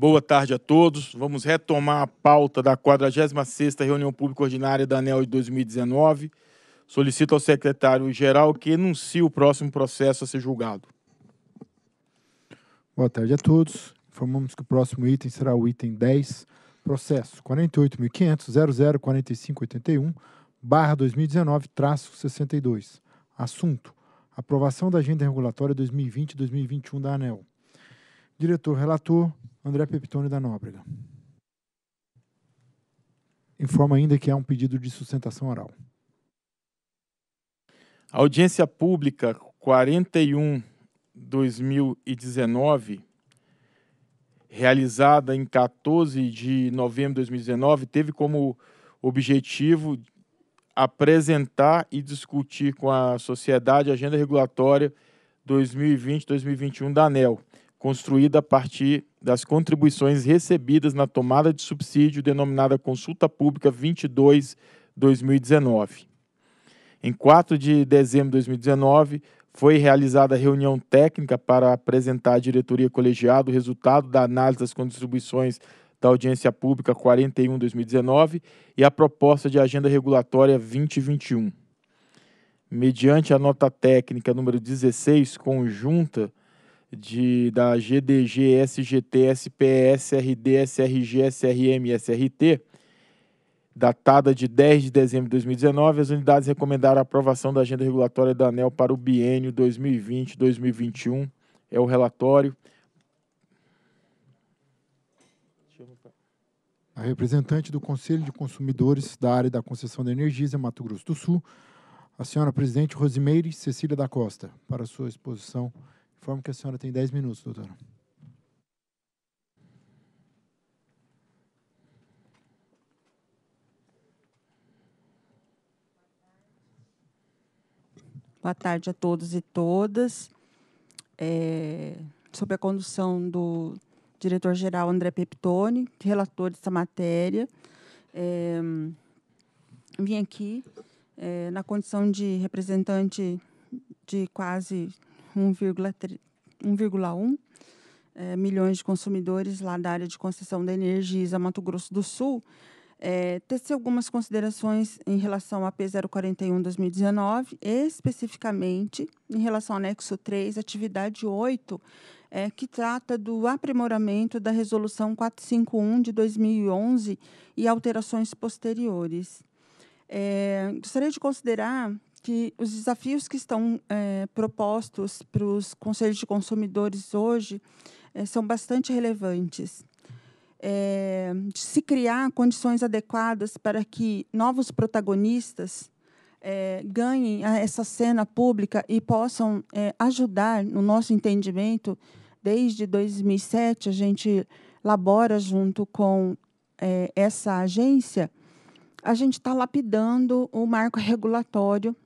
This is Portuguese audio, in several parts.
Boa tarde a todos. Vamos retomar a pauta da 46ª Reunião Pública Ordinária da ANEL de 2019. Solicito ao secretário-geral que enuncie o próximo processo a ser julgado. Boa tarde a todos. Informamos que o próximo item será o item 10, processo 48.500.004581, barra 2019, traço 62. Assunto, aprovação da agenda regulatória 2020-2021 da ANEL. Diretor relator, André Peptone da Nóbrega. Informa ainda que há um pedido de sustentação oral. A audiência pública 41 2019 realizada em 14 de novembro de 2019 teve como objetivo apresentar e discutir com a sociedade a agenda regulatória 2020-2021 da ANEL construída a partir das contribuições recebidas na tomada de subsídio denominada Consulta Pública 22-2019. Em 4 de dezembro de 2019, foi realizada a reunião técnica para apresentar à diretoria colegiada o resultado da análise das contribuições da Audiência Pública 41-2019 e a proposta de agenda regulatória 2021. Mediante a nota técnica número 16, conjunta de, da GDG, SGT, SPS, RD, SRG, SRM e SRT, datada de 10 de dezembro de 2019, as unidades recomendaram a aprovação da agenda regulatória da ANEL para o biênio 2020-2021. É o relatório. A representante do Conselho de Consumidores da área da concessão da em Mato Grosso do Sul, a senhora presidente Rosimeire Cecília da Costa, para sua exposição. Informo que a senhora tem 10 minutos, doutora. Boa tarde a todos e todas. É, sob a condução do diretor-geral André Peptoni, relator dessa matéria, é, vim aqui é, na condição de representante de quase 1,1 é, milhões de consumidores lá da área de concessão da Energisa Mato Grosso do Sul, é, algumas considerações em relação à P041 2019, especificamente em relação ao anexo 3, atividade 8, é, que trata do aprimoramento da resolução 451 de 2011 e alterações posteriores. É, gostaria de considerar que os desafios que estão é, propostos para os conselhos de consumidores hoje é, são bastante relevantes. É, de se criar condições adequadas para que novos protagonistas é, ganhem essa cena pública e possam é, ajudar no nosso entendimento. Desde 2007, a gente labora junto com é, essa agência, a gente está lapidando o marco regulatório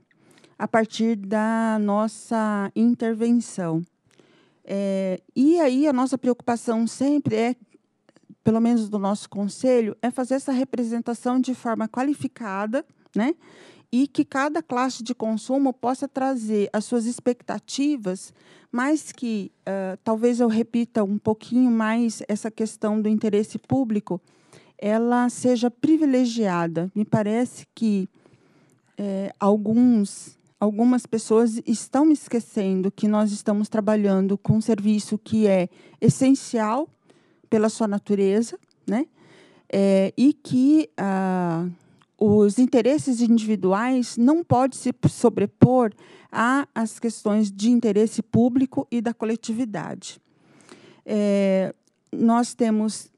a partir da nossa intervenção. É, e aí a nossa preocupação sempre é, pelo menos do nosso conselho, é fazer essa representação de forma qualificada, né? E que cada classe de consumo possa trazer as suas expectativas, mas que uh, talvez eu repita um pouquinho mais essa questão do interesse público, ela seja privilegiada. Me parece que é, alguns algumas pessoas estão esquecendo que nós estamos trabalhando com um serviço que é essencial pela sua natureza, né? É, e que ah, os interesses individuais não podem se sobrepor às questões de interesse público e da coletividade. É, nós temos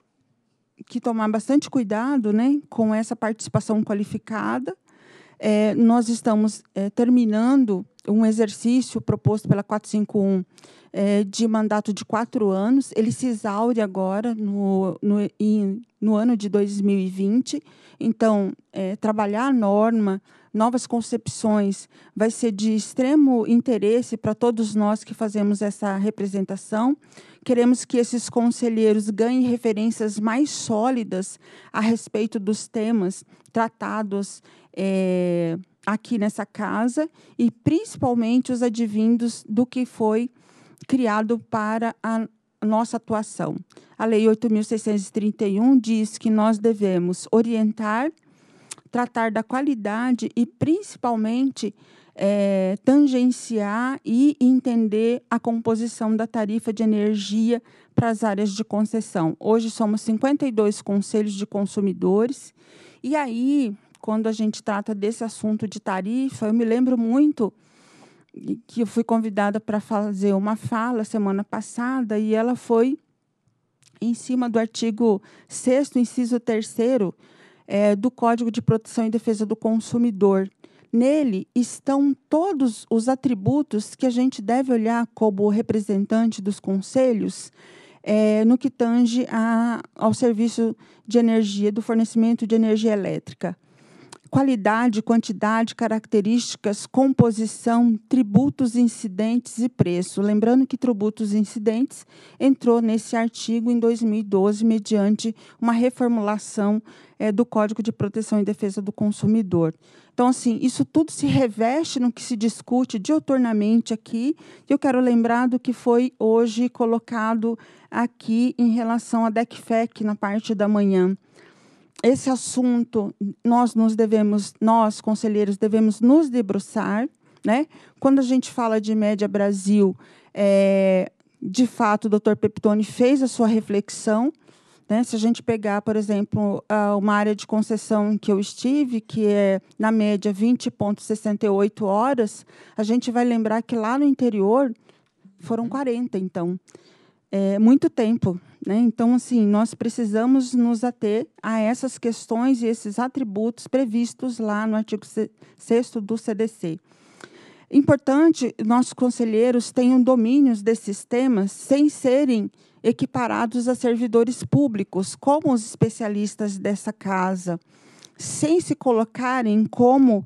que tomar bastante cuidado né, com essa participação qualificada, é, nós estamos é, terminando um exercício proposto pela 451 é, de mandato de quatro anos. Ele se exaure agora, no, no, no ano de 2020. Então, é, trabalhar a norma, novas concepções, vai ser de extremo interesse para todos nós que fazemos essa representação. Queremos que esses conselheiros ganhem referências mais sólidas a respeito dos temas tratados é, aqui nessa casa e principalmente os advindos do que foi criado para a nossa atuação. A Lei 8.631 diz que nós devemos orientar, tratar da qualidade e, principalmente, é, tangenciar e entender a composição da tarifa de energia para as áreas de concessão. Hoje somos 52 conselhos de consumidores, e aí quando a gente trata desse assunto de tarifa, eu me lembro muito que eu fui convidada para fazer uma fala semana passada e ela foi em cima do artigo 6 inciso 3 é, do Código de Proteção e Defesa do Consumidor. Nele estão todos os atributos que a gente deve olhar como representante dos conselhos é, no que tange a, ao serviço de energia, do fornecimento de energia elétrica qualidade, quantidade, características, composição, tributos incidentes e preço. Lembrando que tributos incidentes entrou nesse artigo em 2012 mediante uma reformulação é, do Código de Proteção e Defesa do Consumidor. Então, assim, isso tudo se reveste no que se discute dioturnamente aqui. Eu quero lembrar do que foi hoje colocado aqui em relação à DECFEC na parte da manhã esse assunto nós nos devemos, nós conselheiros devemos nos debruçar, né? Quando a gente fala de média Brasil, é, de fato, o Dr. Peptoni fez a sua reflexão. Né? Se a gente pegar, por exemplo, uma área de concessão que eu estive, que é, na média, 20,68 horas, a gente vai lembrar que lá no interior foram 40, então é, muito tempo. Né? Então, assim, nós precisamos nos ater a essas questões e esses atributos previstos lá no artigo 6 do CDC. Importante, nossos conselheiros tenham domínios desses temas sem serem equiparados a servidores públicos, como os especialistas dessa casa, sem se colocarem como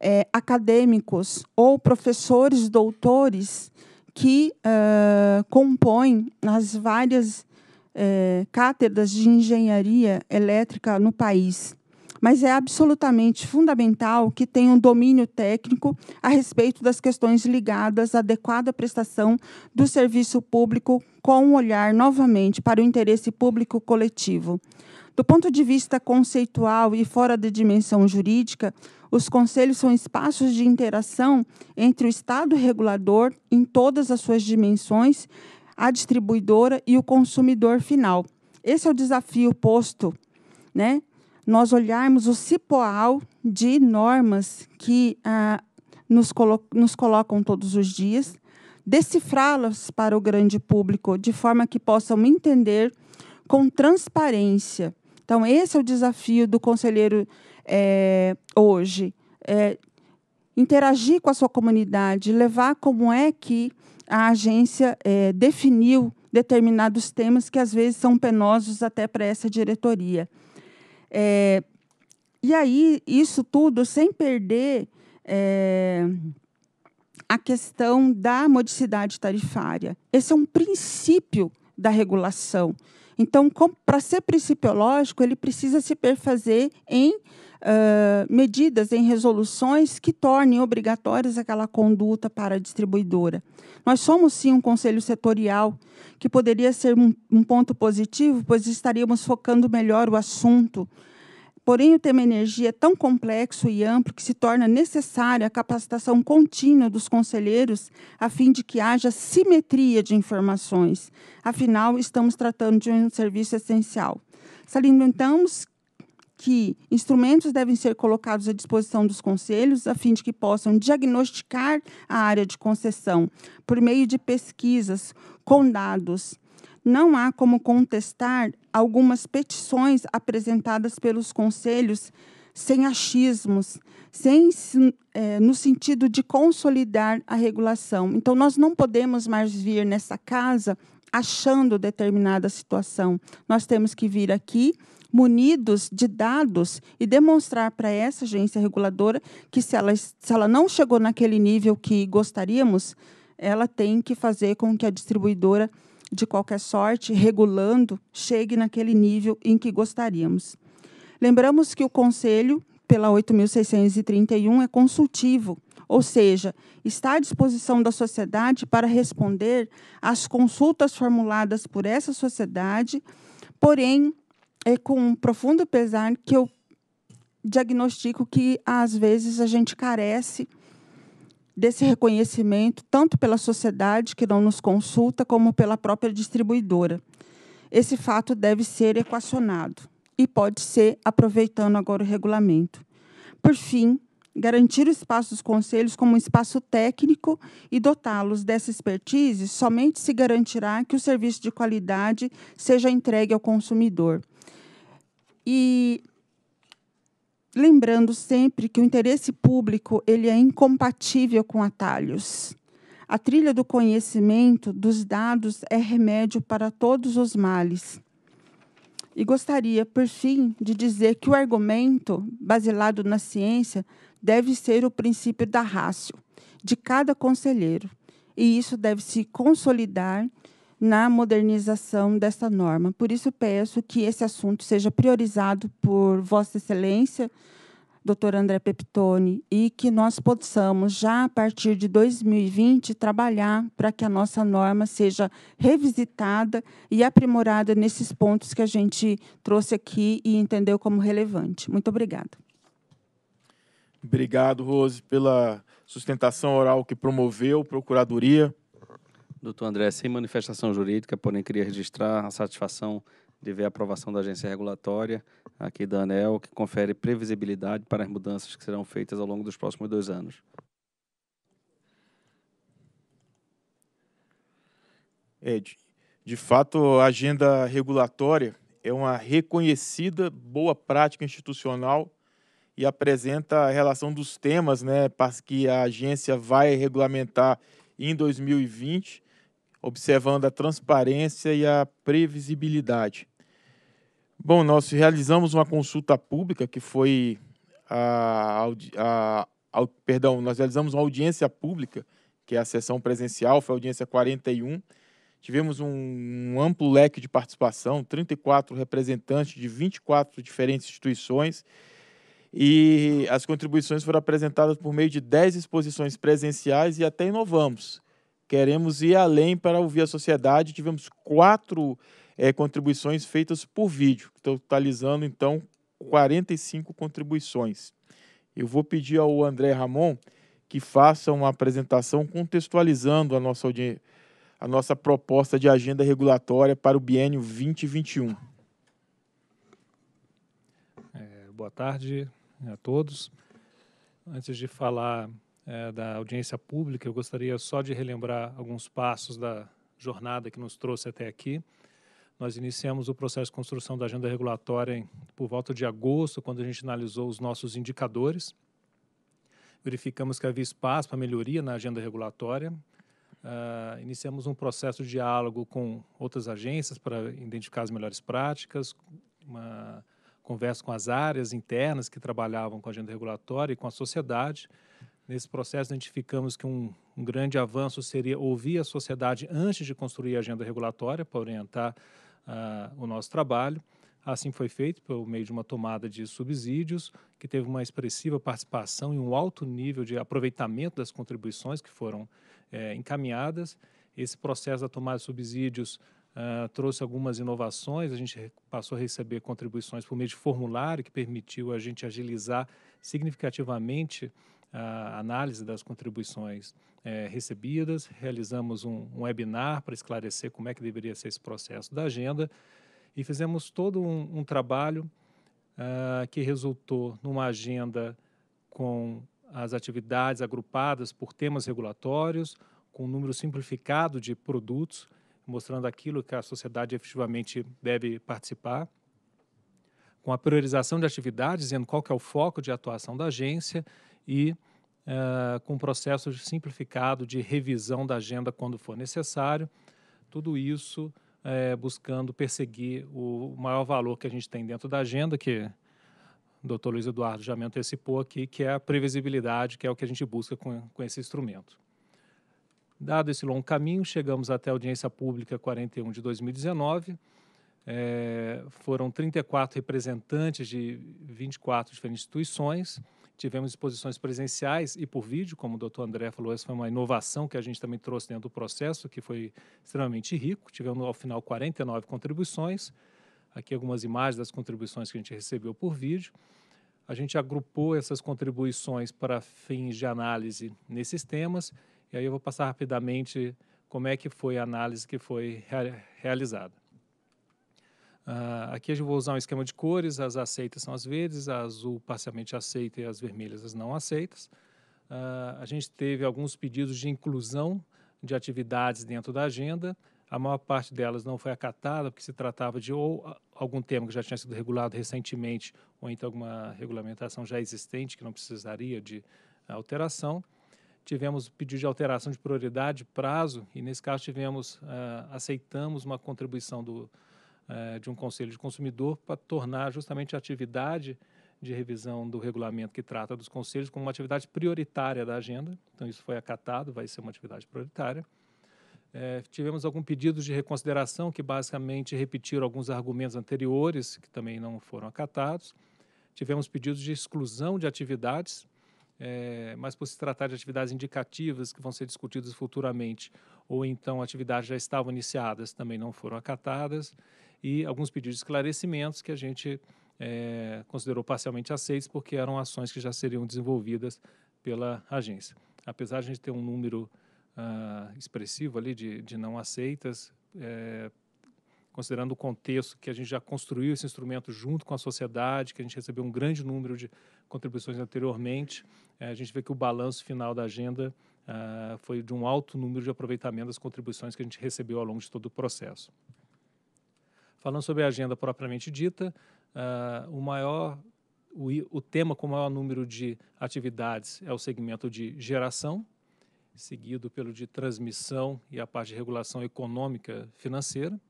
é, acadêmicos ou professores doutores que uh, compõem as várias uh, cátedras de engenharia elétrica no país. Mas é absolutamente fundamental que tenham um domínio técnico a respeito das questões ligadas à adequada prestação do serviço público, com um olhar novamente para o interesse público coletivo. Do ponto de vista conceitual e fora da dimensão jurídica, os conselhos são espaços de interação entre o Estado regulador, em todas as suas dimensões, a distribuidora e o consumidor final. Esse é o desafio posto, né? Nós olharmos o cipoal de normas que ah, nos, colo nos colocam todos os dias, decifrá-las para o grande público de forma que possam entender com transparência. Então, esse é o desafio do conselheiro é, hoje. É, interagir com a sua comunidade, levar como é que a agência é, definiu determinados temas que às vezes são penosos até para essa diretoria. É, e aí, isso tudo sem perder é, a questão da modicidade tarifária. Esse é um princípio da regulação. Então, para ser principiológico, ele precisa se perfazer em medidas em resoluções que tornem obrigatórias aquela conduta para a distribuidora. Nós somos, sim, um conselho setorial, que poderia ser um, um ponto positivo, pois estaríamos focando melhor o assunto. Porém, o tema energia é tão complexo e amplo que se torna necessária a capacitação contínua dos conselheiros a fim de que haja simetria de informações. Afinal, estamos tratando de um serviço essencial. Salientamos que instrumentos devem ser colocados à disposição dos conselhos a fim de que possam diagnosticar a área de concessão por meio de pesquisas com dados. Não há como contestar algumas petições apresentadas pelos conselhos sem achismos, sem é, no sentido de consolidar a regulação. Então, nós não podemos mais vir nessa casa achando determinada situação. Nós temos que vir aqui munidos de dados e demonstrar para essa agência reguladora que, se ela, se ela não chegou naquele nível que gostaríamos, ela tem que fazer com que a distribuidora, de qualquer sorte, regulando, chegue naquele nível em que gostaríamos. Lembramos que o Conselho, pela 8.631, é consultivo ou seja, está à disposição da sociedade para responder às consultas formuladas por essa sociedade, porém é com um profundo pesar que eu diagnostico que às vezes a gente carece desse reconhecimento tanto pela sociedade que não nos consulta como pela própria distribuidora. Esse fato deve ser equacionado e pode ser aproveitando agora o regulamento. Por fim, garantir o espaço dos conselhos como um espaço técnico e dotá-los dessa expertise somente se garantirá que o serviço de qualidade seja entregue ao consumidor. E lembrando sempre que o interesse público ele é incompatível com atalhos. A trilha do conhecimento, dos dados, é remédio para todos os males. E gostaria, por fim, de dizer que o argumento baseado na ciência deve ser o princípio da rácio de cada conselheiro, e isso deve se consolidar na modernização dessa norma. Por isso, peço que esse assunto seja priorizado por Vossa Excelência, doutor André Peptoni, e que nós possamos, já a partir de 2020, trabalhar para que a nossa norma seja revisitada e aprimorada nesses pontos que a gente trouxe aqui e entendeu como relevante. Muito obrigada. Obrigado, Rose, pela sustentação oral que promoveu, Procuradoria. Doutor André, sem manifestação jurídica, porém queria registrar a satisfação de ver a aprovação da agência regulatória aqui da ANEL, que confere previsibilidade para as mudanças que serão feitas ao longo dos próximos dois anos. É, de, de fato, a agenda regulatória é uma reconhecida boa prática institucional e apresenta a relação dos temas né, que a agência vai regulamentar em 2020 observando a transparência e a previsibilidade. Bom, nós realizamos uma consulta pública que foi a, a, a, perdão, nós realizamos uma audiência pública, que é a sessão presencial, foi a audiência 41. Tivemos um, um amplo leque de participação, 34 representantes de 24 diferentes instituições, e as contribuições foram apresentadas por meio de 10 exposições presenciais e até inovamos. Queremos ir além para ouvir a sociedade. Tivemos quatro é, contribuições feitas por vídeo, totalizando então 45 contribuições. Eu vou pedir ao André Ramon que faça uma apresentação contextualizando a nossa, a nossa proposta de agenda regulatória para o biênio 2021. É, boa tarde a todos. Antes de falar é, da audiência pública, eu gostaria só de relembrar alguns passos da jornada que nos trouxe até aqui. Nós iniciamos o processo de construção da agenda regulatória em, por volta de agosto, quando a gente analisou os nossos indicadores. Verificamos que havia espaço para melhoria na agenda regulatória. Uh, iniciamos um processo de diálogo com outras agências para identificar as melhores práticas, uma conversa com as áreas internas que trabalhavam com a agenda regulatória e com a sociedade Nesse processo, identificamos que um, um, grande avanço seria ouvir a sociedade antes de construir a agenda regulatória para orientar uh, o nosso trabalho. Assim foi feito por meio de uma tomada de subsídios, que teve uma expressiva participação e um alto nível de aproveitamento das contribuições que foram eh, encaminhadas. Esse processo da tomada de subsídios uh, trouxe algumas inovações. A gente passou a receber contribuições por meio de formulário, que permitiu a gente agilizar significativamente a análise das contribuições é, recebidas, realizamos um, um webinar para esclarecer como é que deveria ser esse processo da agenda e fizemos todo um, um trabalho uh, que resultou numa agenda com as atividades agrupadas por temas regulatórios, com um número simplificado de produtos, mostrando aquilo que a sociedade efetivamente deve participar, com a priorização de atividades, dizendo qual que é o foco de atuação da agência e uh, com processo simplificado de revisão da agenda quando for necessário. Tudo isso eh, buscando perseguir o maior valor que a gente tem dentro da agenda, que o doutor Luiz Eduardo já me antecipou aqui, que é a previsibilidade, que é o que a gente busca com, com esse instrumento. Dado esse longo caminho, chegamos até a audiência pública 41 de 2019. É, eh, foram 34 representantes de 24 diferentes instituições. Tivemos exposições presenciais e por vídeo, como o doutor André falou, essa foi uma inovação que a gente também trouxe dentro do processo, que foi extremamente rico. Tivemos, ao final, 49 contribuições. Aqui algumas imagens das contribuições que a gente recebeu por vídeo. A gente agrupou essas contribuições para fins de análise nesses temas. E aí eu vou passar rapidamente como é que foi a análise que foi realizada. Uh, aqui eu vou usar um esquema de cores, as aceitas são as verdes, a azul parcialmente aceita e as vermelhas as não aceitas. Uh, a gente teve alguns pedidos de inclusão de atividades dentro da agenda, a maior parte delas não foi acatada, porque se tratava de ou ah, algum tema que já tinha sido regulado recentemente, ou então alguma regulamentação já existente que não precisaria de alteração. Tivemos pedido de alteração de prioridade, prazo, e nesse caso tivemos, uh, aceitamos uma contribuição do, eh, de um conselho de consumidor para tornar justamente a atividade de revisão do regulamento que trata dos conselhos como uma atividade prioritária da agenda. Então, isso foi acatado, vai ser uma atividade prioritária. É, tivemos alguns pedidos de reconsideração que basicamente repetiram alguns argumentos anteriores que também não foram acatados. Tivemos pedidos de exclusão de atividades, é, mas por se tratar de atividades indicativas que vão ser discutidas futuramente, ou então atividades já estavam iniciadas também não foram acatadas e alguns pedidos de esclarecimentos que a gente é, considerou parcialmente aceitos, porque eram ações que já seriam desenvolvidas pela agência. Apesar de a gente ter um número ah, expressivo ali de, de não aceitas, é, considerando o contexto que a gente já construiu esse instrumento junto com a sociedade, que a gente recebeu um grande número de contribuições anteriormente, é, a gente vê que o balanço final da agenda ah, foi de um alto número de aproveitamento das contribuições que a gente recebeu ao longo de todo o processo. Falando sobre a agenda propriamente dita, uh, o maior o, o, tema com o maior número de atividades é o segmento de geração, seguido pelo de transmissão e a parte de regulação econômica financeira.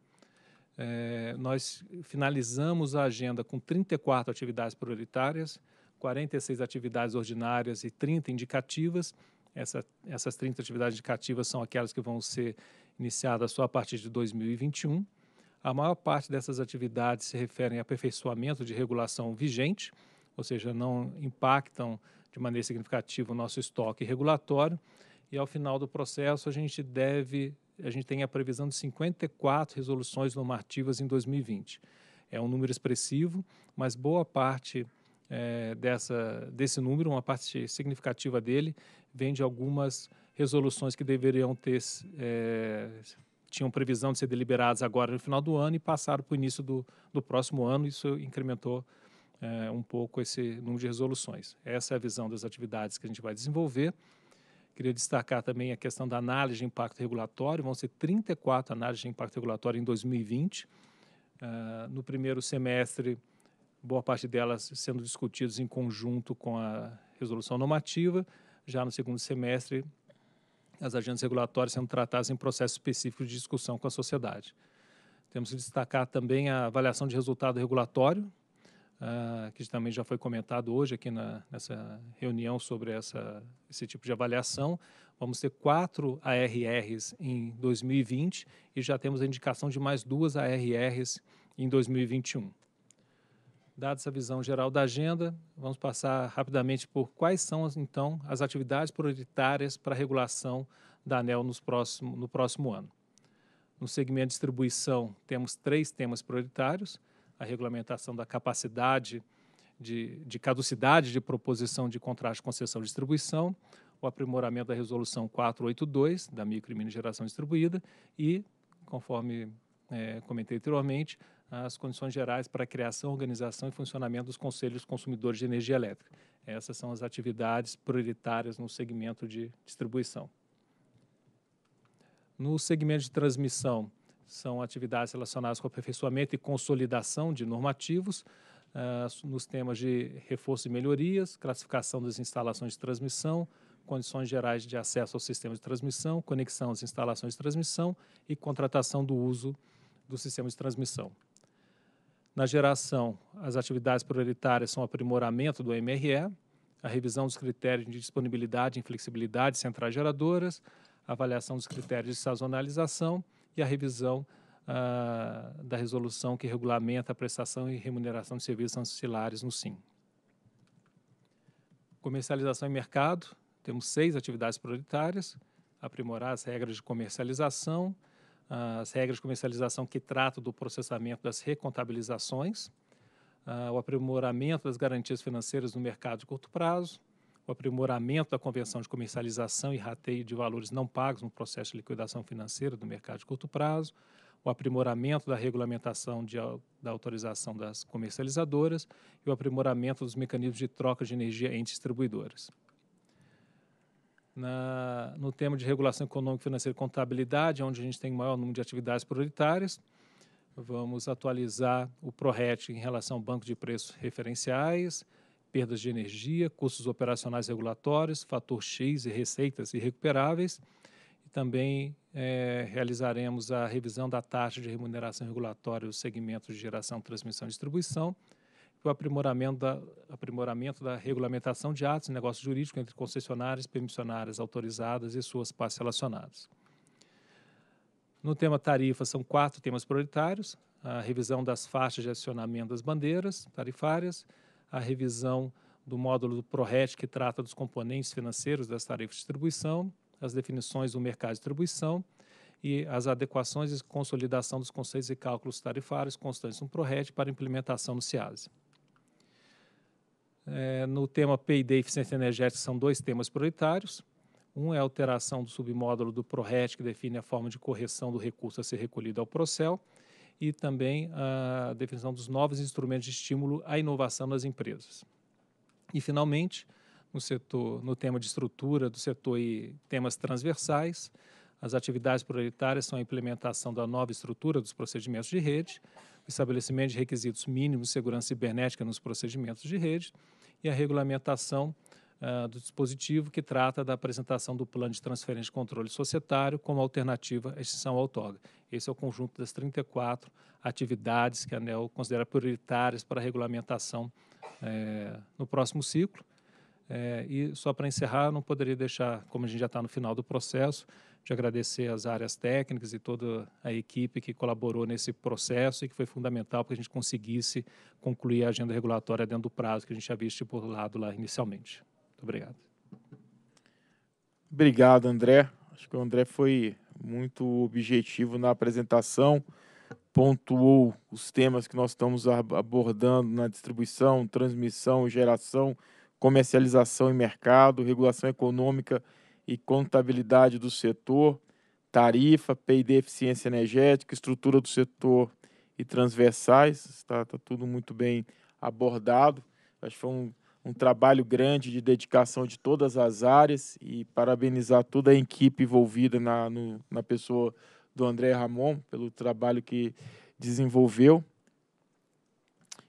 É, nós finalizamos a agenda com 34 atividades prioritárias, 46 atividades ordinárias e 30 indicativas. Essa, essas 30 atividades indicativas são aquelas que vão ser iniciadas só a partir de 2021 a maior parte dessas atividades se referem a aperfeiçoamento de regulação vigente, ou seja, não impactam de maneira significativa o nosso estoque regulatório. E ao final do processo, a gente deve, a gente tem a previsão de 54 resoluções normativas em 2020. É um número expressivo, mas boa parte é, dessa, desse número, uma parte significativa dele, vem de algumas resoluções que deveriam ter é, tinham previsão de ser deliberadas agora no final do ano e passaram para o início do, do próximo ano. Isso incrementou é, um pouco esse número de resoluções. Essa é a visão das atividades que a gente vai desenvolver. Queria destacar também a questão da análise de impacto regulatório. Vão ser 34 análises de impacto regulatório em 2020. Uh, eh, no primeiro semestre, boa parte delas sendo discutidas em conjunto com a resolução normativa. Já no segundo semestre, as agências regulatórias sendo tratadas em processos específicos de discussão com a sociedade. Temos que destacar também a avaliação de resultado regulatório, Uh, que também já foi comentado hoje aqui na, nessa reunião sobre essa, esse tipo de avaliação. Vamos ter quatro ARRs em 2020 e já temos a indicação de mais duas ARRs em 2021. Dada essa visão geral da agenda, vamos passar rapidamente por quais são, então, as atividades prioritárias para a regulação da ANEL nos próximo, no próximo ano. No segmento distribuição, temos três temas prioritários: a regulamentação da capacidade de, de caducidade de proposição de contrato de concessão de distribuição, o aprimoramento da resolução 482 da micro e mini geração distribuída e, conforme é, comentei anteriormente, as condições gerais para a criação, organização e funcionamento dos conselhos consumidores de energia elétrica. Essas são as atividades prioritárias no segmento de distribuição. No segmento de transmissão, são atividades relacionadas com aperfeiçoamento e consolidação de normativos, uh, nos temas de reforço e melhorias, classificação das instalações de transmissão, condições gerais de acesso ao sistema de transmissão, conexão às instalações de transmissão e contratação do uso do sistema de transmissão. Na geração, as atividades prioritárias são o aprimoramento do MRE, a revisão dos critérios de disponibilidade e flexibilidade de centrais geradoras, a avaliação dos critérios de sazonalização e a revisão ah, da resolução que regulamenta a prestação e remuneração de serviços ancilares no SIM. Comercialização e mercado, temos seis atividades prioritárias, aprimorar as regras de comercialização, as regras de comercialização que tratam do processamento das recontabilizações, ah, o aprimoramento das garantias financeiras no mercado de curto prazo, o aprimoramento da convenção de comercialização e rateio de valores não pagos no processo de liquidação financeira do mercado de curto prazo, o aprimoramento da regulamentação de, da autorização das comercializadoras e o aprimoramento dos mecanismos de troca de energia entre distribuidoras na, no tema de regulação econômica, financeira e contabilidade, onde a gente tem o maior número de atividades prioritárias. Vamos atualizar o PRORET em relação ao banco de preços referenciais, perdas de energia, custos operacionais regulatórios, fator X e receitas irrecuperáveis. E também é, realizaremos a revisão da taxa de remuneração regulatória dos segmentos de geração, transmissão e distribuição, o aprimoramento da, aprimoramento da regulamentação de atos e negócios jurídicos entre concessionárias, permissionárias autorizadas e suas partes relacionadas. No tema tarifa, são quatro temas prioritários: a revisão das faixas de acionamento das bandeiras tarifárias, a revisão do módulo do ProRet, que trata dos componentes financeiros das tarifas de distribuição, as definições do mercado de distribuição e as adequações e consolidação dos conceitos e cálculos tarifários constantes no ProRet para implementação no CIASE. É, no tema PID e eficiência energética, são dois temas prioritários. Um é a alteração do submódulo do PRORET, que define a forma de correção do recurso a ser recolhido ao Procel, e também a definição dos novos instrumentos de estímulo à inovação nas empresas. E, finalmente, no, setor, no tema de estrutura do setor e temas transversais, as atividades prioritárias são a implementação da nova estrutura dos procedimentos de rede, o estabelecimento de requisitos mínimos de segurança cibernética nos procedimentos de rede, e a regulamentação uh, do dispositivo que trata da apresentação do plano de transferência de controle societário como alternativa à extinção autógrafa. Esse é o conjunto das 34 atividades que a ANEL considera prioritárias para a regulamentação eh, no próximo ciclo. É, e só para encerrar, não poderia deixar, como a gente já está no final do processo, de agradecer as áreas técnicas e toda a equipe que colaborou nesse processo e que foi fundamental para que a gente conseguisse concluir a agenda regulatória dentro do prazo que a gente havia estipulado lá inicialmente. Muito obrigado. Obrigado, André. Acho que o André foi muito objetivo na apresentação, pontuou os temas que nós estamos abordando na distribuição, transmissão, geração comercialização e mercado, regulação econômica e contabilidade do setor, tarifa, PID, eficiência energética, estrutura do setor e transversais. Está, está tudo muito bem abordado. Acho que foi um, um trabalho grande de dedicação de todas as áreas e parabenizar toda a equipe envolvida na, no, na pessoa do André Ramon pelo trabalho que desenvolveu.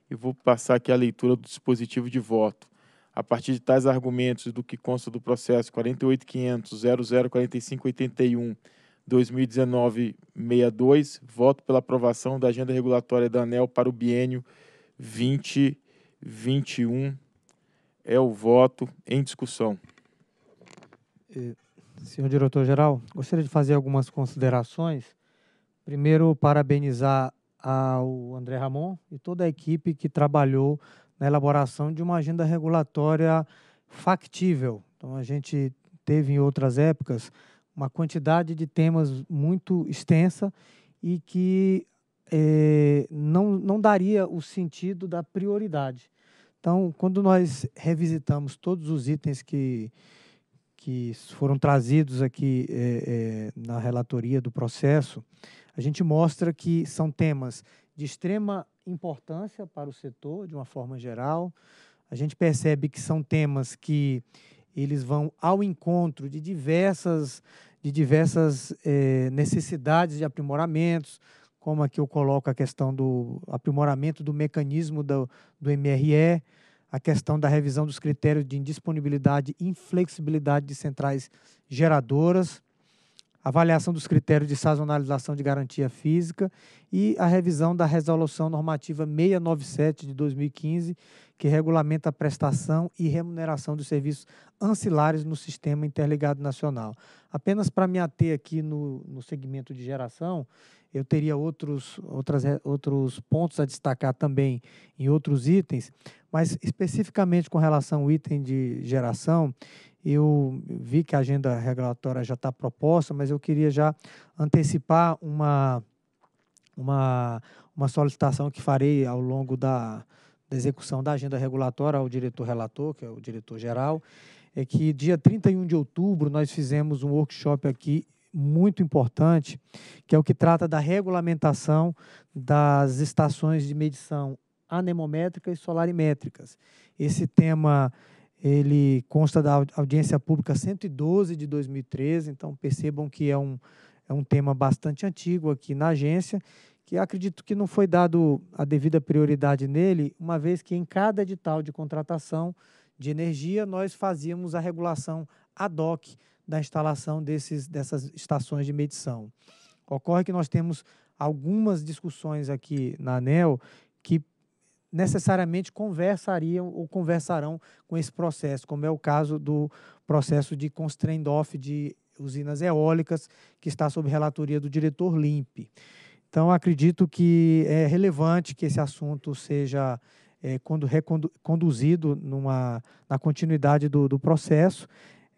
E vou passar aqui a leitura do dispositivo de voto a partir de tais argumentos do que consta do processo 48.500.0045.81.2019.62, voto pela aprovação da agenda regulatória da ANEL para o biênio 2021. É o voto em discussão. Eh, senhor diretor-geral, gostaria de fazer algumas considerações. Primeiro, parabenizar ao André Ramon e toda a equipe que trabalhou na elaboração de uma agenda regulatória factível. Então, a gente teve em outras épocas uma quantidade de temas muito extensa e que eh, não, não daria o sentido da prioridade. Então, quando nós revisitamos todos os itens que, que foram trazidos aqui eh, eh, na relatoria do processo, a gente mostra que são temas de extrema importância para o setor de uma forma geral. A gente percebe que são temas que eles vão ao encontro de diversas, de diversas eh, necessidades de aprimoramentos, como aqui eu coloco a questão do aprimoramento do mecanismo do, do MRE, a questão da revisão dos critérios de indisponibilidade e inflexibilidade de centrais geradoras, avaliação dos critérios de sazonalização de garantia física e a revisão da Resolução Normativa 697 de 2015, que regulamenta a prestação e remuneração dos serviços ancilares no Sistema Interligado Nacional. Apenas para me ater aqui no, no segmento de geração, eu teria outros, outras, outros pontos a destacar também em outros itens, mas especificamente com relação ao item de geração, eu vi que a agenda regulatória já está proposta, mas eu queria já antecipar uma, uma, uma solicitação que farei ao longo da, da execução da agenda regulatória ao diretor relator, que é o diretor-geral, é que dia 31 de outubro nós fizemos um workshop aqui muito importante, que é o que trata da regulamentação das estações de medição anemométrica e solarimétricas. Esse tema ele consta da audiência pública 112 de 2013, então percebam que é um, é um tema bastante antigo aqui na agência, que acredito que não foi dado a devida prioridade nele, uma vez que em cada edital de contratação de energia nós fazíamos a regulação ad hoc da instalação desses, dessas estações de medição. Ocorre que nós temos algumas discussões aqui na ANEL que necessariamente conversariam ou conversarão com esse processo, como é o caso do processo de constraint off de usinas eólicas, que está sob relatoria do diretor LIMP. Então, acredito que é relevante que esse assunto seja é, quando numa, na continuidade do, do processo.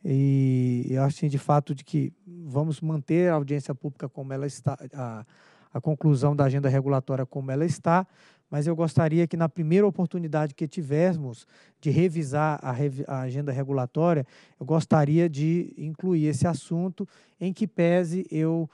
E eu acho, assim, de fato, de que vamos manter a audiência pública como ela está, a, a conclusão da agenda regulatória como ela está, mas eu gostaria que na primeira oportunidade que tivermos de revisar a, a, agenda regulatória, eu gostaria de incluir esse assunto, em que pese eu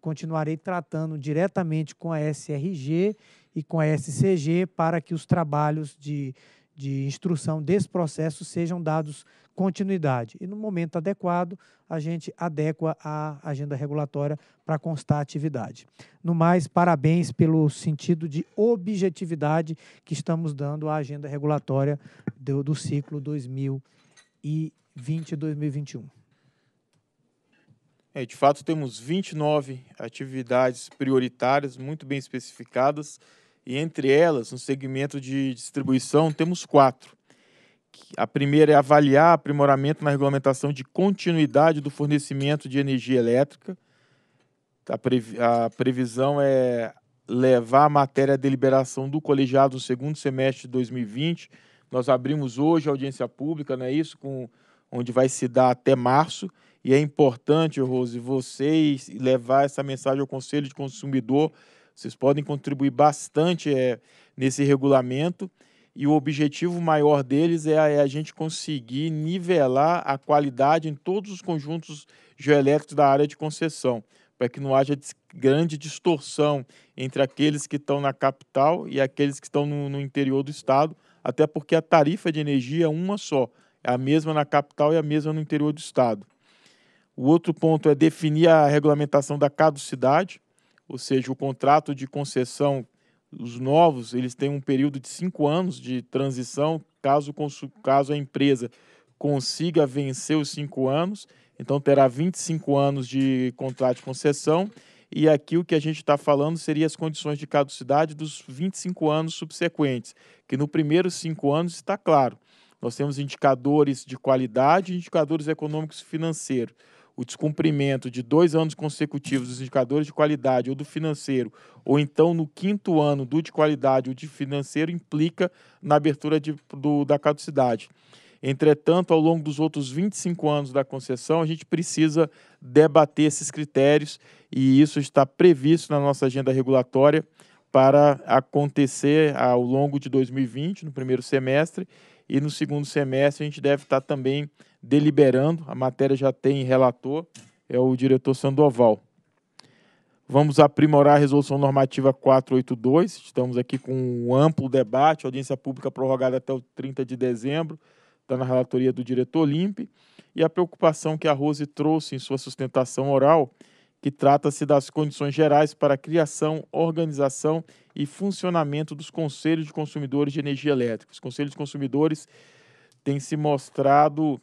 continuarei tratando diretamente com a SRG e com a SCG para que os trabalhos de de instrução desse processo sejam dados continuidade. E no momento adequado, a gente adequa a agenda regulatória para constar a atividade. No mais, parabéns pelo sentido de objetividade que estamos dando à agenda regulatória do, do ciclo 2020-2021. É, de fato, temos 29 atividades prioritárias, muito bem especificadas. E entre elas, no segmento de distribuição, temos quatro. A primeira é avaliar aprimoramento na regulamentação de continuidade do fornecimento de energia elétrica. A, previ a previsão é levar a matéria à deliberação do colegiado no segundo semestre de 2020. Nós abrimos hoje a audiência pública, não é isso? Com, onde vai se dar até março. E é importante, Rose, vocês levar essa mensagem ao Conselho de Consumidor vocês podem contribuir bastante é, nesse regulamento e o objetivo maior deles é a, é a, gente conseguir nivelar a qualidade em todos os conjuntos geoelétricos da área de concessão, para que não haja grande distorção entre aqueles que estão na capital e aqueles que estão no, no interior do estado, até porque a tarifa de energia é uma só, é a mesma na capital e a mesma no interior do estado. O outro ponto é definir a regulamentação da caducidade ou seja, o contrato de concessão, os novos, eles têm um período de cinco anos de transição, caso, caso a empresa consiga vencer os cinco anos, então terá 25 anos de contrato de concessão, e aqui o que a gente está falando seria as condições de caducidade dos 25 anos subsequentes, que no primeiro cinco anos está claro. Nós temos indicadores de qualidade e indicadores econômicos e financeiros o descumprimento de dois anos consecutivos dos indicadores de qualidade ou do financeiro, ou então no quinto ano do de qualidade ou de financeiro, implica na abertura de, do, da caducidade. Entretanto, ao longo dos outros 25 anos da concessão, a gente precisa debater esses critérios e isso está previsto na nossa agenda regulatória para acontecer ao longo de 2020, no primeiro semestre, e no segundo semestre a gente deve estar também deliberando. A matéria já tem relator, é o diretor Sandoval. Vamos aprimorar a resolução normativa 482. Estamos aqui com um amplo debate, audiência pública prorrogada até o 30 de dezembro, está na relatoria do diretor Limpe. E a preocupação que a Rose trouxe em sua sustentação oral, que trata-se das condições gerais para a criação, organização e funcionamento dos conselhos de consumidores de energia elétrica. Os conselhos de consumidores têm se mostrado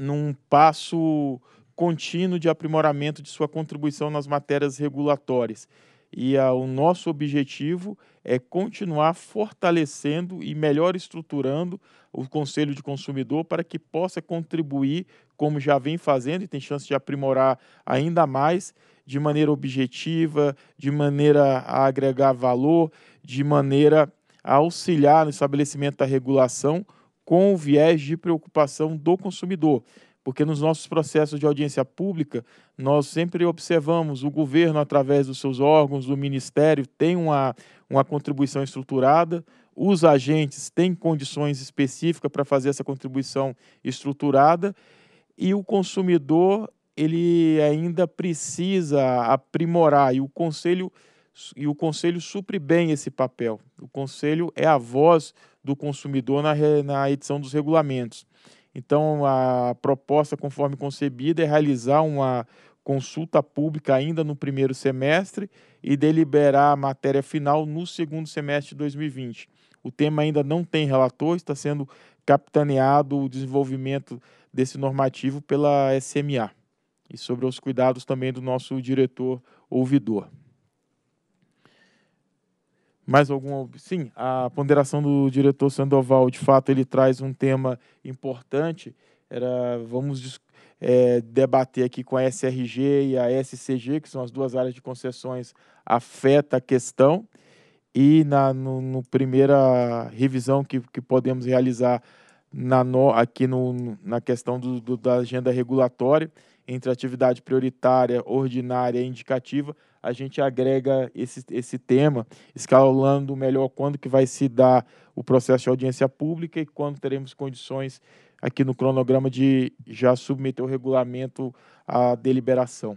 num passo contínuo de aprimoramento de sua contribuição nas matérias regulatórias. E a, ah, o nosso objetivo é continuar fortalecendo e melhor estruturando o Conselho de Consumidor para que possa contribuir, como já vem fazendo e tem chance de aprimorar ainda mais, de maneira objetiva, de maneira a agregar valor, de maneira a auxiliar no estabelecimento da regulação com o viés de preocupação do consumidor, porque nos nossos processos de audiência pública, nós sempre observamos o governo, através dos seus órgãos, o ministério, tem uma, uma contribuição estruturada, os agentes têm condições específicas para fazer essa contribuição estruturada e o consumidor ele ainda precisa aprimorar e o conselho e o conselho supre bem esse papel. O conselho é a voz do consumidor na, na edição dos regulamentos. Então, a proposta, conforme concebida, é realizar uma consulta pública ainda no primeiro semestre e deliberar a matéria final no segundo semestre de 2020. O tema ainda não tem relator, está sendo capitaneado o desenvolvimento desse normativo pela SMA e sobre os cuidados também do nosso diretor ouvidor. Mais algum? Sim, a ponderação do diretor Sandoval, de fato, ele traz um tema importante. Era, vamos é, debater aqui com a SRG e a SCG, que são as duas áreas de concessões, afeta a questão. E na no, no primeira revisão que, que podemos realizar na no, aqui no, na questão do, do, da agenda regulatória, entre atividade prioritária, ordinária e indicativa, a gente agrega esse, esse tema, escalando melhor quando que vai se dar o processo de audiência pública e quando teremos condições aqui no cronograma de já submeter o regulamento à deliberação.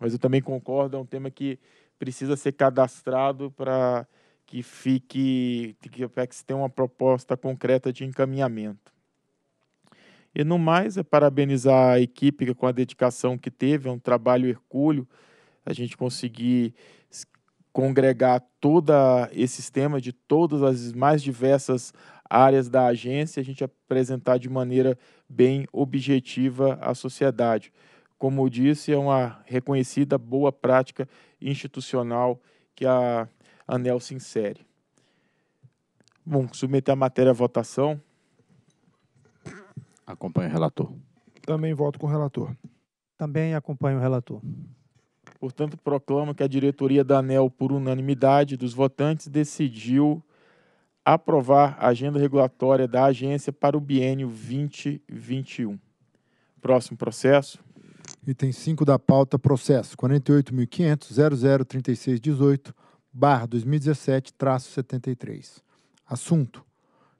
Mas eu também concordo, é um tema que precisa ser cadastrado para que fique, para que se tenha uma proposta concreta de encaminhamento. E no mais, é parabenizar a equipe com a dedicação que teve, é um trabalho hercúleo, a gente conseguir congregar todo esse sistema de todas as mais diversas áreas da agência, a gente apresentar de maneira bem objetiva à sociedade. Como eu disse, é uma reconhecida boa prática institucional que a ANEL se insere. Bom, submeter a matéria à votação. Acompanho o relator. Também voto com o relator. Também acompanho o relator. Portanto, proclamo que a diretoria da ANEL, por unanimidade dos votantes, decidiu aprovar a agenda regulatória da agência para o biênio 2021. Próximo processo. Item 5 da pauta, processo 48.500.003618, barra 2017, traço 73. Assunto.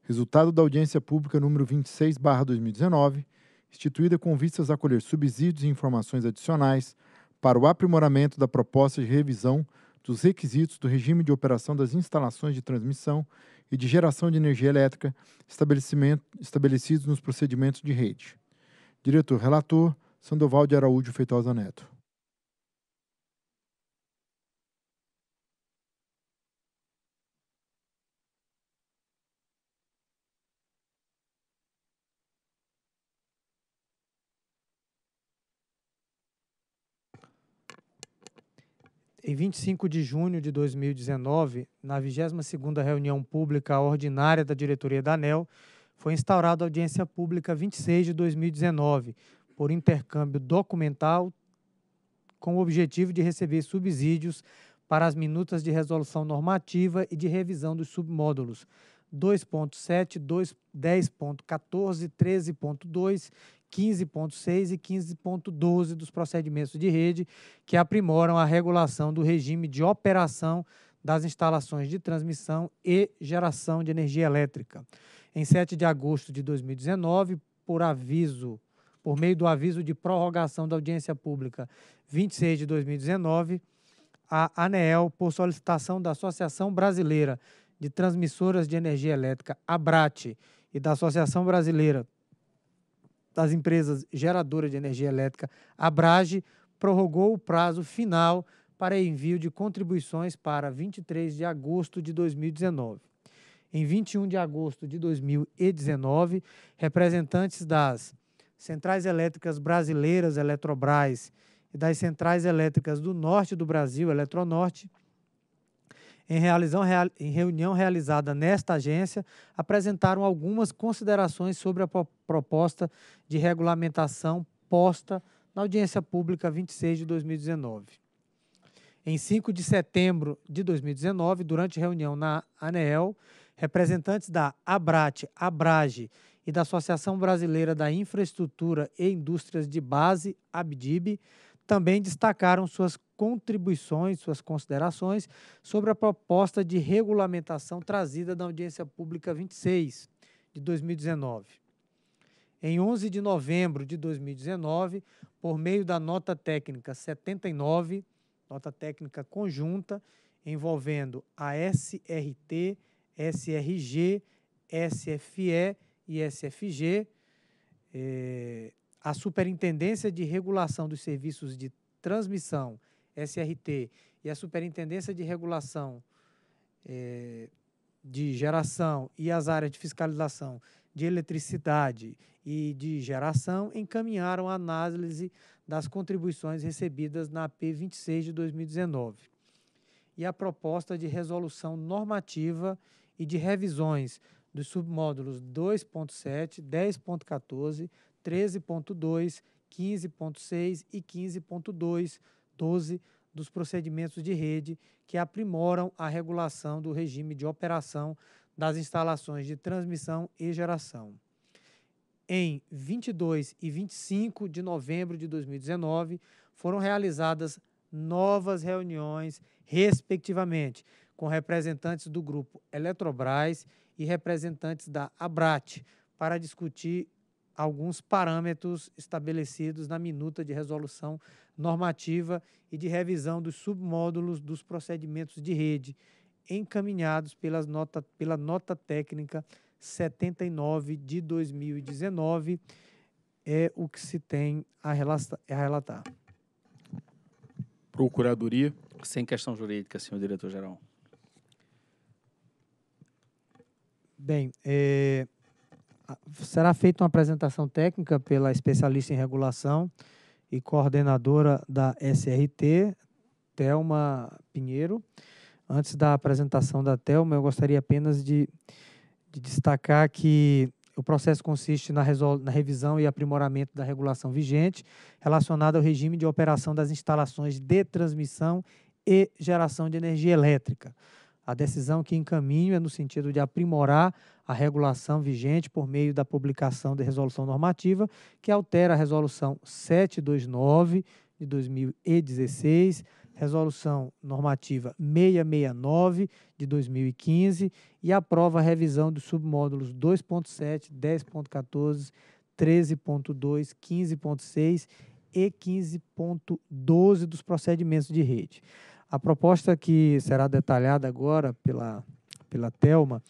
Resultado da audiência pública número 26, barra 2019, instituída com vistas a colher subsídios e informações adicionais para o aprimoramento da proposta de revisão dos requisitos do regime de operação das instalações de transmissão e de geração de energia elétrica estabelecidos nos procedimentos de rede. Diretor-relator, Sandoval de Araújo Feitosa Neto. Em 25 de junho de 2019, na 22ª reunião pública ordinária da diretoria da ANEL, foi instaurada a audiência pública 26 de 2019, por intercâmbio documental com o objetivo de receber subsídios para as minutas de resolução normativa e de revisão dos submódulos 2.7, 10.14, 13.2 15.6 e 15.12 dos procedimentos de rede, que aprimoram a regulação do regime de operação das instalações de transmissão e geração de energia elétrica. Em 7 de agosto de 2019, por aviso, por meio do aviso de prorrogação da audiência pública 26 de 2019, a ANEEL, por solicitação da Associação Brasileira de Transmissoras de Energia Elétrica, ABRAT, e da Associação Brasileira das empresas geradoras de energia elétrica, Brage, prorrogou o prazo final para envio de contribuições para 23 de agosto de 2019. Em 21 de agosto de 2019, representantes das Centrais Elétricas Brasileiras, Eletrobras, e das Centrais Elétricas do Norte do Brasil, Eletronorte, em, realizão, real, em reunião realizada nesta agência, apresentaram algumas considerações sobre a proposta de regulamentação posta na audiência pública 26 de 2019. Em 5 de setembro de 2019, durante reunião na ANEEL, representantes da ABRAT, ABRAGE e da Associação Brasileira da Infraestrutura e Indústrias de Base, ABDIB, também destacaram suas contribuições, suas considerações sobre a proposta de regulamentação trazida na Audiência Pública 26 de 2019. Em 11 de novembro de 2019, por meio da nota técnica 79, nota técnica conjunta envolvendo a SRT, SRG, SFE e SFG, eh, a Superintendência de Regulação dos Serviços de Transmissão SRT e a Superintendência de Regulação eh, de Geração e as áreas de fiscalização de eletricidade e de geração encaminharam a análise das contribuições recebidas na p 26 de 2019 e a proposta de resolução normativa e de revisões dos submódulos 2.7, 10.14, 13.2, 15.6 e 15.2 12 dos procedimentos de rede que aprimoram a regulação do regime de operação das instalações de transmissão e geração. Em 22 e 25 de novembro de 2019, foram realizadas novas reuniões, respectivamente, com representantes do grupo Eletrobras e representantes da ABRAT, para discutir alguns parâmetros estabelecidos na minuta de resolução normativa e de revisão dos submódulos dos procedimentos de rede encaminhados pelas nota, pela nota técnica 79 de 2019 é o que se tem a relatar. Procuradoria. Sem questão jurídica, senhor diretor-geral. Bem, é, será feita uma apresentação técnica pela especialista em regulação e coordenadora da SRT, Telma Pinheiro. Antes da apresentação da Telma, eu gostaria apenas de, de destacar que o processo consiste na, na, revisão e aprimoramento da regulação vigente relacionada ao regime de operação das instalações de transmissão e geração de energia elétrica. A decisão que encaminho é no sentido de aprimorar a regulação vigente por meio da publicação de resolução normativa que altera a resolução 729 de 2016, resolução normativa 669 de 2015 e aprova a revisão dos submódulos 2.7, 10.14, 13.2, 15.6 e 15.12 dos procedimentos de rede. A proposta que será detalhada agora pela, pela Telma,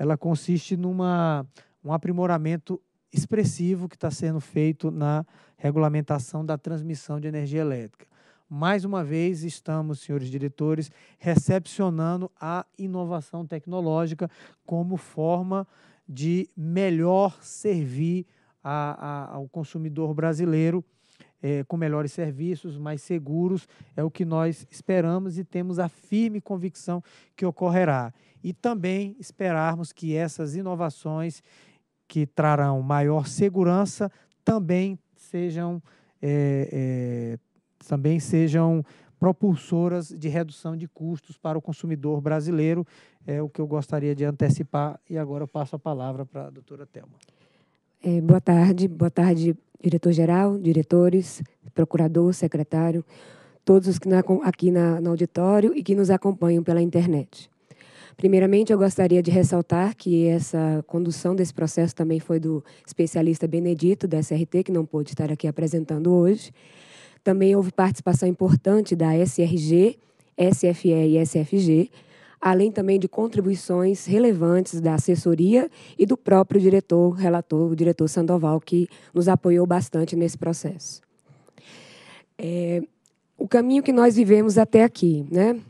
ela consiste numa um aprimoramento expressivo que está sendo feito na regulamentação da transmissão de energia elétrica. Mais uma vez, estamos, senhores diretores, recepcionando a inovação tecnológica como forma de melhor servir a, a, ao consumidor brasileiro é, com melhores serviços, mais seguros, é o que nós esperamos e temos a firme convicção que ocorrerá. E também esperarmos que essas inovações que trarão maior segurança também sejam, é, é, também sejam propulsoras de redução de custos para o consumidor brasileiro. É o que eu gostaria de antecipar e agora eu passo a palavra para a doutora Thelma. É, boa tarde, boa tarde, diretor-geral, diretores, procurador, secretário, todos os que aqui na, no auditório e que nos acompanham pela internet. Primeiramente, eu gostaria de ressaltar que essa condução desse processo também foi do especialista Benedito, da SRT, que não pôde estar aqui apresentando hoje. Também houve participação importante da SRG, SFE e SFG, além também de contribuições relevantes da assessoria e do próprio diretor, relator, o diretor Sandoval, que nos apoiou bastante nesse processo. É, o caminho que nós vivemos até aqui, né?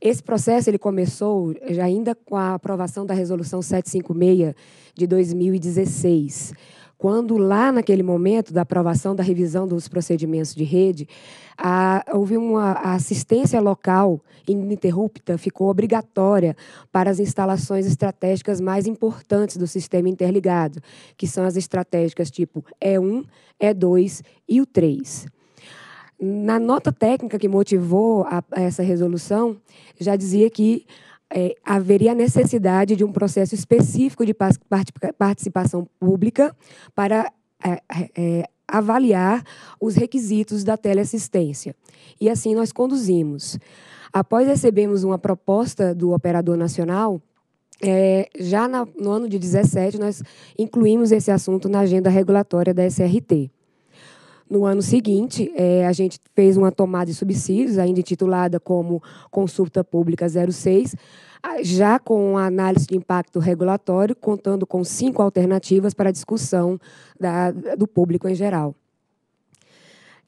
Esse processo ele começou já ainda com a aprovação da resolução 756 de 2016 quando lá naquele momento da aprovação da revisão dos procedimentos de rede, a, houve uma a assistência local ininterrupta ficou obrigatória para as instalações estratégicas mais importantes do sistema interligado, que são as estratégicas tipo E1, E2 e o 3. Na nota técnica que motivou a, a essa resolução, já dizia que é, haveria a necessidade de um processo específico de participação pública para é, é, avaliar os requisitos da teleassistência. E assim nós conduzimos. Após recebermos uma proposta do operador nacional, é, já na, no ano de 17, nós incluímos esse assunto na agenda regulatória da SRT no ano seguinte, é, a gente fez uma tomada de subsídios, ainda intitulada como Consulta Pública 06, ah, já com a análise de impacto regulatório, contando com cinco alternativas para discussão da, do público em geral.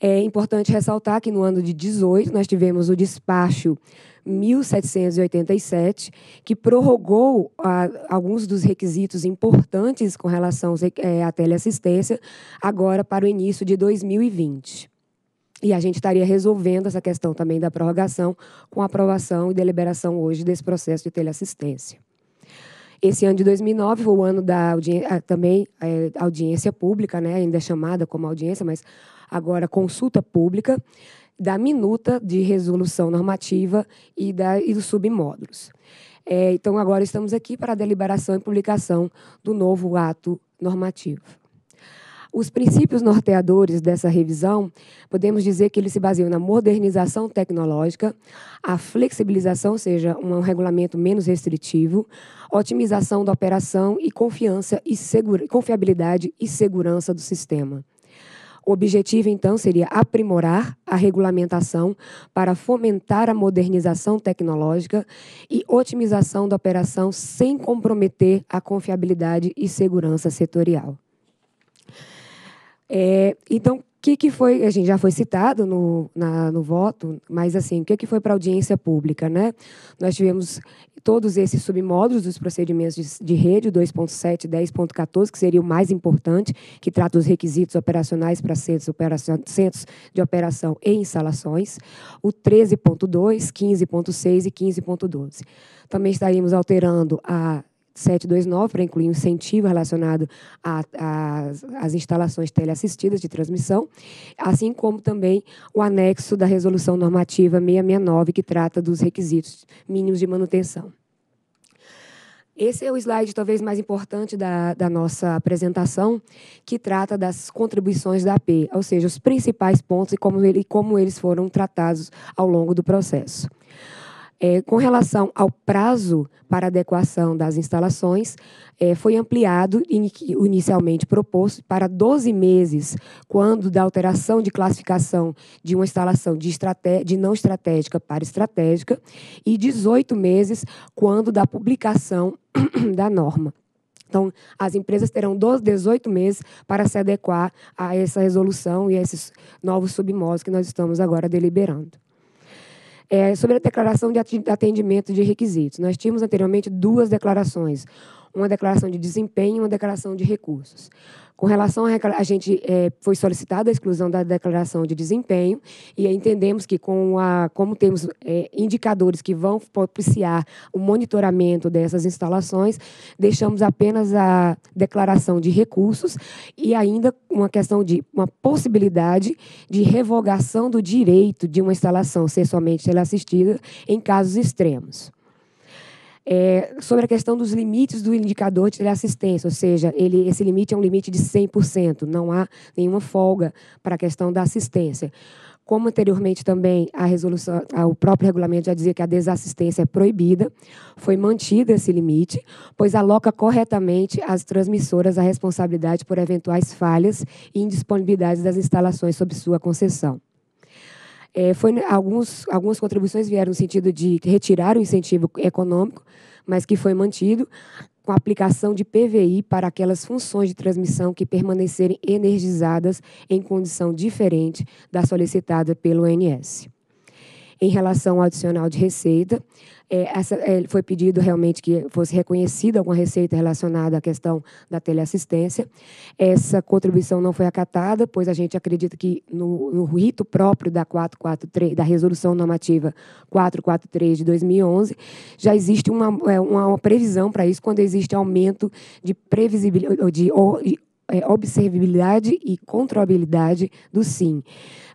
É importante ressaltar que no ano de 18 nós tivemos o despacho 1787, que prorrogou a, alguns dos requisitos importantes com relação é, à teleassistência, agora para o início de 2020. E a gente estaria resolvendo essa questão também da prorrogação com a aprovação e deliberação hoje desse processo de teleassistência. Esse ano de 2009 foi o ano da também é, audiência pública, né, ainda chamada como audiência, mas agora consulta pública, da minuta de resolução normativa e, da, e dos submódulos. É, então, agora estamos aqui para a deliberação e publicação do novo ato normativo. Os princípios norteadores dessa revisão, podemos dizer que eles se baseiam na modernização tecnológica, a flexibilização, ou seja, um regulamento menos restritivo, otimização da operação e confiança e segura, confiabilidade e segurança do sistema. O objetivo, então, seria aprimorar a regulamentação para fomentar a modernização tecnológica e otimização da operação sem comprometer a confiabilidade e segurança setorial. É, então, o que, que foi, a gente já foi citado no, na, no voto, mas assim, o que, que foi para a audiência pública? Né? Nós tivemos todos esses submódulos dos procedimentos de, de rede, 2.7, 10.14, que seria o mais importante, que trata os requisitos operacionais para centros, centros de operação e instalações, o 13.2, 15.6 e 15.12. Também estaríamos alterando a 729 para incluir um incentivo relacionado às instalações teleassistidas de transmissão, assim como também o anexo da Resolução Normativa 669, que trata dos requisitos mínimos de manutenção. Esse é o slide talvez mais importante da, da, nossa apresentação, que trata das contribuições da AP, ou seja, os principais pontos e como, ele, como eles foram tratados ao longo do processo. É, com relação ao prazo para adequação das instalações, é, foi ampliado, inicialmente proposto, para 12 meses, quando da alteração de classificação de uma instalação de, de, não estratégica para estratégica, e 18 meses, quando da publicação da norma. Então, as empresas terão 12, 18 meses para se adequar a essa resolução e a esses novos submódulos que nós estamos agora deliberando. É, sobre a declaração de atendimento de requisitos, nós tínhamos anteriormente duas declarações uma declaração de desempenho e uma declaração de recursos. Com relação a, a gente é, foi solicitada a exclusão da declaração de desempenho e entendemos que com a como temos é, indicadores que vão propiciar o monitoramento dessas instalações, deixamos apenas a declaração de recursos e ainda uma questão de uma possibilidade de revogação do direito de uma instalação ser somente assistida em casos extremos é, sobre a questão dos limites do indicador de assistência, ou seja, ele, esse limite é um limite de 100%, não há nenhuma folga para a questão da assistência. Como anteriormente também a resolução, o próprio regulamento já dizia que a desassistência é proibida, foi mantido esse limite, pois aloca corretamente às transmissoras a responsabilidade por eventuais falhas e indisponibilidades das instalações sob sua concessão. É, foi, alguns, algumas contribuições vieram no sentido de retirar o incentivo econômico, mas que foi mantido com a aplicação de PVI para aquelas funções de transmissão que permanecerem energizadas em condição diferente da solicitada pelo ONS. Em relação ao adicional de receita, é, essa, é, foi pedido realmente que fosse reconhecida alguma receita relacionada à questão da teleassistência. Essa contribuição não foi acatada, pois a gente acredita que no, no rito próprio da 443, da resolução normativa 443 de 2011, já existe uma, é, uma, uma previsão para isso quando existe aumento de previsibilidade, de, de é, observabilidade e controlabilidade do SIM.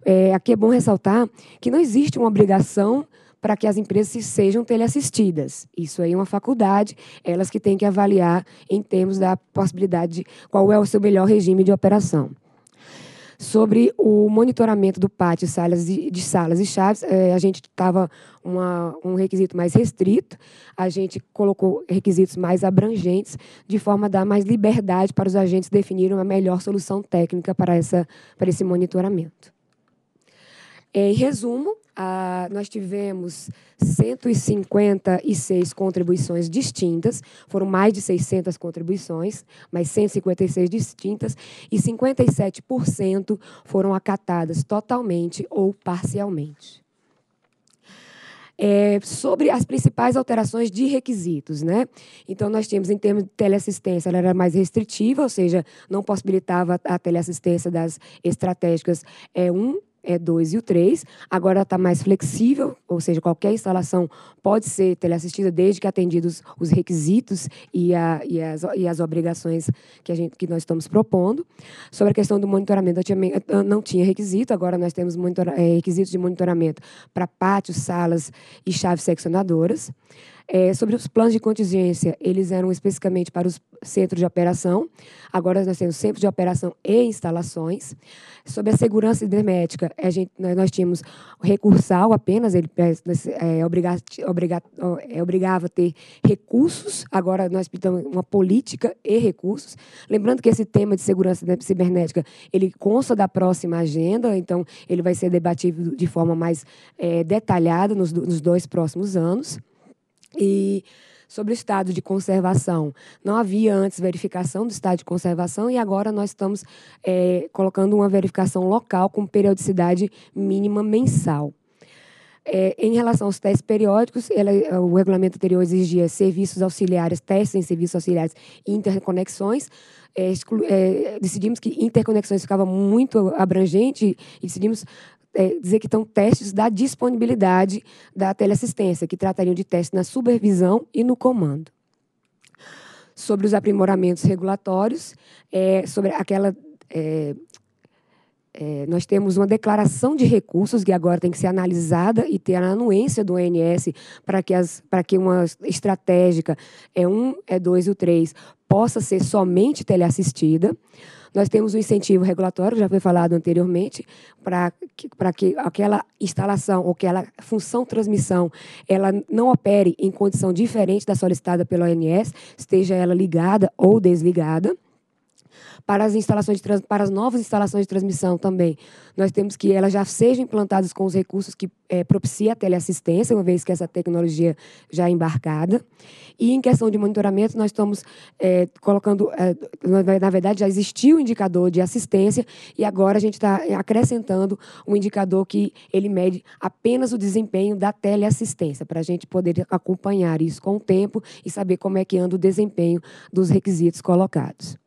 É, aqui é bom ressaltar que não existe uma obrigação para que as empresas sejam teleassistidas. Isso aí é uma faculdade, elas que têm que avaliar em termos da possibilidade de qual é o seu melhor regime de operação. Sobre o monitoramento do pátio salas de, de salas e chaves, é, a gente estava um requisito mais restrito, a gente colocou requisitos mais abrangentes, de forma a dar mais liberdade para os agentes definirem a melhor solução técnica para, essa, para esse monitoramento. É, em resumo, nós tivemos 156 contribuições distintas, foram mais de 600 contribuições, mas 156 distintas, e 57% foram acatadas totalmente ou parcialmente. É, sobre as principais alterações de requisitos. Né? Então, nós tínhamos, em termos de teleassistência, ela era mais restritiva, ou seja, não possibilitava a teleassistência das estratégicas é, 1 é 2 e o 3. Agora está mais flexível, ou seja, qualquer instalação pode ser teleassistida desde que atendidos os requisitos e, a, e, as, e as obrigações que, a gente, que nós estamos propondo. Sobre a questão do monitoramento, eu não tinha requisito, agora nós temos é, requisitos de monitoramento para pátios, salas e chaves seccionadoras. É, sobre os planos de contingência, eles eram especificamente para os centros de operação. Agora nós temos centros de operação e instalações. Sobre a segurança cibernética a gente, nós, nós tínhamos recursal apenas, ele é, obriga, obriga, é, obrigava a ter recursos. Agora nós temos uma política e recursos. Lembrando que esse tema de segurança cibernética, ele consta da próxima agenda, então ele vai ser debatido de forma mais é, detalhada nos, nos dois próximos anos. E sobre o estado de conservação. Não havia antes verificação do estado de conservação e agora nós estamos é, colocando uma verificação local com periodicidade mínima mensal. É, em relação aos testes periódicos, ela, o regulamento anterior exigia serviços auxiliares, testes em serviços auxiliares e interconexões. É, exclu, é, decidimos que interconexões ficava muito abrangente e decidimos é, dizer que estão testes da disponibilidade da teleassistência, que tratariam de testes na supervisão e no comando. Sobre os aprimoramentos regulatórios, é, sobre aquela. É, é, nós temos uma declaração de recursos que agora tem que ser analisada e ter a anuência do ONS para que, as, para que uma estratégica é 1, um, é 2 e o 3 possa ser somente teleassistida. assistida nós temos um incentivo regulatório, já foi falado anteriormente, para que, para que aquela instalação ou aquela função transmissão ela não opere em condição diferente da solicitada pela ONS, esteja ela ligada ou desligada para as instalações trans, para as novas instalações de transmissão também. Nós temos que elas já sejam implantadas com os recursos que é, propicia a teleassistência, uma vez que essa tecnologia já é embarcada. E em questão de monitoramento, nós estamos é, colocando, é, na verdade, já existiu o um indicador de assistência e agora a gente está acrescentando um indicador que ele mede apenas o desempenho da teleassistência, para a gente poder acompanhar isso com o tempo e saber como é que anda o desempenho dos requisitos colocados.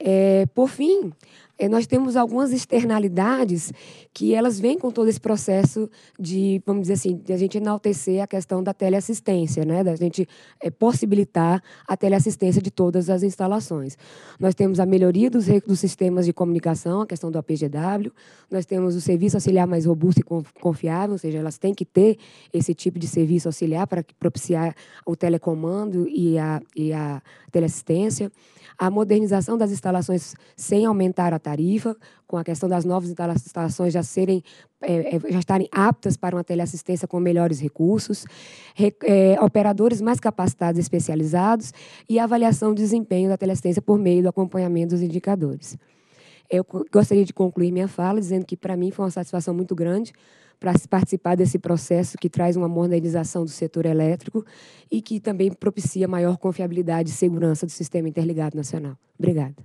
É, por fim, é, nós temos algumas externalidades que elas vêm com todo esse processo de, vamos dizer assim, de a gente enaltecer a questão da teleassistência, né? da gente é, possibilitar a teleassistência de todas as instalações. Nós temos a melhoria dos, dos sistemas de comunicação, a questão do APGW, nós temos o serviço auxiliar mais robusto e confiável, ou seja, elas têm que ter esse tipo de serviço auxiliar para propiciar o telecomando e a, e a teleassistência, a modernização das instalações sem aumentar a Tarifa, com a questão das novas instalações já serem é, é, já estarem aptas para uma teleassistência com melhores recursos, re, é, operadores mais capacitados e especializados e avaliação do desempenho da teleassistência por meio do acompanhamento dos indicadores. Eu gostaria de concluir minha fala dizendo que, para mim, foi uma satisfação muito grande para participar desse processo que traz uma modernização do setor elétrico e que também propicia maior confiabilidade e segurança do Sistema Interligado Nacional. Obrigada.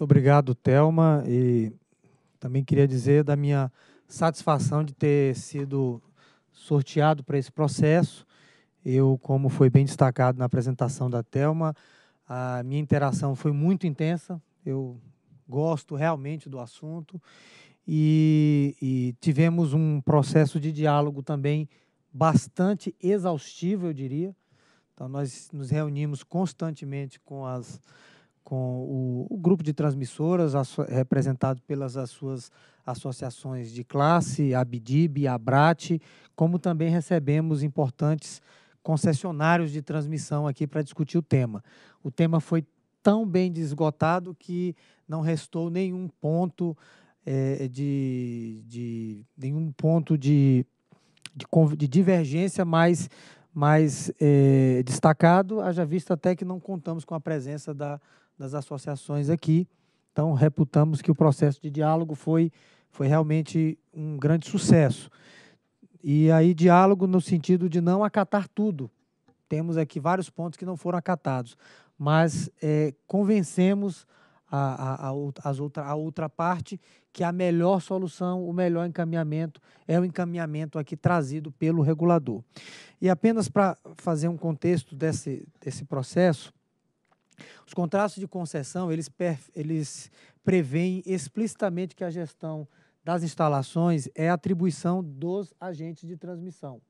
Muito obrigado, Telma, e também queria dizer da minha satisfação de ter sido sorteado para esse processo. Eu, como foi bem destacado na apresentação da Telma, a minha interação foi muito intensa. Eu gosto realmente do assunto e, e tivemos um processo de diálogo também bastante exaustivo, eu diria. Então, nós nos reunimos constantemente com as com o, o grupo de transmissoras representado pelas as suas associações de classe, Abdib, Abrat, como também recebemos importantes concessionários de transmissão aqui para discutir o tema. O tema foi tão bem esgotado que não restou nenhum ponto é, de, de, nenhum ponto de, de, de divergência mais, mais é, destacado, haja vista até que não contamos com a presença da das associações aqui. Então, reputamos que o processo de diálogo foi, foi realmente um grande sucesso. E aí, diálogo no sentido de não acatar tudo. Temos aqui vários pontos que não foram acatados, mas é, convencemos a, a, a, as outra, a outra parte que a melhor solução, o melhor encaminhamento é o encaminhamento aqui trazido pelo regulador. E apenas para fazer um contexto desse, desse processo, os contratos de concessão, eles, eles preveem explicitamente que a gestão das instalações é atribuição dos agentes de transmissão,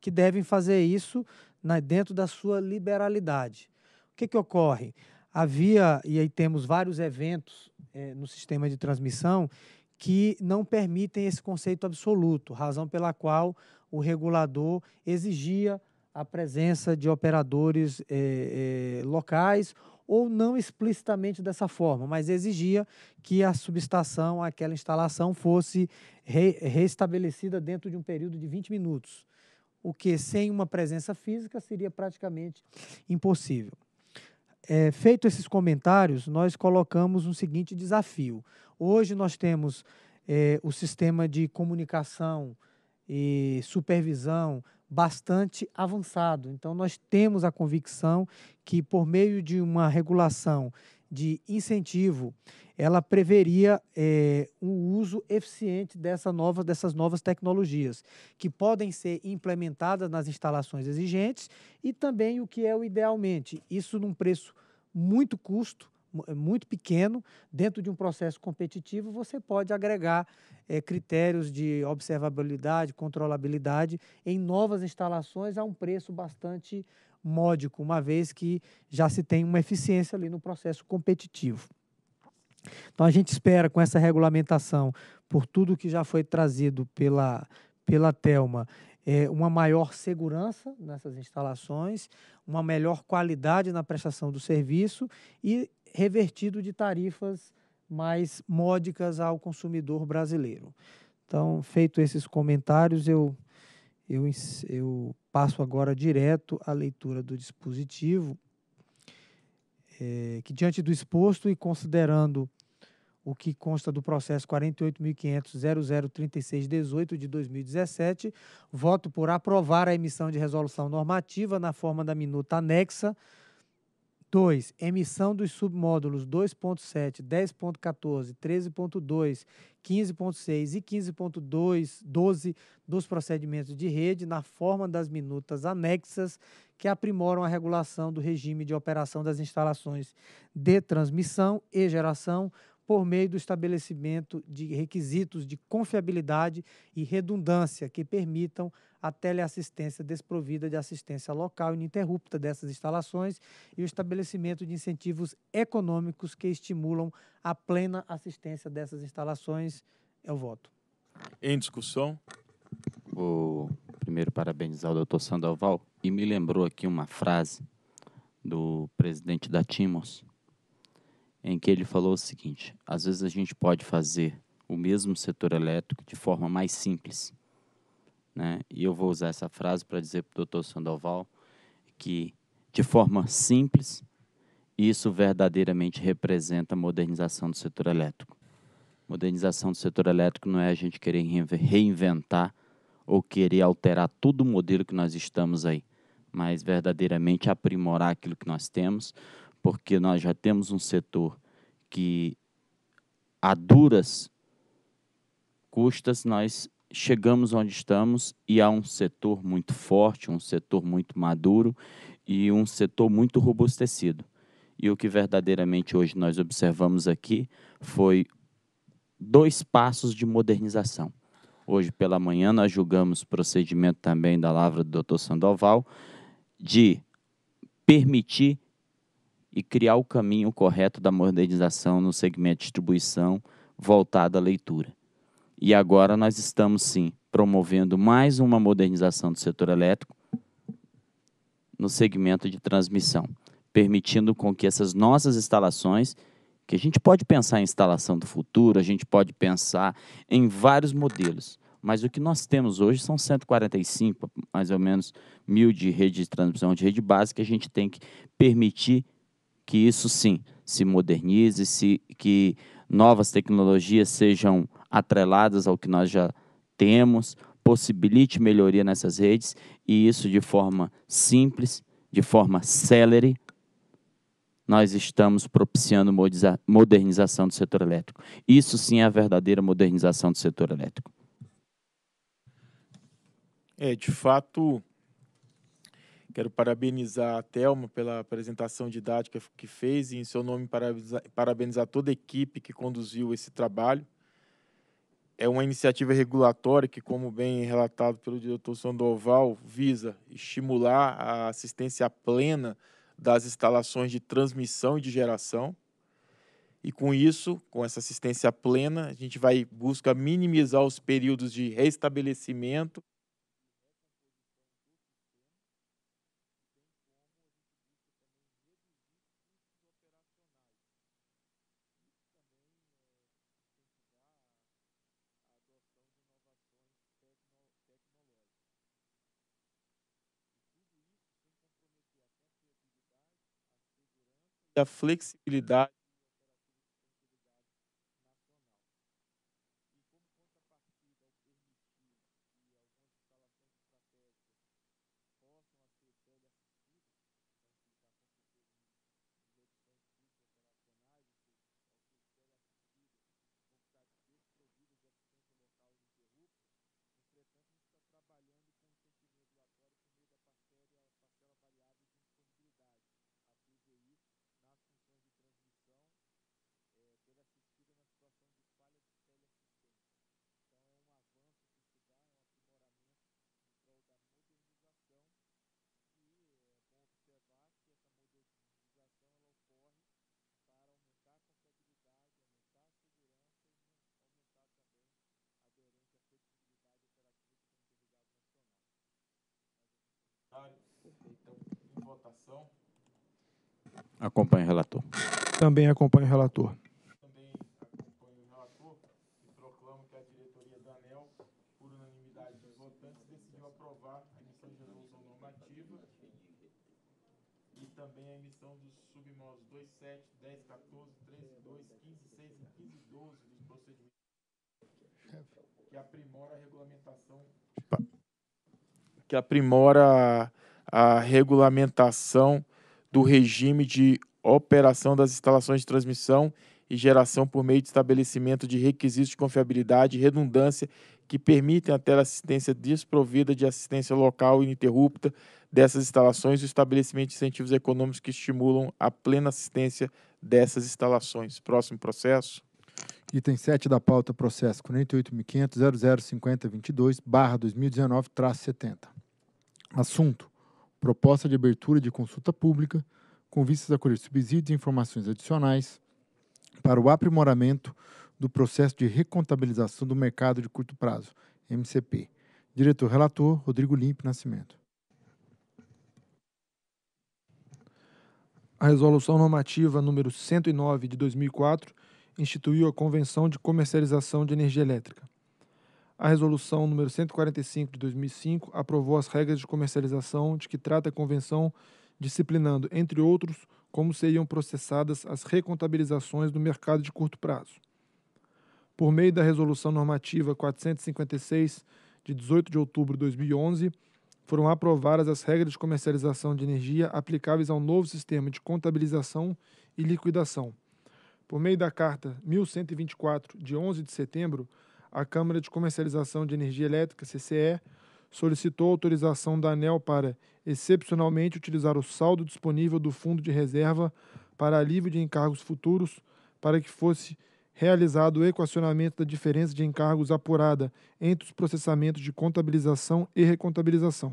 que devem fazer isso na, né, dentro da sua liberalidade. O que, que ocorre? Havia, e aí temos vários eventos é, no sistema de transmissão que não permitem esse conceito absoluto, razão pela qual o regulador exigia a presença de operadores eh, eh, locais ou não explicitamente dessa forma, mas exigia que a subestação, aquela instalação, fosse re restabelecida dentro de um período de 20 minutos, o que sem uma presença física seria praticamente impossível. É, feito esses comentários, nós colocamos um seguinte desafio. Hoje nós temos é, o sistema de comunicação e supervisão bastante avançado. Então, nós temos a convicção que, por meio de uma regulação de incentivo, ela preveria é, um uso eficiente dessa nova, dessas novas tecnologias, que podem ser implementadas nas instalações exigentes e também o que é o idealmente, isso num preço muito custo, é muito pequeno, dentro de um processo competitivo, você pode agregar é, critérios de observabilidade, controlabilidade em novas instalações a um preço bastante módico, uma vez que já se tem uma eficiência ali no processo competitivo. Então a gente espera com essa regulamentação, por tudo que já foi trazido pela, pela Telma, é, uma maior segurança nessas instalações, uma melhor qualidade na prestação do serviço e revertido de tarifas mais módicas ao consumidor brasileiro. Então, feito esses comentários, eu, eu, eu passo agora direto à leitura do dispositivo, é, que diante do exposto e considerando o que consta do processo 48.500.003618 de 2017, voto por aprovar a emissão de resolução normativa na forma da minuta anexa 2. Emissão dos submódulos 2.7, 10.14, 13.2, 15.6 e 15.2, 12 dos procedimentos de rede na forma das minutas anexas que aprimoram a regulação do regime de operação das instalações de transmissão e geração por meio do estabelecimento de requisitos de confiabilidade e redundância que permitam a teleassistência desprovida de assistência local ininterrupta dessas instalações e o estabelecimento de incentivos econômicos que estimulam a plena assistência dessas instalações. É o voto. Em discussão. Vou primeiro parabenizar o doutor Sandoval e me lembrou aqui uma frase do presidente da Timos, em que ele falou o seguinte: às vezes a gente pode fazer o mesmo setor elétrico de forma mais simples. Né? E eu vou usar essa frase para dizer para o doutor Sandoval que, de forma simples, isso verdadeiramente representa a modernização do setor elétrico. Modernização do setor elétrico não é a gente querer reinventar ou querer alterar todo o modelo que nós estamos aí, mas verdadeiramente aprimorar aquilo que nós temos, porque nós já temos um setor que, a duras custas, nós chegamos onde estamos e há um setor muito forte, um setor muito maduro e um setor muito robustecido. E o que verdadeiramente hoje nós observamos aqui foi dois passos de modernização. Hoje pela manhã nós julgamos procedimento também da lavra do Dr. Sandoval de permitir e criar o caminho correto da modernização no segmento de distribuição voltado à leitura. E agora nós estamos sim promovendo mais uma modernização do setor elétrico no segmento de transmissão, permitindo com que essas nossas instalações, que a gente pode pensar em instalação do futuro, a gente pode pensar em vários modelos, mas o que nós temos hoje são 145, mais ou menos, mil de rede de transmissão de rede básica que a gente tem que permitir que isso sim se modernize, se, que novas tecnologias sejam atreladas ao que nós já temos, possibilite melhoria nessas redes e isso de forma simples, de forma célere, nós estamos propiciando modernização do setor elétrico. Isso sim é a verdadeira modernização do setor elétrico. É, de fato, Quero parabenizar a Thelma pela apresentação didática que fez e, em seu nome, parabenizar, parabenizar toda a equipe que conduziu esse trabalho. É uma iniciativa regulatória que, como bem relatado pelo diretor Sandoval, visa estimular a assistência plena das instalações de transmissão e de geração. E com isso, com essa assistência plena, a gente vai busca minimizar os períodos de restabelecimento da flexibilidade relação? Acompanho o relator. Também acompanho o relator. Também acompanho o relator e proclamo que a diretoria da ANEL, por unanimidade dos votantes, decidiu aprovar a emissão de resolução normativa e também a emissão dos submódulos 27, 10, 14, 13, 2, 15, 6 e 15, 12 dos procedimentos que aprimora a regulamentação. Que aprimora a regulamentação do regime de operação das instalações de transmissão e geração por meio de estabelecimento de requisitos de confiabilidade e redundância que permitem a teleassistência desprovida de assistência local ininterrupta dessas instalações e o estabelecimento de incentivos econômicos que estimulam a plena assistência dessas instalações. Próximo processo. Item 7 da pauta, processo 48.500.005022, barra 2019, traço 70. Assunto proposta de abertura de consulta pública, com vistas a colher subsídios e informações adicionais para o aprimoramento do processo de recontabilização do mercado de curto prazo, MCP. Diretor relator Rodrigo Limpe Nascimento. A resolução normativa número 109 de 2004 instituiu a Convenção de Comercialização de Energia Elétrica. A resolução número 145 de 2005 aprovou as regras de comercialização de que trata a convenção, disciplinando, entre outros, como seriam processadas as recontabilizações do mercado de curto prazo. Por meio da Resolução Normativa 456, de 18 de outubro de 2011, foram aprovadas as regras de comercialização de energia aplicáveis ao novo sistema de contabilização e liquidação. Por meio da Carta 1124, de 11 de setembro, a Câmara de Comercialização de Energia Elétrica, CCE, solicitou autorização da ANEL para, excepcionalmente, utilizar o saldo disponível do fundo de reserva para alívio de encargos futuros para que fosse realizado o equacionamento da diferença de encargos apurada entre os processamentos de contabilização e recontabilização.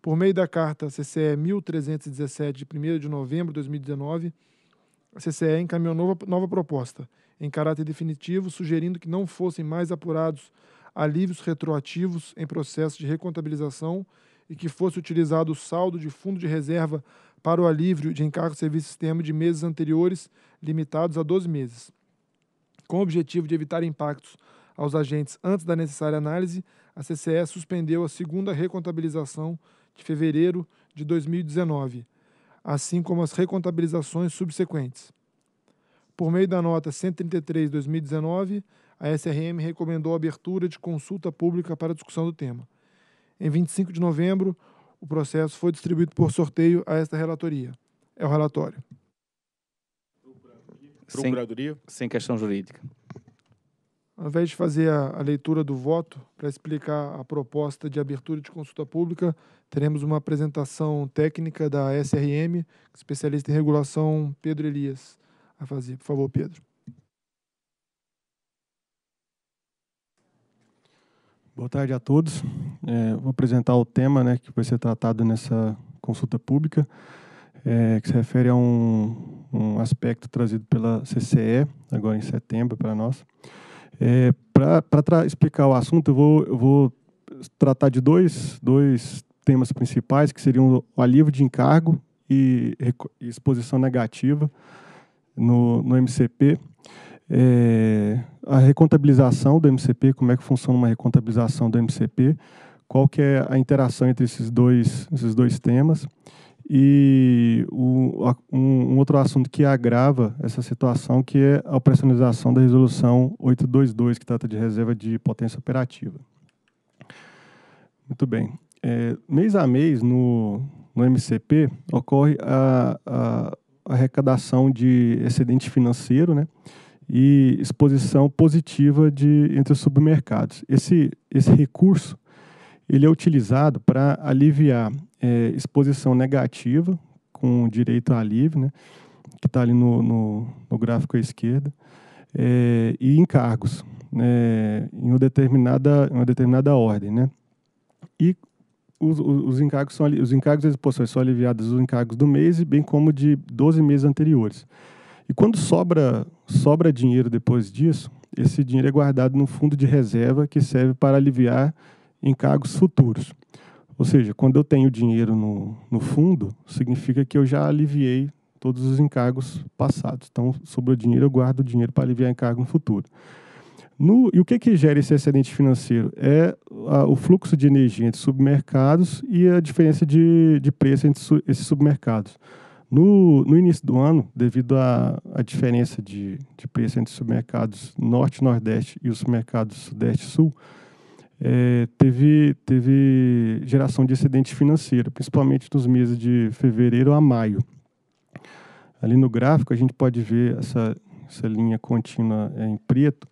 Por meio da carta CCE 1317, de 1 de novembro de 2019, a CCE encaminhou nova, nova proposta em caráter definitivo, sugerindo que não fossem mais apurados alívios retroativos em processo de recontabilização e que fosse utilizado o saldo de fundo de reserva para o alívio de encargo, serviço e sistema de meses anteriores, limitados a 12 meses. Com o objetivo de evitar impactos aos agentes antes da necessária análise, a CCE suspendeu a segunda recontabilização de fevereiro de 2019, assim como as recontabilizações subsequentes. Por meio da nota 133/2019, a SRM recomendou a abertura de consulta pública para discussão do tema. Em 25 de novembro, o processo foi distribuído por sorteio a esta relatoria. É o relatório. Procuradoria? Sem, sem questão jurídica. Ao invés de fazer a, a leitura do voto para explicar a proposta de abertura de consulta pública, teremos uma apresentação técnica da SRM, especialista em regulação Pedro Elias a fazer. Por favor, Pedro. Boa tarde a todos. É, vou apresentar o tema né, que vai ser tratado nessa consulta pública, é, que se refere a um, um, aspecto trazido pela CCE, agora em setembro, para nós. É, para explicar o assunto, eu vou, eu vou tratar de dois, dois temas principais, que seriam o alívio de encargo e, e exposição negativa, no, no MCP. É, a recontabilização do MCP, como é que funciona uma recontabilização do MCP, qual que é a interação entre esses dois, esses dois temas. E o, um, um, outro assunto que agrava essa situação que é a operacionalização da resolução 822, que trata de reserva de potência operativa. Muito bem. É, mês a mês, no, no MCP, ocorre a arrecadação de excedente financeiro, né? E exposição positiva de entre os submercados. Esse, esse recurso ele é utilizado para aliviar é, exposição negativa com direito a alívio, né? Que está ali no, no, no, gráfico à esquerda é, e encargos, né? Em uma determinada uma determinada ordem, né? E os, os, encargos são os encargos das exposições são aliviados os encargos do mês bem como de 12 meses anteriores. E quando sobra sobra dinheiro depois disso, esse dinheiro é guardado no fundo de reserva que serve para aliviar encargos futuros. Ou seja, quando eu tenho dinheiro no, no fundo, significa que eu já aliviei todos os encargos passados. Então, sobrou dinheiro, eu guardo o dinheiro para aliviar encargo no futuro. No, e o que, que gera esse excedente financeiro? É a, o fluxo de energia entre submercados e a diferença de, de preço entre su, esses submercados. No, no início do ano, devido à diferença de, de preço entre os supermercados norte-nordeste e os supermercados sudeste-sul, é, teve, teve geração de excedente financeiro, principalmente nos meses de fevereiro a maio. Ali no gráfico, a gente pode ver essa, essa linha contínua é, em preto,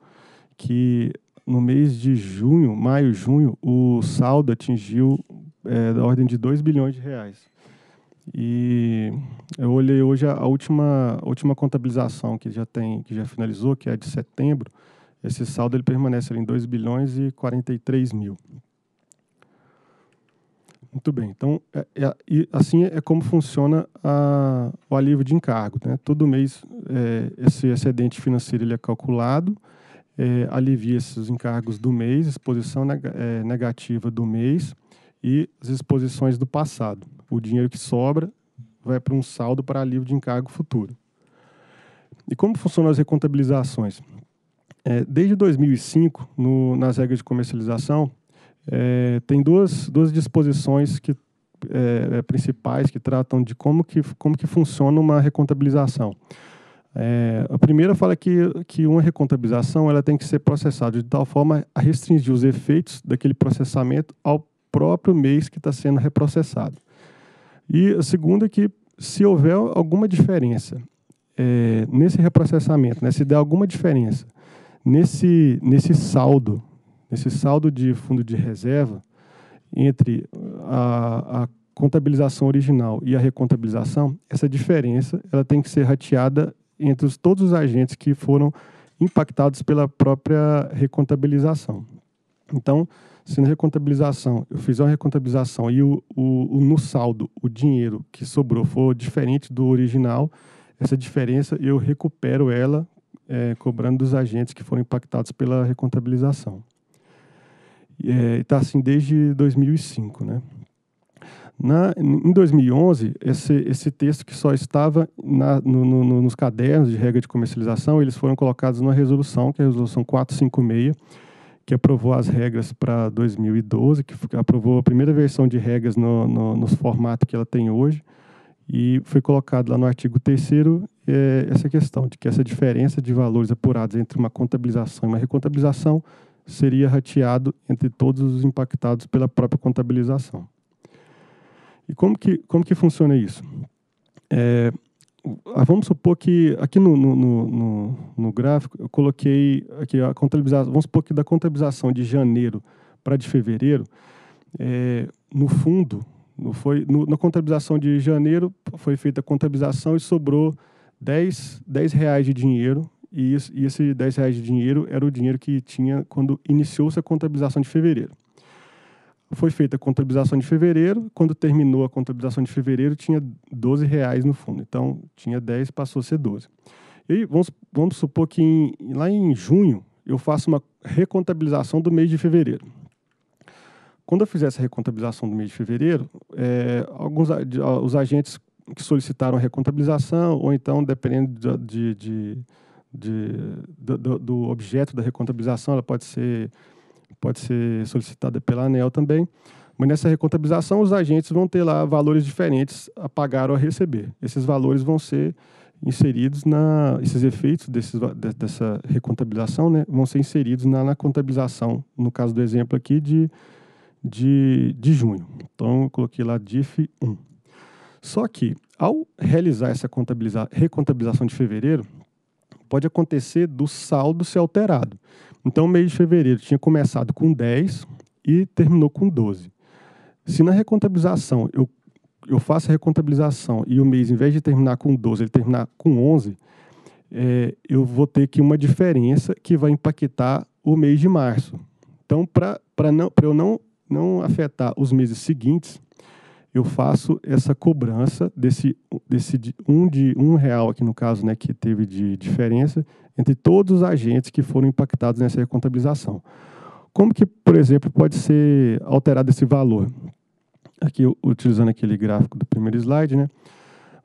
que no mês de junho, maio, junho, o saldo atingiu é, da ordem de 2 bilhões de reais. E eu olhei hoje a última, a última contabilização que já tem, que já finalizou, que é de setembro. Esse saldo ele permanece em 2 bilhões e 43 mil. Muito bem. Então, é, é, assim é como funciona a, o alívio de encargo. Né? Todo mês é, esse excedente financeiro ele é calculado é, alivia esses encargos do mês, exposição neg é, negativa do mês e as exposições do passado. O dinheiro que sobra vai para um saldo para alívio de encargo futuro. E como funcionam as recontabilizações? É, desde 2005, no, nas regras de comercialização, é, tem duas, duas disposições que, é, é principais que tratam de como que, como que funciona uma recontabilização. É, a primeira fala que, que uma recontabilização ela tem que ser processada de tal forma a restringir os efeitos daquele processamento ao próprio mês que está sendo reprocessado. E a segunda é que se houver alguma diferença é, nesse reprocessamento, né, se der alguma diferença nesse, nesse saldo, nesse saldo de fundo de reserva entre a, a contabilização original e a recontabilização, essa diferença ela tem que ser rateada entre os, todos os agentes que foram impactados pela própria recontabilização. Então, se na recontabilização eu fiz uma recontabilização e o, o, o, no saldo o dinheiro que sobrou for diferente do original, essa diferença eu recupero ela é, cobrando dos agentes que foram impactados pela recontabilização. Está é, tá assim desde 2005, né? Na, em 2011, esse, esse texto que só estava na, no, no, nos cadernos de regra de comercialização, eles foram colocados numa resolução, que é a resolução 456, que aprovou as regras para 2012, que aprovou a primeira versão de regras no, no, no, formato que ela tem hoje, e foi colocado lá no artigo 3 é, essa questão de que essa diferença de valores apurados entre uma contabilização e uma recontabilização seria rateado entre todos os impactados pela própria contabilização. E como que, como que funciona isso? É, ah, vamos supor que aqui no, no, no, no, gráfico eu coloquei aqui a contabilização, vamos supor que da contabilização de janeiro para de fevereiro, é, no fundo, no, foi, no, na contabilização de janeiro foi feita a contabilização e sobrou 10, 10 reais de dinheiro e, isso, e esse 10 reais de dinheiro era o dinheiro que tinha quando iniciou-se a contabilização de fevereiro foi feita a contabilização de fevereiro. Quando terminou a contabilização de fevereiro, tinha 12 reais no fundo. Então, tinha 10, passou a ser 12. E vamos, vamos supor que em, lá em junho eu faço uma recontabilização do mês de fevereiro. Quando eu fizer essa recontabilização do mês de fevereiro, é, alguns os agentes que solicitaram a recontabilização, ou então, dependendo de, de, de do, do, objeto da recontabilização, ela pode ser pode ser solicitada pela ANEL também. Mas nessa recontabilização, os agentes vão ter lá valores diferentes a pagar ou a receber. Esses valores vão ser inseridos na. Esses efeitos desses, dessa recontabilização né, vão ser inseridos na, na contabilização, no caso do exemplo aqui, de, de, de junho. Então, eu coloquei lá DIF 1. Só que, ao realizar essa recontabilização de fevereiro, pode acontecer do saldo ser alterado. Então, o mês de fevereiro tinha começado com 10 e terminou com 12. Se na recontabilização eu, eu faço a recontabilização e o mês, em vez de terminar com 12, ele terminar com 11, é, eu vou ter que uma diferença que vai impactar o mês de março. Então, para eu não, não afetar os meses seguintes, eu faço essa cobrança desse, desse um de um real aqui no caso, né, que teve de diferença, entre todos os agentes que foram impactados nessa recontabilização. Como que, por exemplo, pode ser alterado esse valor? Aqui, utilizando aquele gráfico do primeiro slide, né?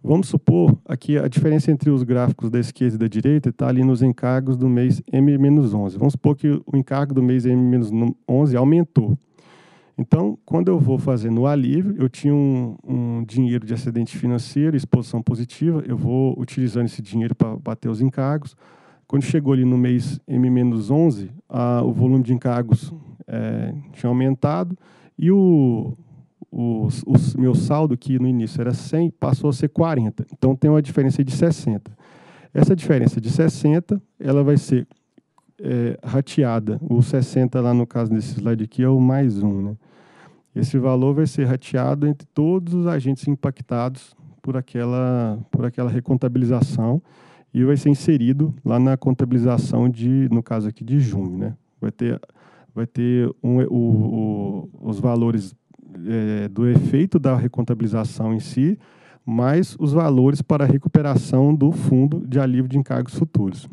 Vamos supor aqui a diferença entre os gráficos da esquerda e da direita está ali nos encargos do mês M-11. Vamos supor que o encargo do mês M-11 aumentou. Então, quando eu vou fazendo o alívio, eu tinha um, um, dinheiro de acidente financeiro, exposição positiva, eu vou utilizando esse dinheiro para bater os encargos. Quando chegou ali no mês M-11, o volume de encargos é, tinha aumentado e o, o, o, meu saldo, que no início era 100, passou a ser 40. Então, tem uma diferença de 60. Essa diferença de 60, ela vai ser é, rateada. O 60, lá no caso desse slide aqui, é o mais um. Né? Esse valor vai ser rateado entre todos os agentes impactados por aquela, por aquela recontabilização e vai ser inserido lá na contabilização de, no caso aqui, de junho, né? Vai ter, vai ter um, o, o, os valores é, do efeito da recontabilização em si, mais os valores para a recuperação do fundo de alívio de encargos futuros.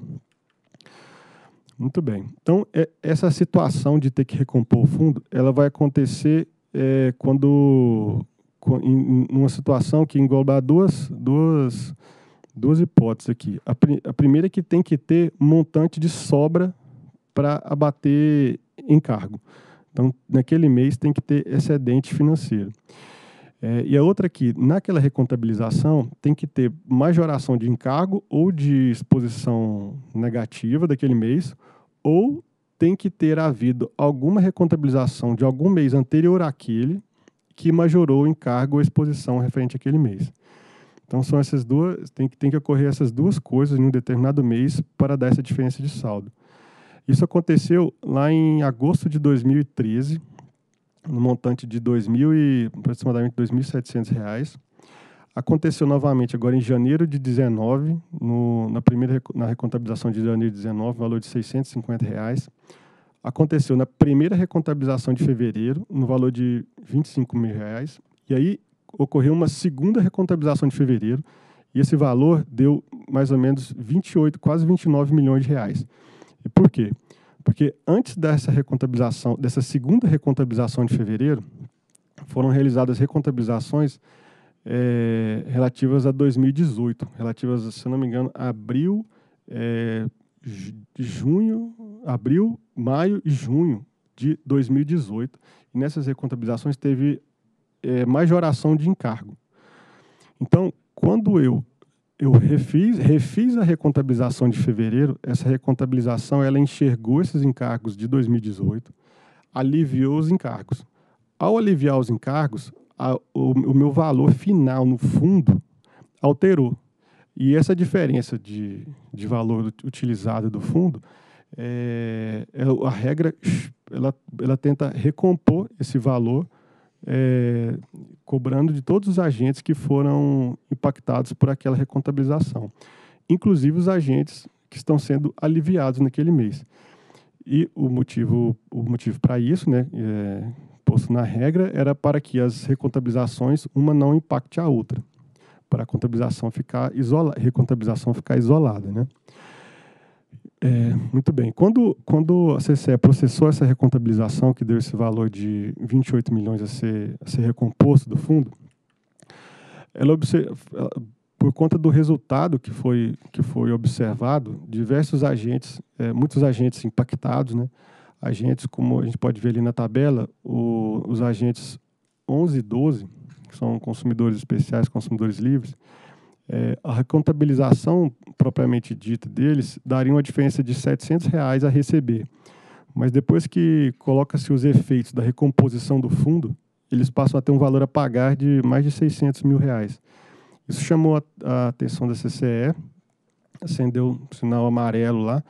Muito bem. Então, é, essa situação de ter que recompor o fundo, ela vai acontecer é, quando em, uma situação que engloba duas, duas duas hipóteses aqui. A, pri a primeira é que tem que ter montante de sobra para abater encargo. Então, naquele mês tem que ter excedente financeiro. É, e a outra aqui, é naquela recontabilização, tem que ter majoração de encargo ou de exposição negativa daquele mês, ou tem que ter havido alguma recontabilização de algum mês anterior àquele que majorou o encargo ou exposição referente àquele mês. Então são essas duas, tem, tem que ocorrer essas duas coisas em um determinado mês para dar essa diferença de saldo. Isso aconteceu lá em agosto de 2013, no montante de 2.000 e aproximadamente 2.700 reais. Aconteceu novamente agora em janeiro de 19, no, na primeira na recontabilização de janeiro de 19, valor de 650. Reais. Aconteceu na primeira recontabilização de fevereiro, no valor de 25 mil. Reais. E aí ocorreu uma segunda recontabilização de fevereiro e esse valor deu mais ou menos 28, quase 29 milhões de reais. E por quê? Porque antes dessa recontabilização, dessa segunda recontabilização de fevereiro, foram realizadas recontabilizações é, relativas a 2018, relativas, se não me engano, abril, é, junho, abril, maio e junho de 2018. E nessas recontabilizações teve é, majoração de encargo. Então, quando eu eu refiz, refiz a recontabilização de fevereiro, essa recontabilização ela enxergou esses encargos de 2018, aliviou os encargos. Ao aliviar os encargos, a, o, o meu valor final no fundo alterou. E essa diferença de, de valor utilizado do fundo, é, é a regra ela, ela tenta recompor esse valor é, cobrando de todos os agentes que foram impactados por aquela recontabilização, inclusive os agentes que estão sendo aliviados naquele mês. E o motivo, o motivo para isso, né, é, posto na regra, era para que as recontabilizações uma não impacte a outra, para a contabilização ficar isolada, recontabilização ficar isolada, né? É, muito bem. Quando, quando a CCE processou essa recontabilização, que deu esse valor de 28 milhões a ser, a ser recomposto do fundo, ela, observa, por conta do resultado que foi, que foi observado, diversos agentes, é, muitos agentes impactados, né? agentes, como a gente pode ver ali na tabela, o, os agentes 11 e 12, que são consumidores especiais, consumidores livres, é, a contabilização propriamente dita deles daria uma diferença de R$ 700 reais a receber. Mas depois que coloca-se os efeitos da recomposição do fundo, eles passam a ter um valor a pagar de mais de 600 mil reais. Isso chamou a, a atenção da CCE, acendeu um sinal amarelo lá,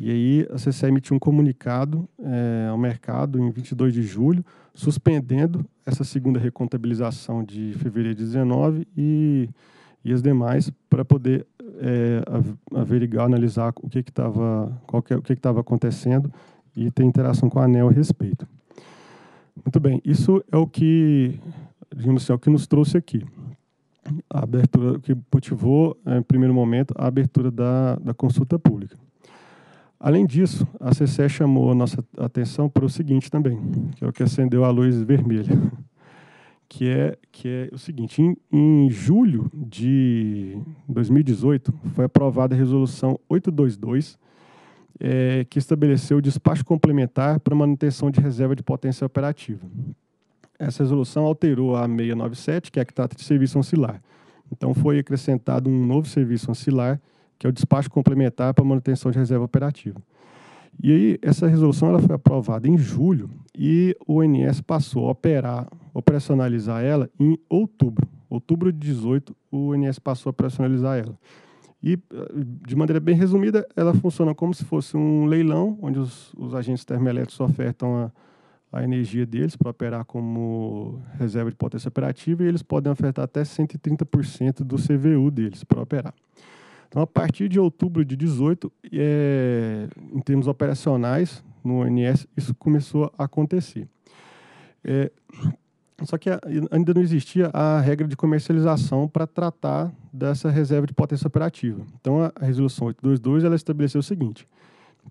e aí a CCE emitiu um comunicado é, ao mercado em 22 de julho, suspendendo essa segunda recontabilização de fevereiro de 19 e e as demais para poder é, averiguar, analisar o que estava é, que, que, que acontecendo e ter interação com a ANEL a respeito. Muito bem, isso é o que, digamos assim, é o que nos trouxe aqui. A abertura, o que motivou, é, em primeiro momento, a abertura da, da consulta pública. Além disso, a CCE chamou a nossa atenção para o seguinte também, que é o que acendeu a luz vermelha que é, que é o seguinte: em, em julho de 2018 foi aprovada a resolução 822, é, que estabeleceu o despacho complementar para manutenção de reserva de potência operativa. Essa resolução alterou a 697, que é a que trata de serviço ancilar. Então foi acrescentado um novo serviço ancilar, que é o despacho complementar para manutenção de reserva operativa. E aí, essa resolução ela foi aprovada em julho e o ONS passou a operar, operacionalizar ela em outubro. Outubro de 18, o ONS passou a operacionalizar ela. E, de maneira bem resumida, ela funciona como se fosse um leilão, onde os, os agentes termoelétricos ofertam a, a energia deles para operar como reserva de potência operativa e eles podem ofertar até 130% do CVU deles para operar. Então, a partir de outubro de 18, é, em termos operacionais, no ONS, isso começou a acontecer. É, só que ainda não existia a regra de comercialização para tratar dessa reserva de potência operativa. Então, a resolução 822 ela estabeleceu o seguinte,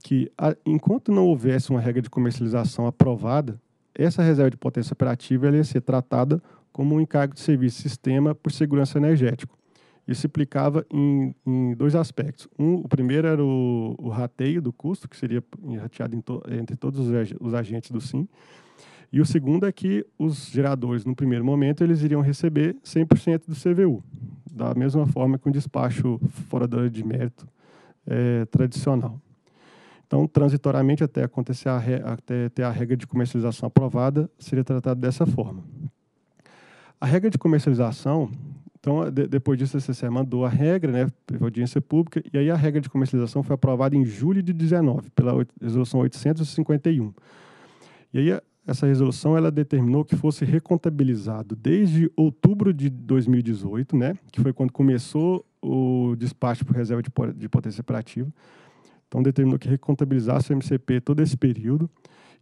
que a, enquanto não houvesse uma regra de comercialização aprovada, essa reserva de potência operativa ela ia ser tratada como um encargo de serviço sistema por segurança energética. Isso implicava em, em dois aspectos. Um, o primeiro era o, o rateio do custo, que seria rateado to, entre todos os, os agentes do SIM. E o segundo é que os geradores, no primeiro momento, eles iriam receber 100% do CVU, da mesma forma que um despacho fora da de mérito é, tradicional. Então, transitoriamente, até acontecer a, re... até ter a regra de comercialização aprovada, seria tratado dessa forma. A regra de comercialização então, de, depois disso, a CCE mandou a regra né, audiência pública, e aí a regra de comercialização foi aprovada em julho de 19, pela resolução 851. E aí, essa resolução ela determinou que fosse recontabilizado desde outubro de 2018, né, que foi quando começou o despacho por reserva de, de potência operativa. Então, determinou que recontabilizasse o MCP todo esse período.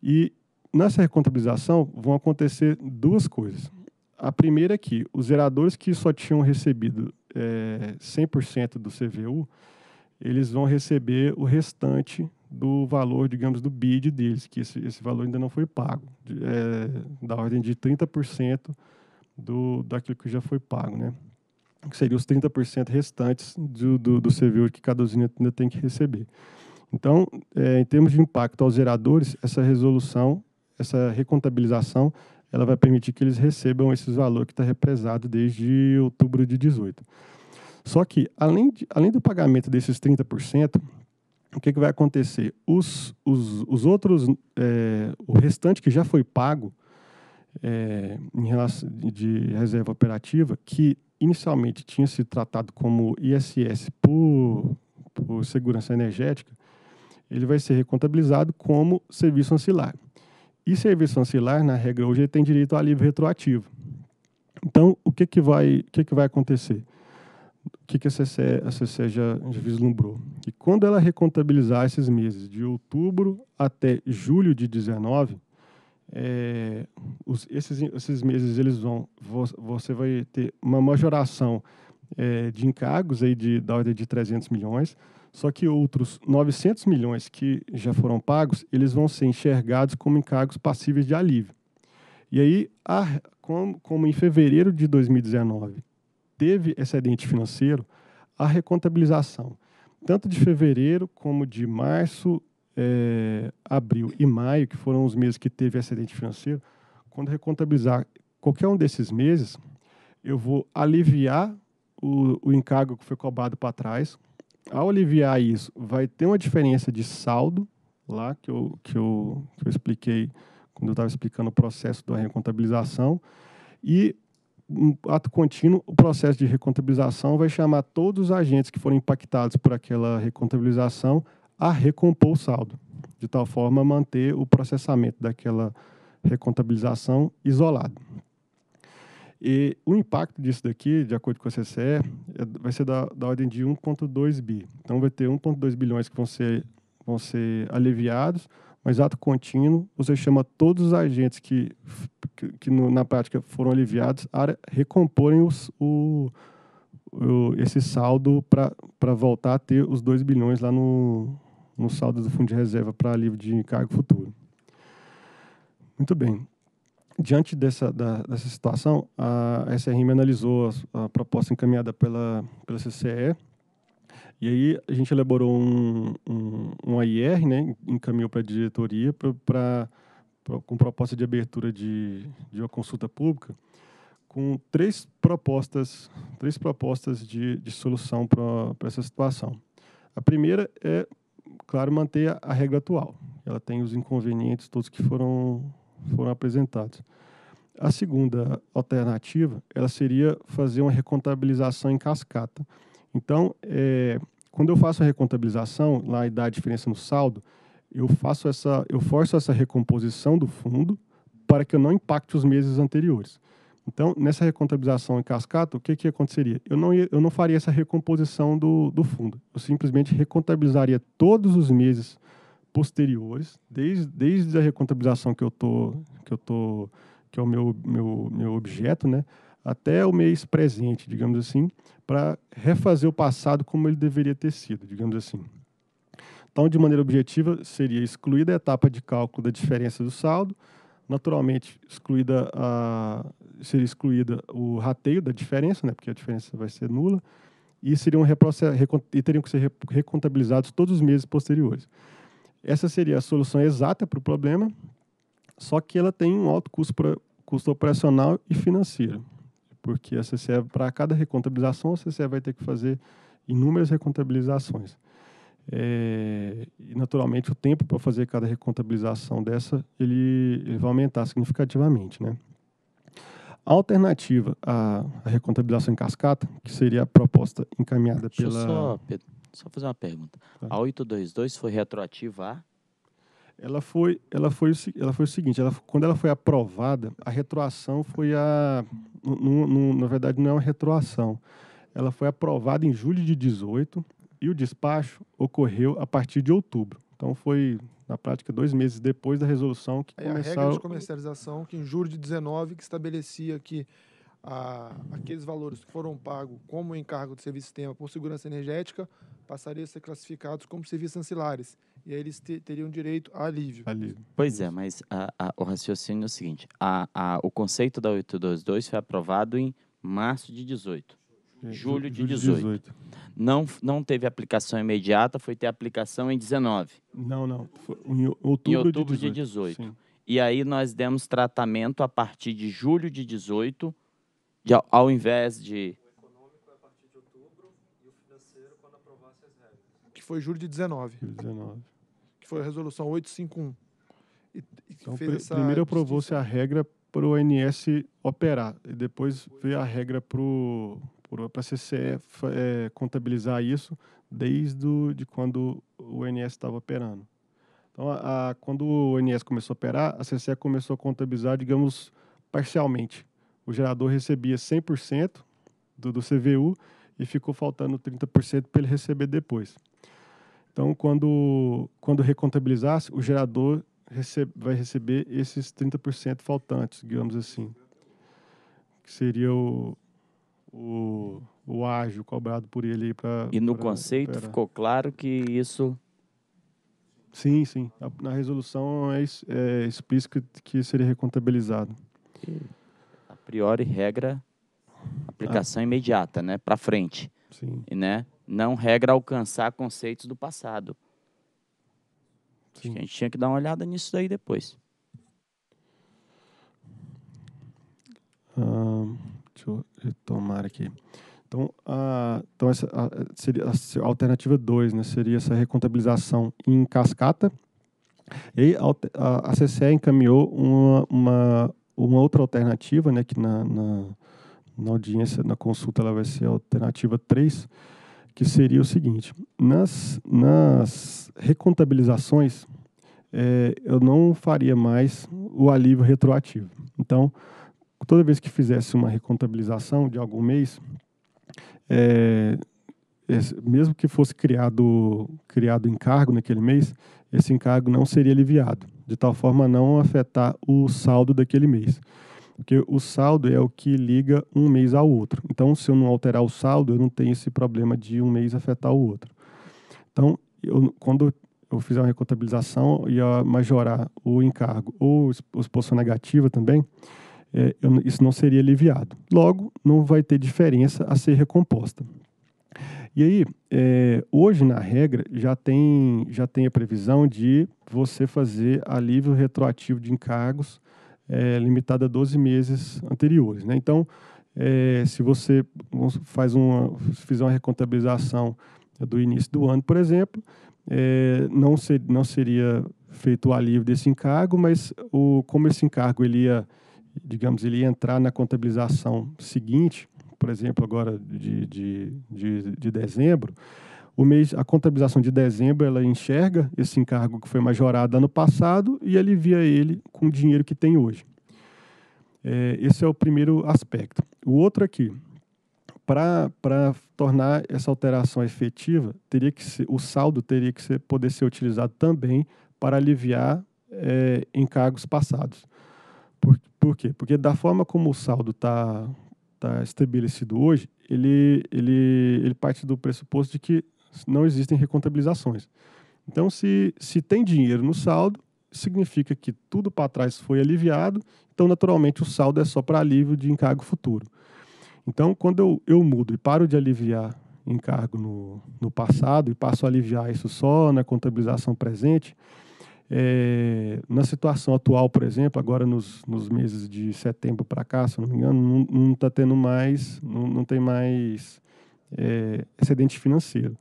E nessa recontabilização vão acontecer duas coisas. A primeira é que os zeradores que só tinham recebido é, 100% do CVU, eles vão receber o restante do valor, digamos, do bid deles, que esse, esse valor ainda não foi pago, é, da ordem de 30% do, daquilo que já foi pago, né? Que seria os 30% restantes do, do, do CVU que cada usina ainda tem que receber. Então, é, em termos de impacto aos geradores essa resolução, essa recontabilização, ela vai permitir que eles recebam esses valor que está represado desde outubro de 18. Só que, além, de, além do pagamento desses 30%, o que, que vai acontecer? Os, os, os outros, é, o restante que já foi pago é, em relação de reserva operativa, que inicialmente tinha se tratado como ISS por, por segurança energética, ele vai ser recontabilizado como serviço ancilar. E serviço ancilar, na regra hoje, ele tem direito a livre retroativo. Então, o que, que, vai, o que, que vai acontecer? O que, que a CCE, a CCE já, já vislumbrou? Que quando ela recontabilizar esses meses, de outubro até julho de 19, é, os, esses, esses meses eles vão, você vai ter uma majoração é, de encargos aí de, da ordem de 300 milhões, só que outros 900 milhões que já foram pagos, eles vão ser enxergados como encargos passíveis de alívio. E aí, a, como, como em fevereiro de 2019 teve excedente financeiro, a recontabilização, tanto de fevereiro como de março, é, abril e maio, que foram os meses que teve excedente financeiro, quando recontabilizar qualquer um desses meses, eu vou aliviar o, o encargo que foi cobrado para trás, ao aliviar isso, vai ter uma diferença de saldo lá que eu, que eu, que eu expliquei quando eu estava explicando o processo da recontabilização. E, um ato contínuo, o processo de recontabilização vai chamar todos os agentes que foram impactados por aquela recontabilização a recompor o saldo, de tal forma manter o processamento daquela recontabilização isolado. E o impacto disso daqui, de acordo com a CCE, é, vai ser da, da ordem de 1,2 bi. Então, vai ter 1,2 bilhões que vão ser, vão ser aliviados, mas ato contínuo, você chama todos os agentes que, que, que no, na prática foram aliviados a recomporem os, o, o, esse saldo para voltar a ter os 2 bilhões lá no, no saldo do fundo de reserva para livre de encargo futuro. Muito bem diante dessa, da, dessa situação, a SRM analisou a, a, proposta encaminhada pela, pela CCE e aí a gente elaborou um, um, um AIR, né, encaminhou para a diretoria para com proposta de abertura de, de uma consulta pública com três propostas, três propostas de, de solução para essa situação. A primeira é, claro, manter a, a regra atual. Ela tem os inconvenientes todos que foram foram apresentados. A segunda alternativa, ela seria fazer uma recontabilização em cascata. Então, é, quando eu faço a recontabilização, lá e dá a diferença no saldo, eu faço essa, eu forço essa recomposição do fundo para que eu não impacte os meses anteriores. Então, nessa recontabilização em cascata, o que, que aconteceria? Eu não, ia, eu não faria essa recomposição do, do fundo. Eu simplesmente recontabilizaria todos os meses posteriores, desde, desde a recontabilização que eu tô que eu tô que é o meu meu, meu objeto, né, até o mês presente, digamos assim, para refazer o passado como ele deveria ter sido, digamos assim. Então, de maneira objetiva, seria excluída a etapa de cálculo da diferença do saldo, naturalmente excluída a seria excluída o rateio da diferença, né, porque a diferença vai ser nula, e seriam e teriam que ser recontabilizados todos os meses posteriores. Essa seria a solução exata para o problema, só que ela tem um alto custo, pra, custo operacional e financeiro, porque a CCE, para cada recontabilização, a CCE vai ter que fazer inúmeras recontabilizações. É, e naturalmente o tempo para fazer cada recontabilização dessa ele, ele, vai aumentar significativamente, né? A alternativa à, à recontabilização em cascata, que seria a proposta encaminhada Deixa pela. Só, Pedro, só fazer uma pergunta. Tá. A 822 foi retroativa a? Ela foi, ela foi, ela foi o seguinte, ela, quando ela foi aprovada, a retroação foi a... No, no, na verdade, não é uma retroação. Ela foi aprovada em julho de 18 e o despacho ocorreu a partir de outubro. Então foi, na prática, dois meses depois da resolução que é começaram... a regra de comercialização que em julho de 19 que estabelecia que a, aqueles valores que foram pagos como encargo de serviço sistema por segurança energética passariam a ser classificados como serviços ancilares. E aí eles te, teriam direito a alívio. alívio. Pois é, mas a, a, o raciocínio é o seguinte: o conceito da 822 foi aprovado em março de 18. É, julho de julho 18. 18. Não, não teve aplicação imediata, foi ter aplicação em 19. Não, não. Foi em outubro, em outubro de 18. De 18. E aí nós demos tratamento a partir de julho de 18 e ao, invés de. O econômico é a partir de outubro e o financeiro quando aprovasse as regras. Que foi julho de 19. Julho de 19. Que foi a resolução 851. E, e então, pr primeiro aprovou-se a regra para o ONS operar, e depois veio a regra para a CCE é, contabilizar isso desde do, de quando o ONS estava operando. Então, a, a, quando o ONS começou a operar, a CCE começou a contabilizar, digamos, parcialmente o gerador recebia 100% do, do CVU e ficou faltando 30% para ele receber depois. Então, quando, quando recontabilizasse, o gerador recebe, vai receber esses 30% faltantes, digamos assim, que seria o, o, o ágio cobrado por ele para. E no pra, conceito pra... ficou claro que isso. Sim, sim. Na resolução é, é, explícito que seria recontabilizado. E priori regra aplicação ah. imediata, né, para frente, Sim. né? Não regra alcançar conceitos do passado. Acho que a gente tinha que dar uma olhada nisso daí depois. Ah, deixa eu retomar aqui. Então, a, então essa, a, seria a, alternativa 2, né, seria essa recontabilização em cascata. E a, a CCE encaminhou uma, uma, uma outra alternativa, né, que na, na, na audiência, na consulta, ela vai ser a alternativa 3, que seria o seguinte: nas, nas recontabilizações, é, eu não faria mais o alívio retroativo. Então, toda vez que fizesse uma recontabilização de algum mês, é, mesmo que fosse criado criado encargo naquele mês, esse encargo não seria aliviado de tal forma a não afetar o saldo daquele mês. Porque o saldo é o que liga um mês ao outro. Então, se eu não alterar o saldo, eu não tenho esse problema de um mês afetar o outro. Então, eu, quando eu fizer uma recontabilização e majorar o encargo ou exposição negativa também, é, eu, isso não seria aliviado. Logo, não vai ter diferença a ser recomposta. E aí, é, hoje na regra já tem, já tem a previsão de você fazer alívio retroativo de encargos é, limitado a 12 meses anteriores. Né? Então, é, se você faz uma, fizer uma recontabilização do início do ano, por exemplo, é, não, ser, não seria feito o alívio desse encargo, mas o, como esse encargo ele ia, digamos, ele ia entrar na contabilização seguinte, por exemplo, agora de, de, de, de dezembro, o mês, a contabilização de dezembro, ela enxerga esse encargo que foi majorado ano passado e alivia ele com o dinheiro que tem hoje. É, esse é o primeiro aspecto. O outro aqui, para tornar essa alteração efetiva, teria que ser, o saldo teria que ser, poder ser utilizado também para aliviar é, encargos passados. Por, por quê? Porque da forma como o saldo está tá estabelecido hoje, ele, ele, ele parte do pressuposto de que não existem recontabilizações. Então, se, se tem dinheiro no saldo, significa que tudo para trás foi aliviado, então, naturalmente, o saldo é só para alívio de encargo futuro. Então, quando eu, eu mudo e paro de aliviar encargo no, no passado e passo a aliviar isso só na contabilização presente, é, na situação atual, por exemplo, agora nos, nos meses de setembro para cá, se não me engano, não está tendo mais, não, não tem mais é, excedente financeiro.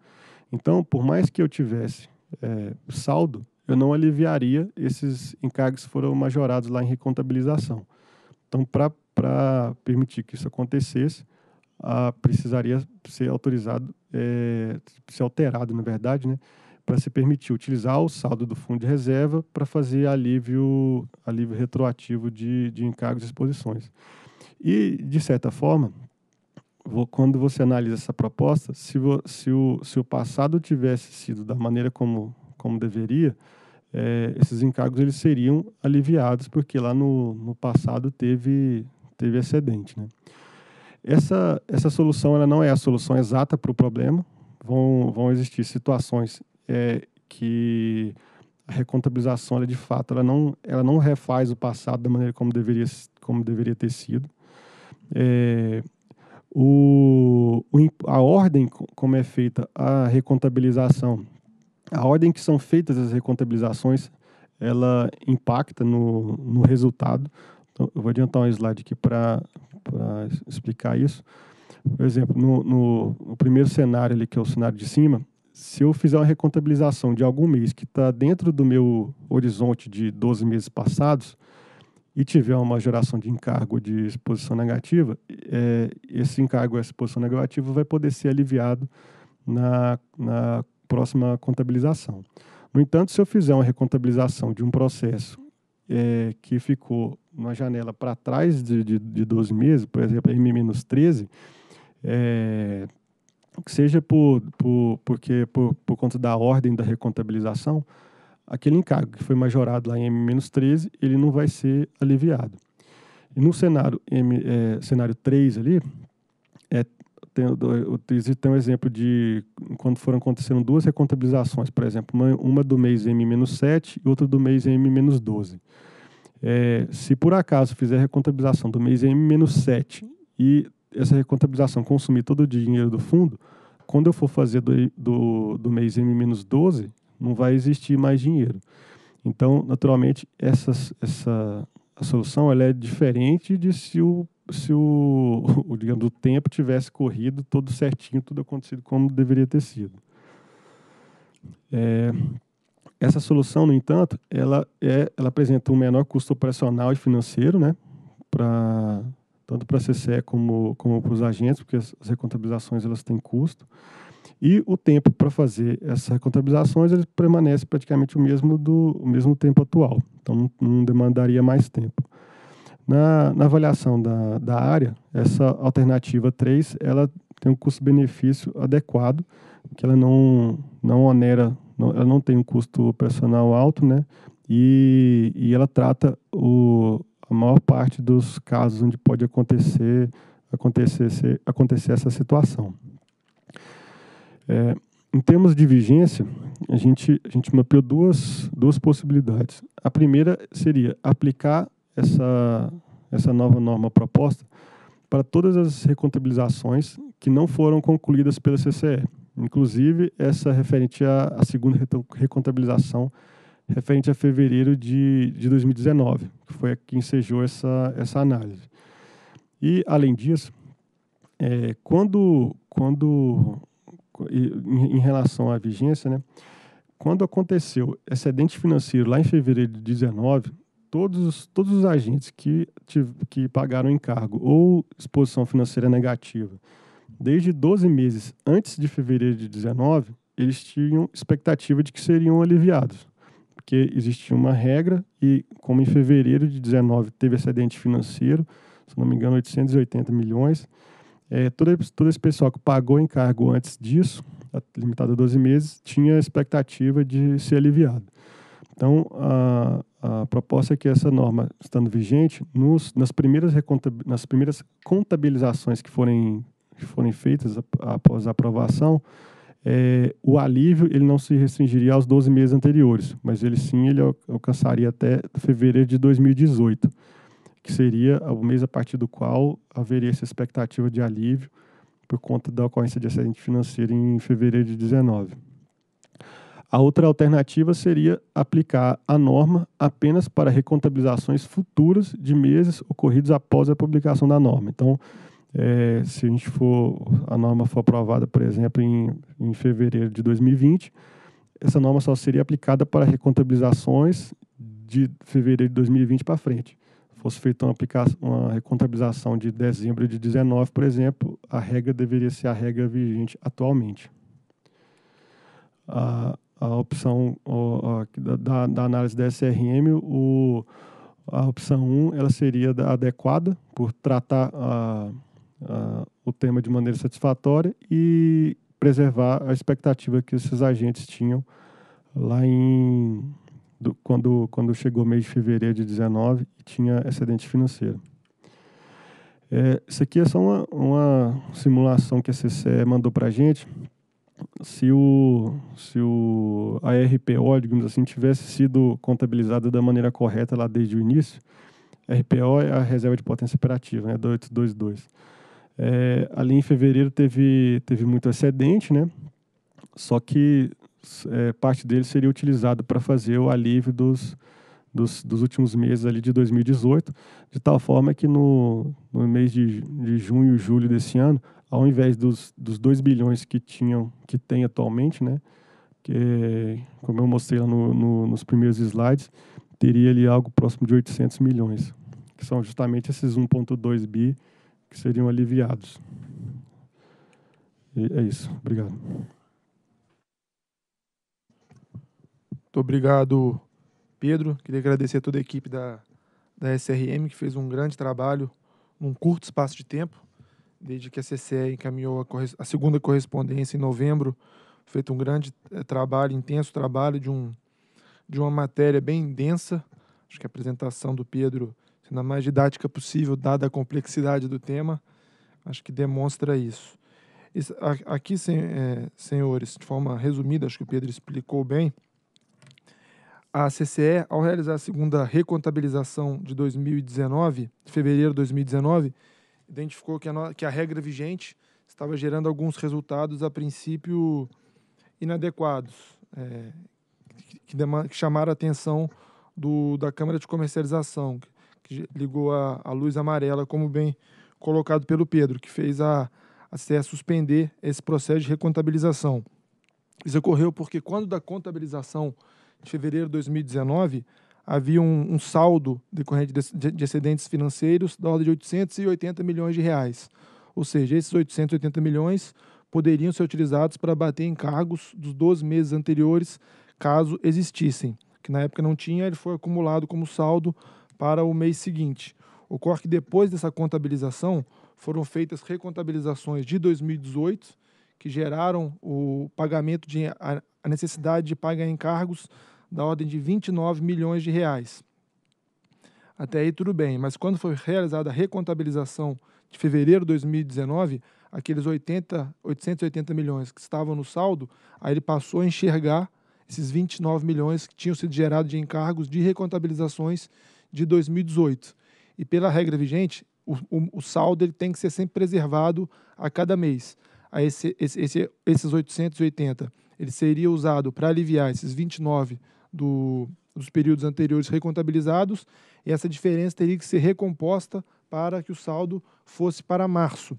Então, por mais que eu tivesse é, saldo, eu não aliviaria esses encargos que foram majorados lá em recontabilização. Então, para permitir que isso acontecesse, a, precisaria ser autorizado, é, ser alterado, na verdade, né? para se permitir utilizar o saldo do fundo de reserva para fazer alívio, alívio retroativo de, de encargos e exposições. E, de certa forma, quando você analisa essa proposta, se, se, o, se o passado tivesse sido da maneira como, como deveria, é, esses encargos eles seriam aliviados, porque lá no, no passado teve, teve excedente. Né? Essa, essa solução ela não é a solução exata para o problema. Vão, vão existir situações é, que a recontabilização, ela, de fato, ela não, ela não refaz o passado da maneira como deveria, como deveria ter sido. É, o, a ordem como é feita a recontabilização, a ordem que são feitas as recontabilizações, ela impacta no, no resultado. Então, eu vou adiantar um slide aqui para explicar isso. Por exemplo, no, no, no, primeiro cenário ali, que é o cenário de cima, se eu fizer uma recontabilização de algum mês que está dentro do meu horizonte de 12 meses passados e tiver uma geração de encargo de exposição negativa, é, esse encargo, essa exposição negativa, vai poder ser aliviado na, na próxima contabilização. No entanto, se eu fizer uma recontabilização de um processo é, que ficou na janela para trás de, de, de 12 meses, por exemplo, M-13, é, seja por, por, porque, por, por conta da ordem da recontabilização, aquele encargo que foi majorado lá em M-13, ele não vai ser aliviado. E no cenário, M, é, cenário 3 ali, é, tem, eu, tem um exemplo de quando foram acontecendo duas recontabilizações, por exemplo, uma, uma do mês M-7 e outra do mês M-12. É, se por acaso fizer a recontabilização do mês M-7 e essa recontabilização, consumir todo o dinheiro do fundo, quando eu for fazer do, do, do mês M-12, não vai existir mais dinheiro. Então, naturalmente, essa essa a solução ela é diferente de se o, se o, o, digamos, o tempo tivesse corrido todo certinho, tudo acontecido como deveria ter sido. É, essa solução, no entanto, ela, é, ela apresenta um menor custo operacional e financeiro né, para tanto para a CCE como, como para os agentes, porque as, as recontabilizações elas têm custo. E o tempo para fazer essas recontabilizações ele permanece praticamente o mesmo do o mesmo tempo atual, então não, demandaria mais tempo. Na, na avaliação da, da área, essa alternativa 3, ela tem um custo-benefício adequado, que ela não, não onera, não, ela não tem um custo operacional alto, né? E, e ela trata o, a maior parte dos casos onde pode acontecer, acontecer, acontecer essa situação. É, em termos de vigência, a gente, a gente mapeou duas, duas possibilidades. A primeira seria aplicar essa, essa nova norma proposta para todas as recontabilizações que não foram concluídas pela CCE, inclusive essa referente à, à segunda recontabilização referente a fevereiro de, de 2019, que foi que ensejou essa, essa análise. E, além disso, é, quando, quando em, em relação à vigência, né, quando aconteceu excedente financeiro lá em fevereiro de 2019, todos, todos os agentes que, que pagaram encargo ou exposição financeira negativa desde 12 meses antes de fevereiro de 2019, eles tinham expectativa de que seriam aliviados porque existia uma regra e como em fevereiro de 19 teve excedente financeiro, se não me engano 880 milhões, é, todo, todo esse pessoal que pagou encargo antes disso, limitado a 12 meses, tinha expectativa de ser aliviado. Então, a, a proposta é que essa norma, estando vigente, nos, nas, primeiras nas primeiras contabilizações que forem, que forem feitas após a aprovação, é, o alívio ele não se restringiria aos 12 meses anteriores, mas ele sim ele alcançaria até fevereiro de 2018, que seria o mês a partir do qual haveria essa expectativa de alívio por conta da ocorrência de acidente financeiro em fevereiro de 19. A outra alternativa seria aplicar a norma apenas para recontabilizações futuras de meses ocorridos após a publicação da norma. Então, é, se a gente for a norma for aprovada, por exemplo, em, em fevereiro de 2020, essa norma só seria aplicada para recontabilizações de fevereiro de 2020 para frente. Fosse feita uma, aplicação, uma recontabilização de dezembro de 19, por exemplo, a regra deveria ser a regra vigente atualmente. A, a opção da, da, análise da SRM, o, a opção 1 ela seria adequada por tratar a uh, o tema de maneira satisfatória e preservar a expectativa que esses agentes tinham lá em do, quando, quando chegou mês de fevereiro de 19 e tinha excedente financeiro. É, isso aqui é só uma, uma simulação que a CCE mandou para a gente. Se o, se o ARPO, digamos assim, tivesse sido contabilizada da maneira correta lá desde o início, RPO é a reserva de potência operativa, né, 2822. É, ali em fevereiro teve, teve muito excedente, né? Só que é, parte dele seria utilizado para fazer o alívio dos, dos, dos, últimos meses ali de 2018, de tal forma que no, no mês de, de junho e julho desse ano, ao invés dos, dos 2 bilhões que tinham que tem atualmente, né? Que, como eu mostrei lá no, no, nos primeiros slides, teria ali algo próximo de 800 milhões, que são justamente esses 1.2 bi que seriam aliviados. E é isso. Obrigado. Muito obrigado, Pedro. Queria agradecer a toda a equipe da, da SRM, que fez um grande trabalho num curto espaço de tempo, desde que a CCE encaminhou a, corre... a segunda correspondência em novembro, feito um grande eh, trabalho, intenso trabalho de um de uma matéria bem densa. Acho que a apresentação do Pedro sendo a mais didática possível, dada a complexidade do tema, acho que demonstra isso. aqui, é, senhores, de forma resumida, acho que o Pedro explicou bem, a CCE, ao realizar a segunda recontabilização de 2019, de fevereiro de 2019, identificou que a, regra vigente estava gerando alguns resultados, a princípio, inadequados, é, que, que, chamaram a atenção do, da Câmara de Comercialização, que que ligou a, a luz amarela, como bem colocado pelo Pedro, que fez a, a CE suspender esse processo de recontabilização. Isso ocorreu porque, quando da contabilização de fevereiro de 2019, havia um, um saldo decorrente de, de excedentes financeiros da ordem de 880 milhões de reais. Ou seja, esses 880 milhões poderiam ser utilizados para bater encargos dos 12 meses anteriores, caso existissem, que na época não tinha, ele foi acumulado como saldo para o mês seguinte. Ocorre que depois dessa contabilização foram feitas recontabilizações de 2018 que geraram o pagamento de a necessidade de pagar encargos da ordem de 29 milhões de reais. Até aí tudo bem, mas quando foi realizada a recontabilização de fevereiro de 2019, aqueles 80, 880 milhões que estavam no saldo, aí ele passou a enxergar esses 29 milhões que tinham sido gerados de encargos de recontabilizações de 2018. E pela regra vigente, o, o, o saldo ele tem que ser sempre preservado a cada mês. A esse, esse, esse, esses 880, ele seria usado para aliviar esses 29 do, dos períodos anteriores recontabilizados, e essa diferença teria que ser recomposta para que o saldo fosse para março.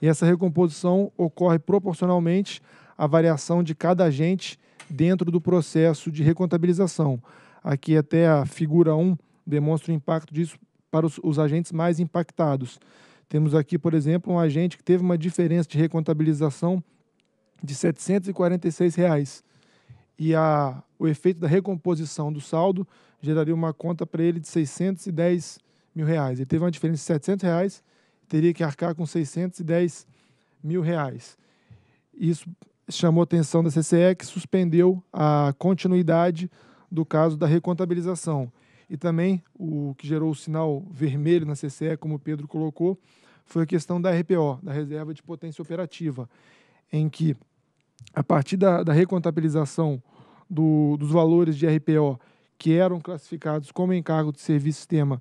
E essa recomposição ocorre proporcionalmente à variação de cada agente dentro do processo de recontabilização. Aqui até a figura 1 demonstra o impacto disso para os, os agentes mais impactados. Temos aqui, por exemplo, um agente que teve uma diferença de recontabilização de R$ 746. Reais. E a, o efeito da recomposição do saldo geraria uma conta para ele de 610 mil reais. Ele teve uma diferença de R$ reais, teria que arcar com 610 mil reais. Isso chamou atenção da CCE, que suspendeu a continuidade do caso da recontabilização. E também o que gerou o sinal vermelho na CCE, como o Pedro colocou, foi a questão da RPO, da reserva de potência operativa, em que, a partir da, da recontabilização do, dos valores de RPO que eram classificados como encargo de serviço sistema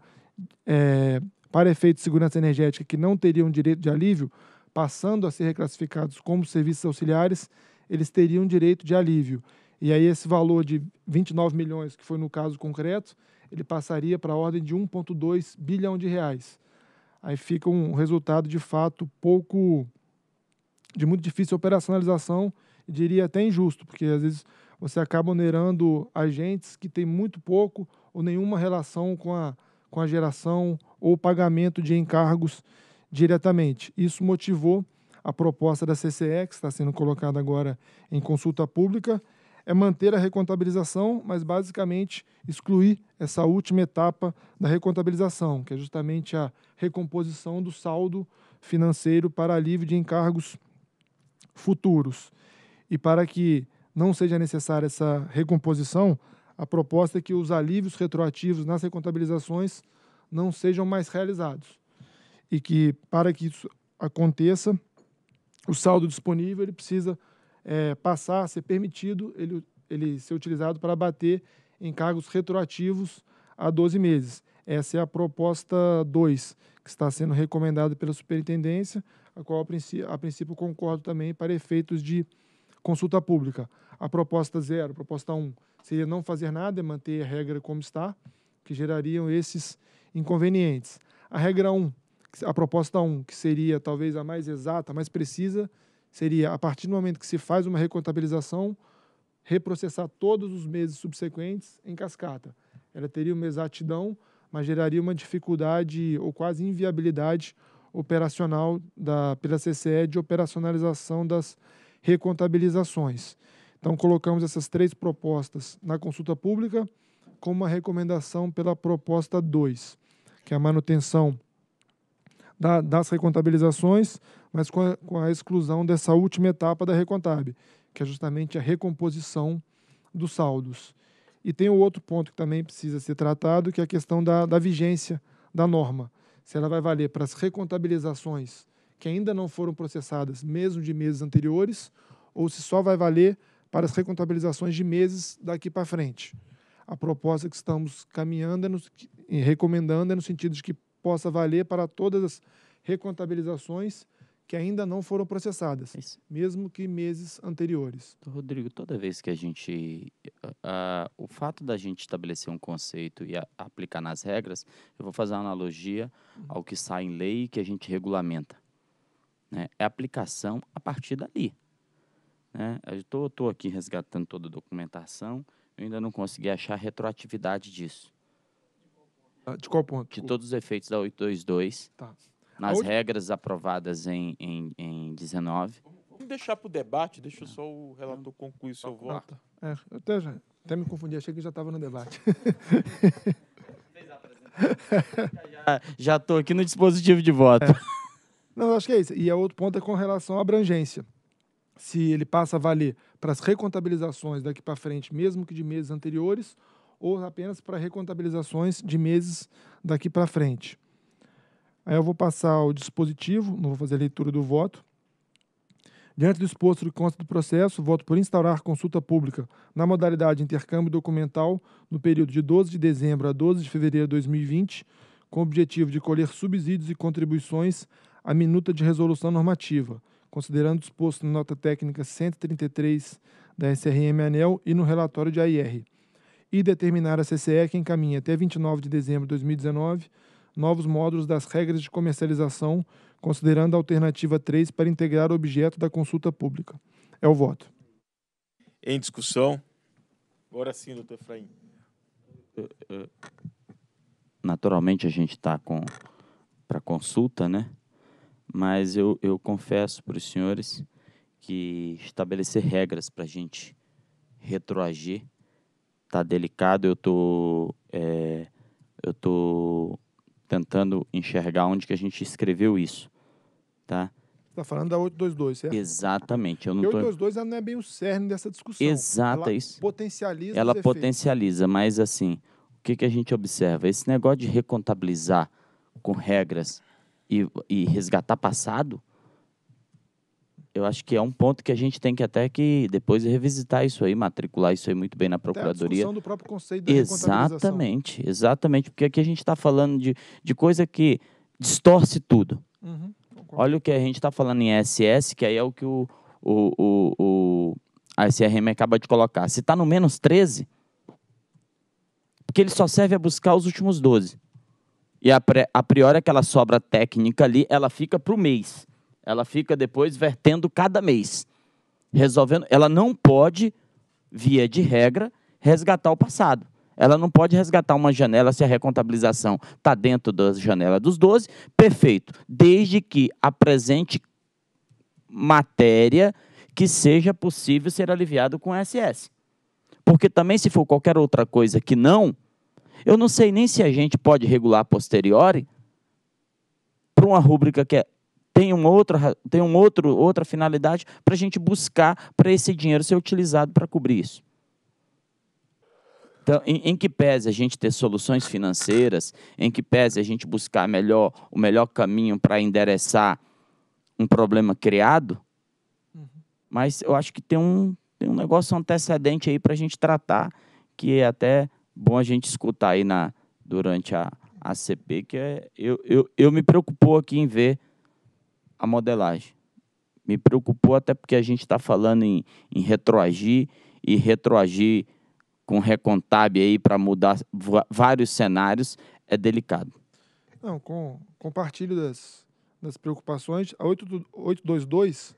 é, para efeito de segurança energética que não teriam direito de alívio, passando a ser reclassificados como serviços auxiliares, eles teriam direito de alívio. E aí esse valor de 29 milhões, que foi no caso concreto, ele passaria para a ordem de 1,2 bilhão de reais. Aí fica um resultado de fato pouco de muito difícil operacionalização, diria até injusto, porque às vezes você acaba onerando agentes que têm muito pouco ou nenhuma relação com a, com a geração ou pagamento de encargos diretamente. Isso motivou a proposta da CCE, que está sendo colocada agora em consulta pública, é manter a recontabilização, mas basicamente excluir essa última etapa da recontabilização, que é justamente a recomposição do saldo financeiro para alívio de encargos futuros. E para que não seja necessária essa recomposição, a proposta é que os alívios retroativos nas recontabilizações não sejam mais realizados. E que, para que isso aconteça, o saldo disponível ele precisa é, passar a ser permitido ele, ele ser utilizado para bater em cargos retroativos a 12 meses. Essa é a proposta 2, que está sendo recomendada pela superintendência, a qual a princípio, a princípio concordo também para efeitos de consulta pública. A proposta 0, proposta 1, um, seria não fazer nada, manter a regra como está, que gerariam esses inconvenientes. A regra 1, um, a proposta 1, um, que seria talvez a mais exata, a mais precisa, seria, a partir do momento que se faz uma recontabilização, reprocessar todos os meses subsequentes em cascata. Ela teria uma exatidão, mas geraria uma dificuldade ou quase inviabilidade operacional da, pela CCE de operacionalização das recontabilizações. Então, colocamos essas três propostas na consulta pública, com uma recomendação pela proposta 2, que é a manutenção da, das recontabilizações, mas com a, com a, exclusão dessa última etapa da Recontab, que é justamente a recomposição dos saldos. E tem o outro ponto que também precisa ser tratado, que é a questão da, da vigência da norma. Se ela vai valer para as recontabilizações que ainda não foram processadas, mesmo de meses anteriores, ou se só vai valer para as recontabilizações de meses daqui para frente. A proposta que estamos caminhando é e recomendando é no sentido de que possa valer para todas as recontabilizações que ainda não foram processadas, Isso. mesmo que meses anteriores. Rodrigo, toda vez que a gente. Uh, o fato da gente estabelecer um conceito e a, aplicar nas regras, eu vou fazer uma analogia hum. ao que sai em lei e que a gente regulamenta. Né? É aplicação a partir dali. Né? Eu estou aqui resgatando toda a documentação, eu ainda não consegui achar retroatividade disso. Ah, de qual ponto? De todos os efeitos da 822. Tá. Nas regras aprovadas em, em, em 19. Vamos deixar para o debate, deixa é. só o relator concluir o seu ah, voto. Tá. É, eu até, já, até me confundi, achei que já estava no debate. já estou aqui no dispositivo de voto. É. Não, acho que é isso. E a é outro ponto é com relação à abrangência. Se ele passa a valer para as recontabilizações daqui para frente, mesmo que de meses anteriores, ou apenas para recontabilizações de meses daqui para frente. Aí eu vou passar o dispositivo, não vou fazer a leitura do voto. Diante do exposto que consta do processo, voto por instaurar consulta pública na modalidade intercâmbio documental no período de 12 de dezembro a 12 de fevereiro de 2020, com o objetivo de colher subsídios e contribuições à minuta de resolução normativa, considerando disposto na nota técnica 133 da SRM Anel e no relatório de AIR e determinar a CCE que encaminhe até 29 de dezembro de 2019 novos módulos das regras de comercialização, considerando a alternativa 3 para integrar o objeto da consulta pública. É o voto. Em discussão. Agora sim, doutor Efraim. É, é, naturalmente a gente está com para consulta, né? Mas eu, eu confesso para os senhores que estabelecer regras para a gente retroagir tá delicado, eu tô, é, eu tô tentando enxergar onde que a gente escreveu isso, tá? Tá falando da 822, certo? Exatamente. Eu não Porque tô... 822 ela não é bem o cerne dessa discussão. Exato, ela é isso. potencializa Ela potencializa, mas assim, o que, que a gente observa? Esse negócio de recontabilizar com regras e, e resgatar passado, eu acho que é um ponto que a gente tem que até que depois revisitar isso aí, matricular isso aí muito bem na procuradoria. Até a do próprio conceito da Exatamente, exatamente, porque aqui a gente está falando de, de coisa que distorce tudo. Uhum, Olha o que a gente está falando em SS, que aí é o que o, o, o, o a SRM acaba de colocar. Se está no menos 13, porque ele só serve a buscar os últimos 12. E a, a priori aquela sobra técnica ali, ela fica para o mês. Ela fica depois vertendo cada mês. Resolvendo, ela não pode, via de regra, resgatar o passado. Ela não pode resgatar uma janela se a recontabilização está dentro da janela dos 12. Perfeito. Desde que apresente matéria que seja possível ser aliviado com SS. Porque também, se for qualquer outra coisa que não, eu não sei nem se a gente pode regular a posteriori para uma rúbrica que é tem, um outro, tem um outro, outra finalidade para a gente buscar para esse dinheiro ser utilizado para cobrir isso. Então, em, em, que pese a gente ter soluções financeiras, em que pese a gente buscar melhor, o melhor caminho para endereçar um problema criado, uhum. mas eu acho que tem um, tem um negócio antecedente aí para a gente tratar, que é até bom a gente escutar aí na, durante a, a CP, que é, eu, eu, eu me preocupou aqui em ver a modelagem. Me preocupou até porque a gente está falando em, em retroagir e retroagir com recontábil aí para mudar vários cenários é delicado. Não, com, compartilho das, das preocupações. A 822,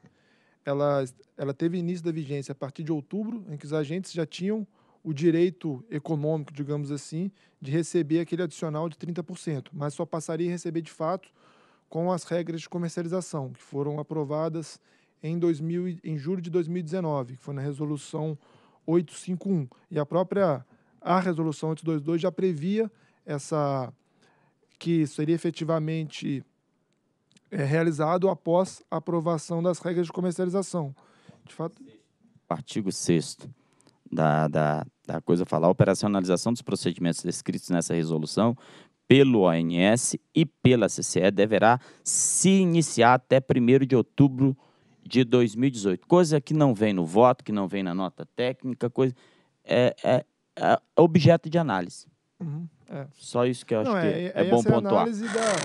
ela, ela teve início da vigência a partir de outubro, em que os agentes já tinham o direito econômico, digamos assim, de receber aquele adicional de 30%, mas só passaria a receber de fato com as regras de comercialização que foram aprovadas em, 2000, em julho de 2019, que foi na resolução 851. E a própria a resolução 822 já previa essa que seria efetivamente é, realizado após a aprovação das regras de comercialização. De fato, artigo 6 da, da, da coisa falar operacionalização dos procedimentos descritos nessa resolução pelo ONS e pela CCE deverá se iniciar até 1 de outubro de 2018. Coisa que não vem no voto, que não vem na nota técnica, coisa é, é, é objeto de análise. Uhum, é. Só isso que eu acho não, que é, é bom essa pontuar. É a análise da,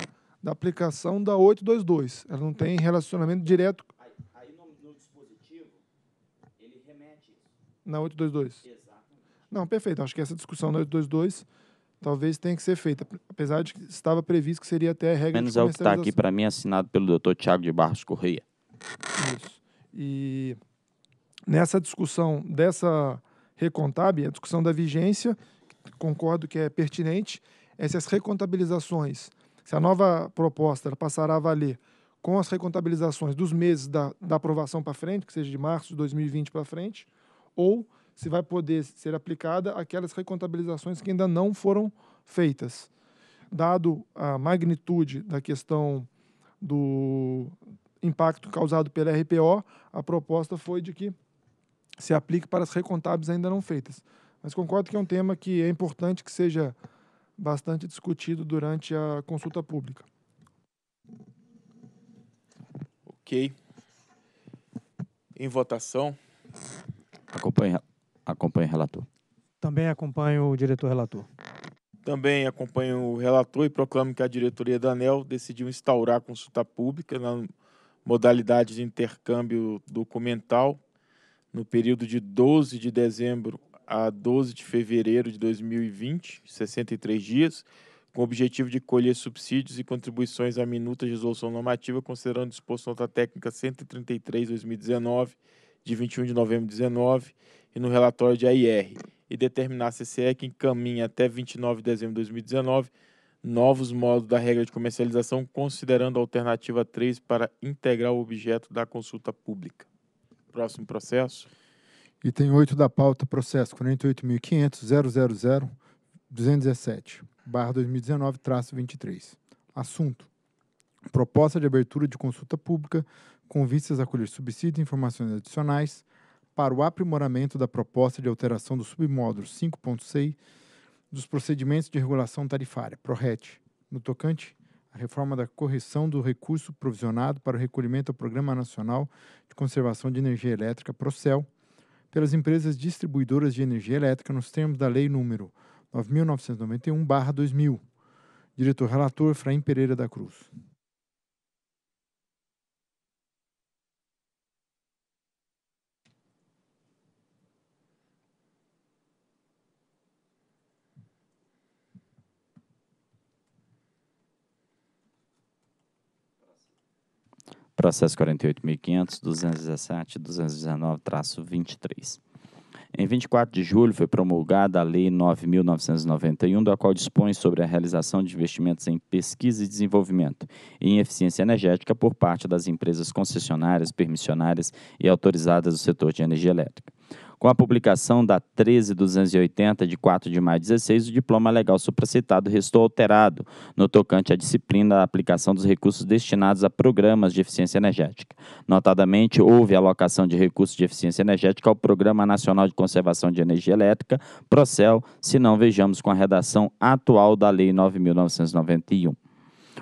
da aplicação da 822. Ela não tem relacionamento direto. Aí, aí no, no, dispositivo, ele remete. Na 822? Exatamente. Não, perfeito. Acho que essa discussão da 822 talvez tenha que ser feita, apesar de que estava previsto que seria até a regra Menos de é o que está aqui para mim, assinado pelo doutor Tiago de Barros Correia. Isso. E nessa discussão dessa recontábil, a discussão da vigência, concordo que é pertinente, é se as recontabilizações, se a nova proposta passará a valer com as recontabilizações dos meses da, da aprovação para frente, que seja de março de 2020 para frente, ou se vai poder ser aplicada aquelas recontabilizações que ainda não foram feitas. Dado a magnitude da questão do impacto causado pela RPO, a proposta foi de que se aplique para as recontábeis ainda não feitas. Mas concordo que é um tema que é importante que seja bastante discutido durante a consulta pública. Ok. Em votação. Acompanhado. Acompanho o relator. Também acompanho o diretor relator. Também acompanho o relator e proclamo que a diretoria da ANEL decidiu instaurar consulta pública na modalidade de intercâmbio documental no período de 12 de dezembro a 12 de fevereiro de 2020, 63 dias, com o objetivo de colher subsídios e contribuições à minuta de resolução normativa, considerando disposto nota técnica 133-2019, de 21 de novembro de 19, e no relatório de AIR e determinar a CCE que encaminhe até 29 de dezembro de 2019 novos modos da regra de comercialização, considerando a alternativa 3 para integrar o objeto da consulta pública. Próximo processo. Item 8 da pauta, processo 48.500.000.217, barra 2019, traço 23. Assunto. Proposta de abertura de consulta pública com vistas a colher subsídios e informações adicionais para o aprimoramento da proposta de alteração do submódulo 5.6 dos procedimentos de regulação tarifária, PRORET, no tocante à reforma da correção do recurso provisionado para o recolhimento ao Programa Nacional de Conservação de Energia Elétrica, PROCEL, pelas empresas distribuidoras de energia elétrica nos termos da Lei nº 9.991-2000. Diretor-relator Fraim Pereira da Cruz. processo 48.500.217.219-23. Em 24 de julho foi promulgada a Lei 9.991, da qual dispõe sobre a realização de investimentos em pesquisa e desenvolvimento e em eficiência energética por parte das empresas concessionárias, permissionárias e autorizadas do setor de energia elétrica. Com a publicação da 13280 de 4 de maio de 16, o diploma legal supracitado restou alterado no tocante à disciplina da aplicação dos recursos destinados a programas de eficiência energética. Notadamente, houve alocação de recursos de eficiência energética ao Programa Nacional de Conservação de Energia Elétrica, Procel, se não vejamos com a redação atual da Lei 9991.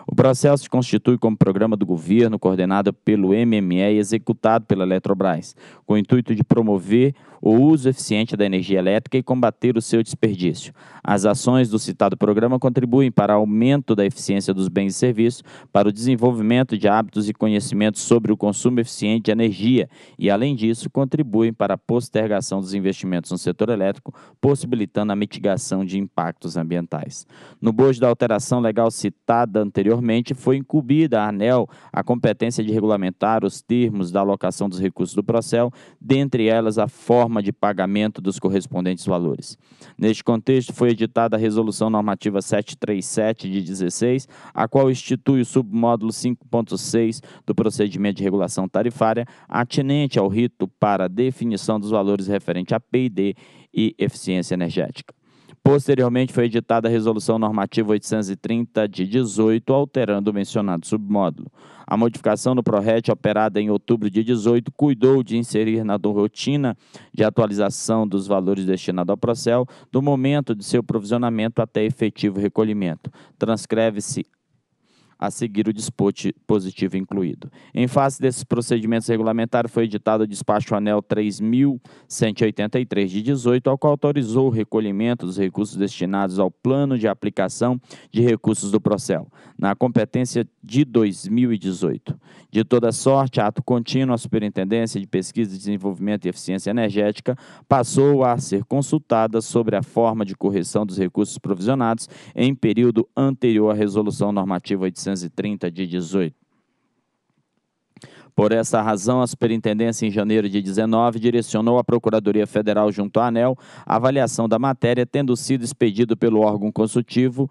O processo se constitui como programa do governo coordenado pelo MME e executado pela Eletrobras, com o intuito de promover o uso eficiente da energia elétrica e combater o seu desperdício. As ações do citado programa contribuem para o aumento da eficiência dos bens e serviços, para o desenvolvimento de hábitos e conhecimentos sobre o consumo eficiente de energia e, além disso, contribuem para a postergação dos investimentos no setor elétrico, possibilitando a mitigação de impactos ambientais. No bojo da alteração legal citada anteriormente, anteriormente foi incumbida à ANEL a competência de regulamentar os termos da alocação dos recursos do Procel, dentre elas a forma de pagamento dos correspondentes valores. Neste contexto, foi editada a Resolução Normativa 737 de 16, a qual institui o submódulo 5.6 do procedimento de regulação tarifária, atinente ao rito para definição dos valores referente a PID e eficiência energética. Posteriormente foi editada a Resolução Normativa 830 de 18, alterando o mencionado submódulo. A modificação do PRORET, operada em outubro de 18, cuidou de inserir na rotina de atualização dos valores destinados ao Procel do momento de seu provisionamento até efetivo recolhimento. Transcreve-se a seguir o dispositivo incluído. Em face desses procedimentos regulamentares, foi editado o despacho anel 3183 de 18, ao qual autorizou o recolhimento dos recursos destinados ao plano de aplicação de recursos do Procel, na competência de 2018. De toda sorte, ato contínuo, a Superintendência de Pesquisa, Desenvolvimento e Eficiência Energética passou a ser consultada sobre a forma de correção dos recursos provisionados em período anterior à resolução normativa 800 1930, de 18. Por essa razão, a superintendência, em janeiro de 19, direcionou à Procuradoria Federal junto à ANEL a avaliação da matéria, tendo sido expedido pelo órgão consultivo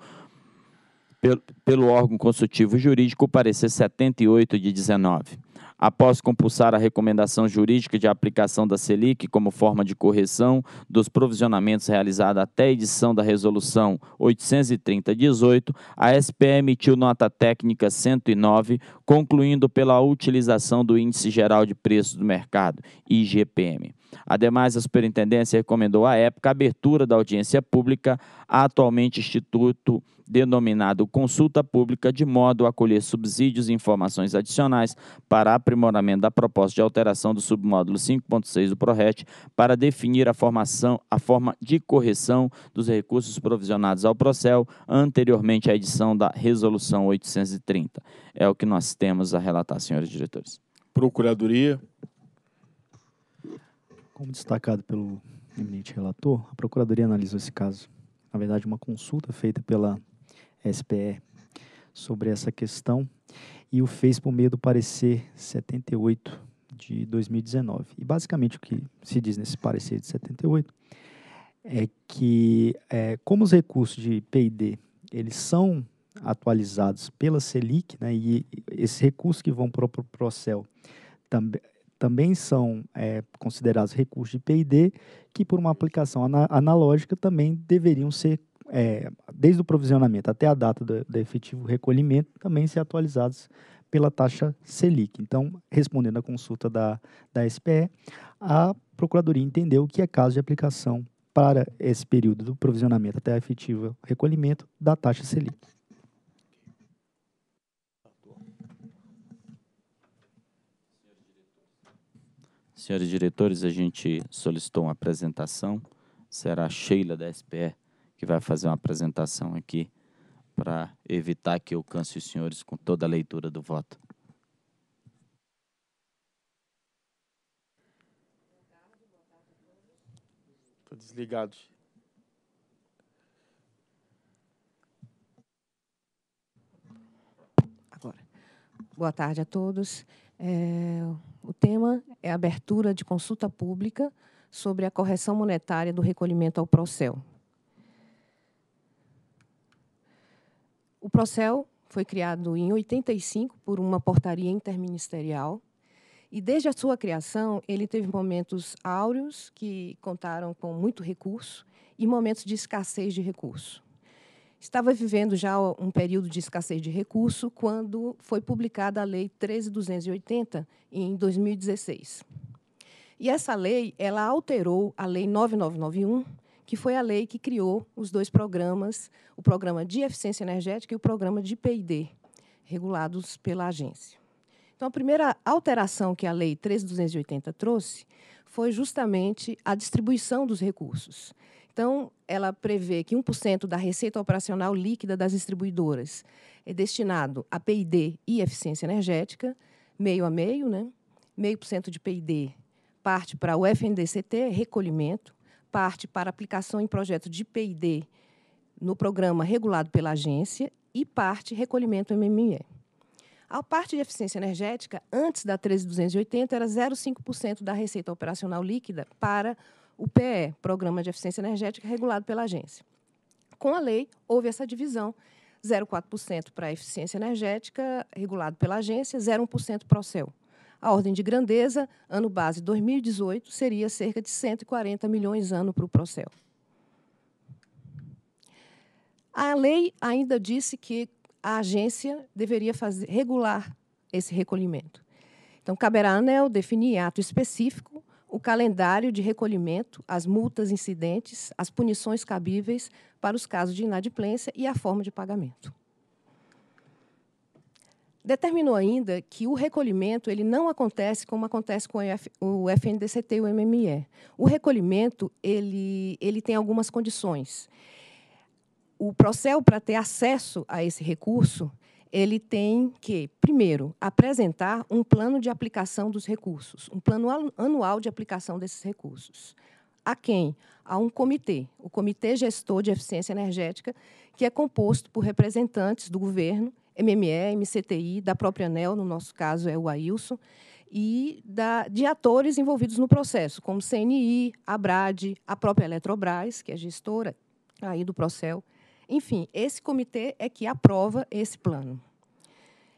pelo, pelo órgão consultivo jurídico, parecer 78 de 19 após compulsar a recomendação jurídica de aplicação da Selic como forma de correção dos provisionamentos realizada até a edição da Resolução 830-18, a SPE emitiu nota técnica 109, concluindo pela utilização do Índice Geral de Preços do Mercado, IGPM. Ademais, a superintendência recomendou à época a abertura da audiência pública, atualmente instituto denominado consulta pública, de modo a colher subsídios e informações adicionais para aprimoramento da proposta de alteração do submódulo 5.6 do PRORET para definir a formação, a forma de correção dos recursos provisionados ao Procel anteriormente à edição da resolução 830. É o que nós temos a relatar, senhores diretores. Procuradoria, como destacado pelo eminente relator, a Procuradoria analisou esse caso. Na verdade, uma consulta feita pela SPE sobre essa questão e o fez por meio do parecer 78 de 2019. E basicamente o que se diz nesse parecer de 78 é que é, como os recursos de P&D eles são atualizados pela Selic, né, e esses recursos que vão para o Procel também também são é, considerados recursos de P&D, que por uma aplicação ana analógica também deveriam ser, é, desde o provisionamento até a data do, do efetivo recolhimento, também ser atualizados pela taxa Selic. Então, respondendo à consulta da, da SPE, a Procuradoria entendeu que é caso de aplicação para esse período do provisionamento até a efetiva recolhimento da taxa Selic. Senhores diretores, a gente solicitou uma apresentação. Será a Sheila da SPE que vai fazer uma apresentação aqui para evitar que eu canse os senhores com toda a leitura do voto. Estou desligado. Agora. Boa tarde a todos. É... O tema é abertura de consulta pública sobre a correção monetária do recolhimento ao Procel. O Procel foi criado em 85 por uma portaria interministerial e desde a sua criação ele teve momentos áureos que contaram com muito recurso e momentos de escassez de recurso estava vivendo já um período de escassez de recurso quando foi publicada a Lei 13.280, em 2016. E essa lei ela alterou a Lei 9991, que foi a lei que criou os dois programas, o Programa de Eficiência Energética e o Programa de P&D, regulados pela agência. Então, a primeira alteração que a Lei 13.280 trouxe foi justamente a distribuição dos recursos. Então, ela prevê que 1% da receita operacional líquida das distribuidoras é destinado a PID e eficiência energética, meio a meio, né? Meio por cento de PID parte para o FNDCT, recolhimento, parte para aplicação em projeto de PID no programa regulado pela agência e parte recolhimento MME. A parte de eficiência energética, antes da 13280, era 0,5% da receita operacional líquida para o PE, Programa de Eficiência Energética, regulado pela agência. Com a lei, houve essa divisão. 0,4% para a eficiência energética, regulado pela agência, 0,1% para o CEL. A ordem de grandeza, ano base 2018, seria cerca de 140 milhões ano para o Procel. A lei ainda disse que a agência deveria fazer, regular esse recolhimento. Então, caberá à ANEL definir ato específico o calendário de recolhimento, as multas incidentes, as punições cabíveis para os casos de inadimplência e a forma de pagamento. Determinou ainda que o recolhimento ele não acontece como acontece com o FNDCT e o MME. O recolhimento ele, ele tem algumas condições. O Procel, para ter acesso a esse recurso, ele tem que, primeiro, apresentar um plano de aplicação dos recursos, um plano anual de aplicação desses recursos. A quem? A um comitê, o Comitê Gestor de Eficiência Energética, que é composto por representantes do governo, MME, MCTI, da própria ANEL, no nosso caso é o Ailson, e da, de atores envolvidos no processo, como CNI, a BRAD, a própria Eletrobras, que é gestora aí do Procel, enfim, esse comitê é que aprova esse plano.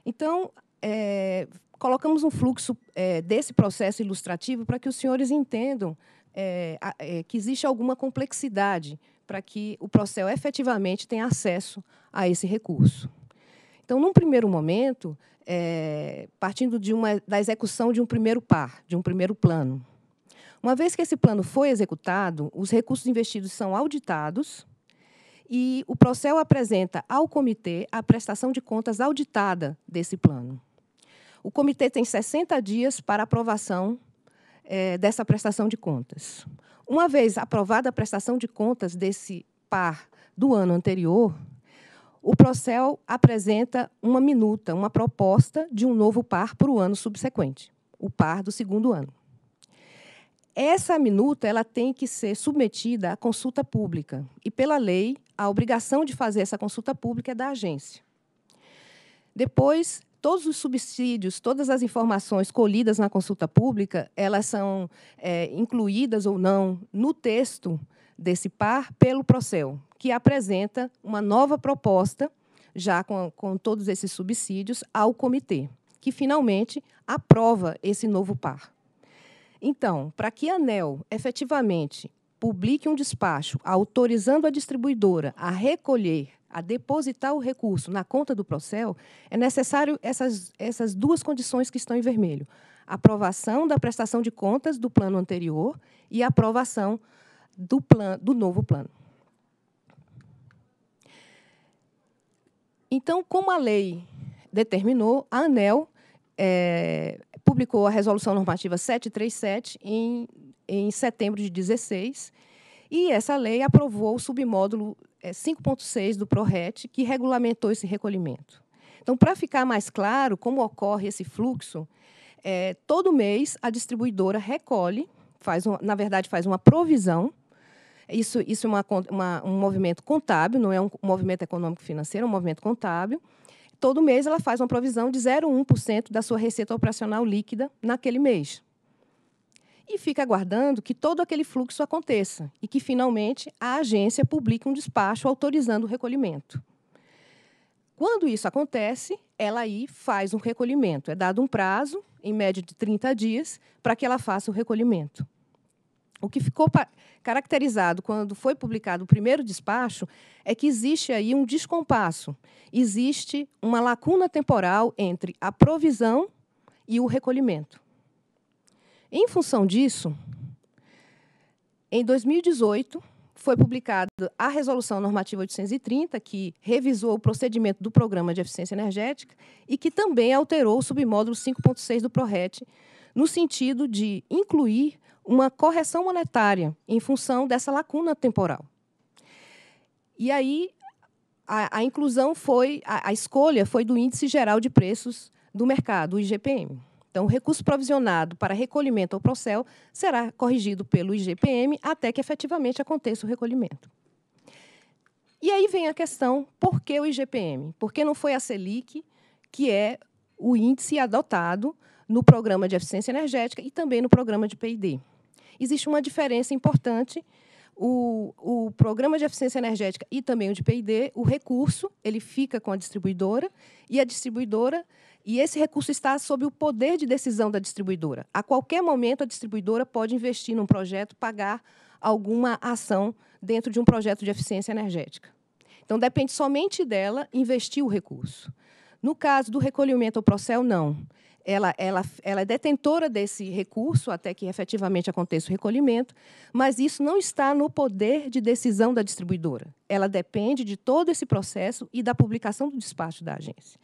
Então, é, colocamos um fluxo é, desse processo ilustrativo para que os senhores entendam é, é que existe alguma complexidade para que o processo efetivamente tenha acesso a esse recurso. Então, num primeiro momento, é, partindo uma, da execução de um primeiro par, de um primeiro plano. Uma vez que esse plano foi executado, os recursos investidos são auditados e o Procel apresenta ao comitê a prestação de contas auditada desse plano. O comitê tem 60 dias para aprovação é, dessa prestação de contas. Uma vez aprovada a prestação de contas desse par do ano anterior, o Procel apresenta uma minuta, uma proposta de um novo par para o ano subsequente, o par do segundo ano. Essa minuta ela tem que ser submetida à consulta pública e, pela lei, a obrigação de fazer essa consulta pública é da agência. Depois, todos os subsídios, todas as informações colhidas na consulta pública, elas são é, incluídas ou não no texto desse par pelo Procel, que apresenta uma nova proposta, já com, com todos esses subsídios, ao comitê, que finalmente aprova esse novo par. Então, para que a ANEL efetivamente publique um despacho autorizando a distribuidora a recolher, a depositar o recurso na conta do Procel, é necessário essas, essas duas condições que estão em vermelho: aprovação da prestação de contas do plano anterior e aprovação do, plan, do novo plano. Então, como a lei determinou, a ANEL é, publicou a Resolução Normativa 737 em, em setembro de 16 e essa lei aprovou o submódulo 5.6 é, do PRORET, que regulamentou esse recolhimento. Então, para ficar mais claro como ocorre esse fluxo, é, todo mês a distribuidora recolhe, faz um, na verdade, faz uma provisão. Isso, isso é uma, uma, um movimento contábil, não é um movimento econômico financeiro, é um movimento contábil todo mês ela faz uma provisão de 0,1% da sua receita operacional líquida naquele mês. E fica aguardando que todo aquele fluxo aconteça e que, finalmente, a agência publique um despacho autorizando o recolhimento. Quando isso acontece, ela aí faz um recolhimento. É dado um prazo, em média de 30 dias, para que ela faça o recolhimento. O que ficou caracterizado quando foi publicado o primeiro despacho é que existe aí um descompasso, existe uma lacuna temporal entre a provisão e o recolhimento. Em função disso, em 2018, foi publicada a Resolução Normativa 830, que revisou o procedimento do Programa de Eficiência Energética e que também alterou o submódulo 5.6 do PRORET, no sentido de incluir uma correção monetária em função dessa lacuna temporal. E aí a, a inclusão foi, a, a, escolha foi do Índice Geral de Preços do Mercado, o IGPM. Então, o recurso provisionado para recolhimento ao Procel será corrigido pelo IGPM até que efetivamente aconteça o recolhimento. E aí vem a questão, por que o IGPM? Por que não foi a Selic, que é o índice adotado no programa de eficiência energética e também no programa de PID? existe uma diferença importante. O, o programa de eficiência energética e também o de P&D, o recurso, ele fica com a distribuidora e a distribuidora e esse recurso está sob o poder de decisão da distribuidora. A qualquer momento, a distribuidora pode investir num projeto, pagar alguma ação dentro de um projeto de eficiência energética. Então, depende somente dela investir o recurso. No caso do recolhimento ao Procel, não ela, ela, ela é detentora desse recurso até que efetivamente aconteça o recolhimento, mas isso não está no poder de decisão da distribuidora. Ela depende de todo esse processo e da publicação do despacho da agência.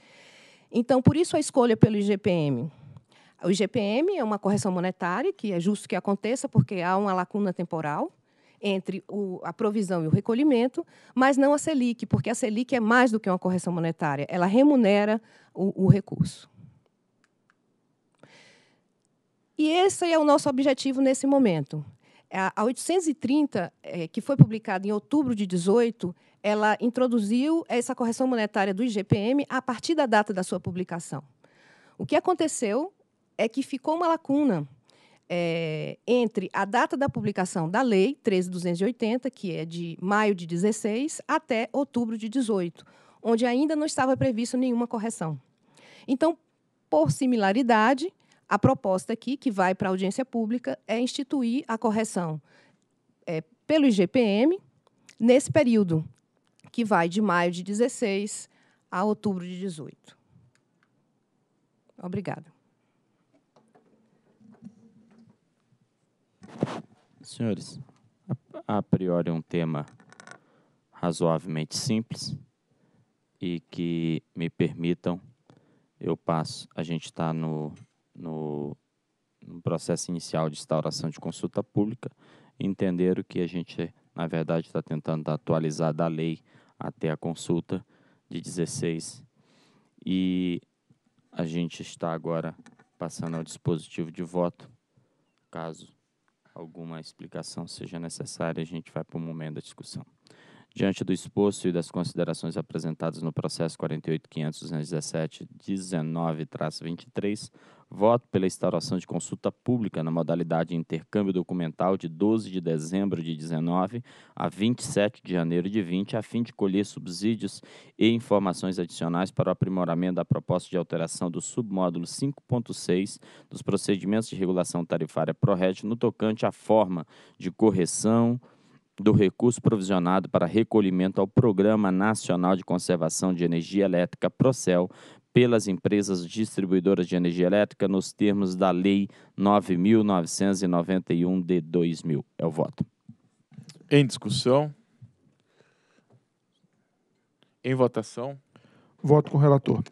Então, por isso a escolha pelo IGPM. O IGPM é uma correção monetária, que é justo que aconteça, porque há uma lacuna temporal entre o, a provisão e o recolhimento, mas não a Selic, porque a Selic é mais do que uma correção monetária, ela remunera o, o recurso. E esse é o nosso objetivo nesse momento. A 830, é, que foi publicada em outubro de 18, ela introduziu essa correção monetária do IGPM a partir da data da sua publicação. O que aconteceu é que ficou uma lacuna é, entre a data da publicação da Lei 13.280, que é de maio de 16, até outubro de 18, onde ainda não estava previsto nenhuma correção. Então, por similaridade, a proposta aqui, que vai para a audiência pública, é instituir a correção é, pelo IGPM nesse período, que vai de maio de 16 a outubro de 18. Obrigada. Senhores, a priori é um tema razoavelmente simples e que me permitam, eu passo, a gente está no no, no processo inicial de instauração de consulta pública, entenderam que a gente, na verdade, está tentando atualizar da lei até a consulta de 16. E a gente está agora passando ao dispositivo de voto. Caso alguma explicação seja necessária, a gente vai para o momento da discussão. Diante do exposto e das considerações apresentadas no processo 48.517-19-23, voto pela instauração de consulta pública na modalidade intercâmbio documental de 12 de dezembro de 19 a 27 de janeiro de 20, a fim de colher subsídios e informações adicionais para o aprimoramento da proposta de alteração do submódulo 5.6 dos procedimentos de regulação tarifária ProRed no tocante à forma de correção, do recurso provisionado para recolhimento ao Programa Nacional de Conservação de Energia Elétrica, Procel, pelas empresas distribuidoras de energia elétrica nos termos da Lei 9.991 de 2000. É o voto. Em discussão. Em votação. Voto com o relator.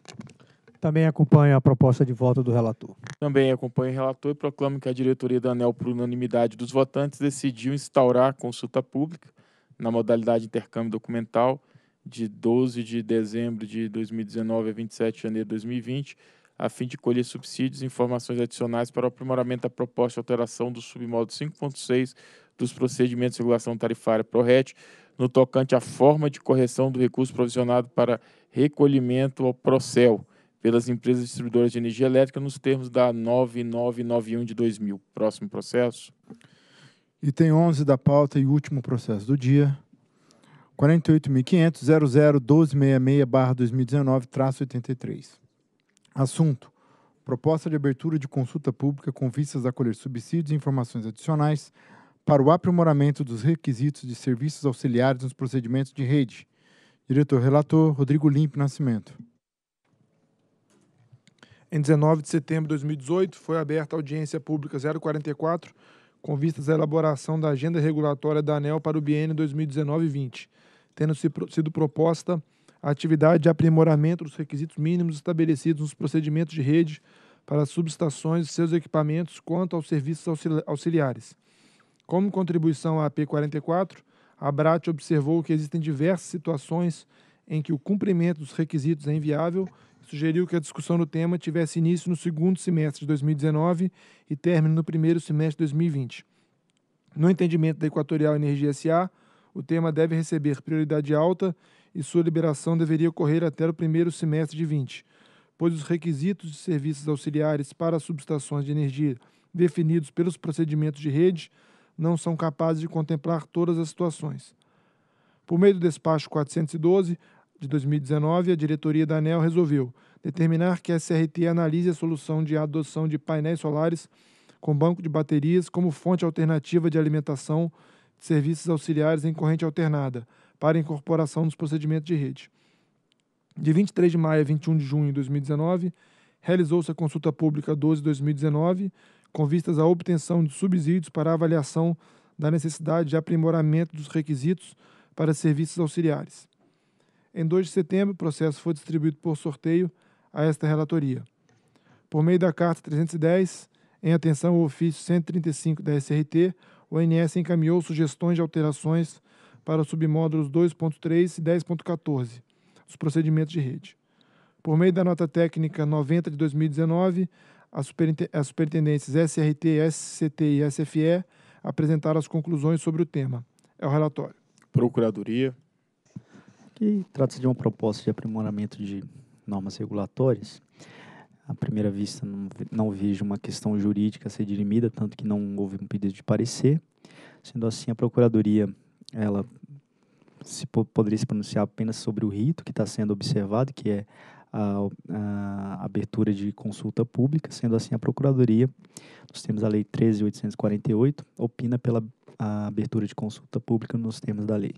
Também acompanha a proposta de voto do relator. Também acompanha o relator e proclamo que a diretoria da ANEL, por unanimidade dos votantes, decidiu instaurar a consulta pública na modalidade intercâmbio documental de 12 de dezembro de 2019 a 27 de janeiro de 2020, a fim de colher subsídios e informações adicionais para o aprimoramento da proposta de alteração do submódulo 5.6 dos procedimentos de regulação tarifária PRORET, no tocante à forma de correção do recurso provisionado para recolhimento ao PROCEL pelas empresas distribuidoras de energia elétrica nos termos da 9991 de 2000. Próximo processo. Item 11 da pauta e último processo do dia. 48.500.001266-2019-83. Assunto: Proposta de abertura de consulta pública com vistas a colher subsídios e informações adicionais para o aprimoramento dos requisitos de serviços auxiliares nos procedimentos de rede. Diretor-relator Rodrigo Limpe Nascimento. Em 19 de setembro de 2018, foi aberta a audiência pública 044, com vistas à elaboração da agenda regulatória da ANEL para o biênio 2019-20, tendo sido proposta a atividade de aprimoramento dos requisitos mínimos estabelecidos nos procedimentos de rede para as subestações e seus equipamentos quanto aos serviços auxiliares. Como contribuição à AP44, a BRAT observou que existem diversas situações em que o cumprimento dos requisitos é inviável sugeriu que a discussão do tema tivesse início no segundo semestre de 2019 e término no primeiro semestre de 2020. No entendimento da Equatorial Energia SA, o tema deve receber prioridade alta e sua liberação deveria ocorrer até o primeiro semestre de 2020, pois os requisitos de serviços auxiliares para as subestações de energia definidos pelos procedimentos de rede não são capazes de contemplar todas as situações. Por meio do despacho 412, de 2019, a diretoria da ANEL resolveu determinar que a SRT analise a solução de adoção de painéis solares com banco de baterias como fonte alternativa de alimentação de serviços auxiliares em corrente alternada para incorporação nos procedimentos de rede. De 23 de maio a 21 de junho de 2019, realizou-se a consulta pública 12-2019, com vistas à obtenção de subsídios para avaliação da necessidade de aprimoramento dos requisitos para serviços auxiliares. Em 2 de setembro, o processo foi distribuído por sorteio a esta relatoria. Por meio da Carta 310, em atenção ao ofício 135 da SRT, o ANS encaminhou sugestões de alterações para os submódulos 2.3 e 10.14 dos procedimentos de rede. Por meio da nota técnica 90 de 2019, as, superintendências SRT, SCT e SFE apresentaram as conclusões sobre o tema. É o relatório. Procuradoria que trata-se de uma proposta de aprimoramento de normas regulatórias. À primeira vista, não, não vejo uma questão jurídica a ser dirimida, tanto que não houve um pedido de parecer. Sendo assim, a Procuradoria ela se poderia se pronunciar apenas sobre o rito que está sendo observado, que é a, a, abertura de consulta pública. Sendo assim, a Procuradoria, nos termos da Lei 13.848, opina pela abertura de consulta pública nos termos da lei.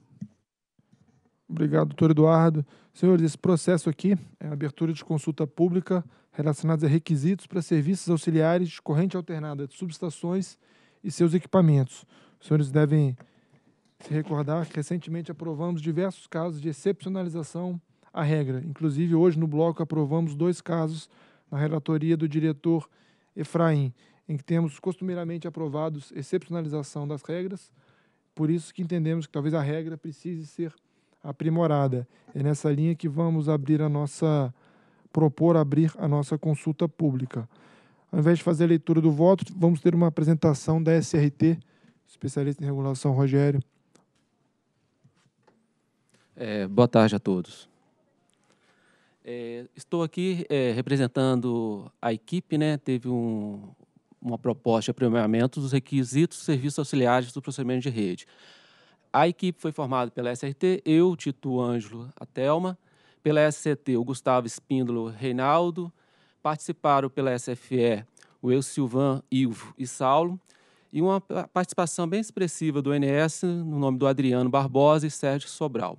Obrigado, doutor Eduardo. Senhores, esse processo aqui é abertura de consulta pública relacionada a requisitos para serviços auxiliares de corrente alternada de subestações e seus equipamentos. Os senhores devem se recordar que recentemente aprovamos diversos casos de excepcionalização à regra. Inclusive, hoje no bloco aprovamos dois casos na relatoria do diretor Efraim, em que temos costumeiramente aprovados excepcionalização das regras, por isso que entendemos que talvez a regra precise ser aprimorada. É nessa linha que vamos abrir a nossa propor abrir a nossa consulta pública. Ao invés de fazer a leitura do voto, vamos ter uma apresentação da SRT, especialista em regulação Rogério. É, boa tarde a todos. É, estou aqui é, representando a equipe, né? Teve um, uma proposta de aprimoramento dos requisitos dos serviços auxiliares do procedimento de rede. A equipe foi formada pela SRT, eu, Tito Ângelo, a Thelma, pela SCT, o Gustavo Espíndolo Reinaldo, participaram pela SFE, o Eu Silvan, Ivo e Saulo, e uma participação bem expressiva do NS, no nome do Adriano Barbosa e Sérgio Sobral.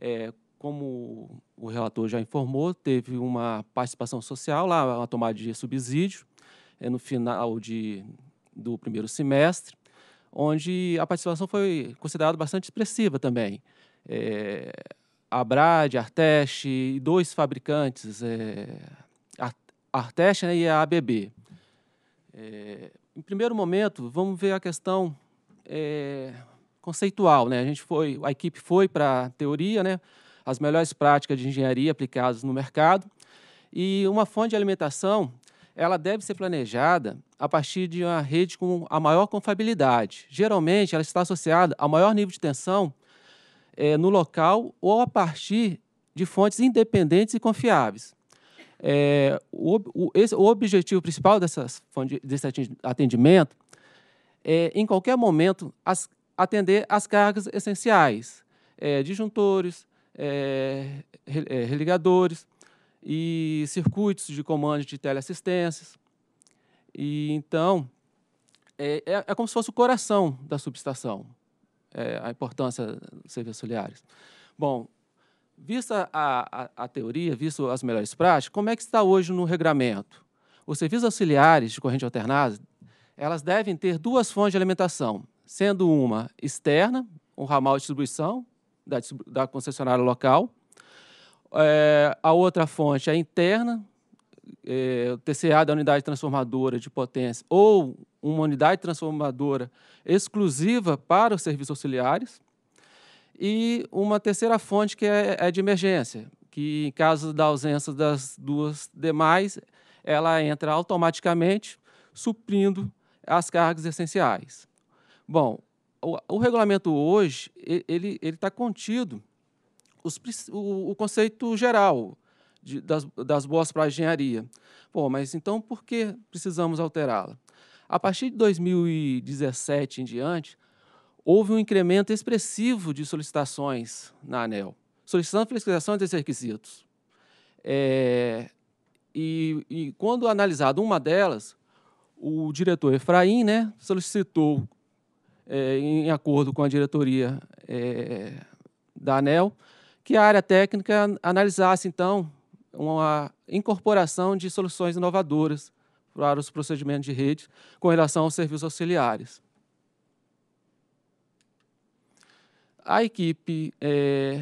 É, como o relator já informou, teve uma participação social lá, uma tomada de subsídio, é, no final de, do primeiro semestre onde a participação foi considerada bastante expressiva também. É, a Brad, a Artest e dois fabricantes, é, a Artest né, e a ABB. É, em primeiro momento, vamos ver a questão é, conceitual. Né? A, gente foi, a equipe foi para a teoria, né? as melhores práticas de engenharia aplicadas no mercado. E uma fonte de alimentação ela deve ser planejada a partir de uma rede com a maior confiabilidade. Geralmente, ela está associada ao maior nível de tensão é, no local ou a partir de fontes independentes e confiáveis. É, o, o, esse, o, objetivo principal dessas, desse atendimento é, em qualquer momento, as, atender as cargas essenciais, é, disjuntores, religadores, e circuitos de comando de teleassistências. E então é, é, é como se fosse o coração da subestação, é, a importância dos serviços auxiliares. Bom, vista a, a, a teoria, visto as melhores práticas, como é que está hoje no regramento? Os serviços auxiliares de corrente alternada, elas devem ter duas fontes de alimentação, sendo uma externa, um ramal de distribuição da, da concessionária local, é, a outra fonte é interna, é, o TCA da unidade transformadora de potência ou uma unidade transformadora exclusiva para os serviços auxiliares. E uma terceira fonte que é, é de emergência, que em caso da ausência das duas demais, ela entra automaticamente suprindo as cargas essenciais. Bom, o, o regulamento hoje ele está contido os, o, o, conceito geral de, das, das boas para a engenharia. Bom, mas então por que precisamos alterá-la? A partir de 2017 em diante, houve um incremento expressivo de solicitações na ANEL, solicitando fiscalização desses requisitos. É, e, e, quando analisado uma delas, o diretor Efraim né, solicitou, é, em acordo com a diretoria é, da ANEL, que a área técnica analisasse, então, uma incorporação de soluções inovadoras para os procedimentos de rede com relação aos serviços auxiliares. A equipe, é,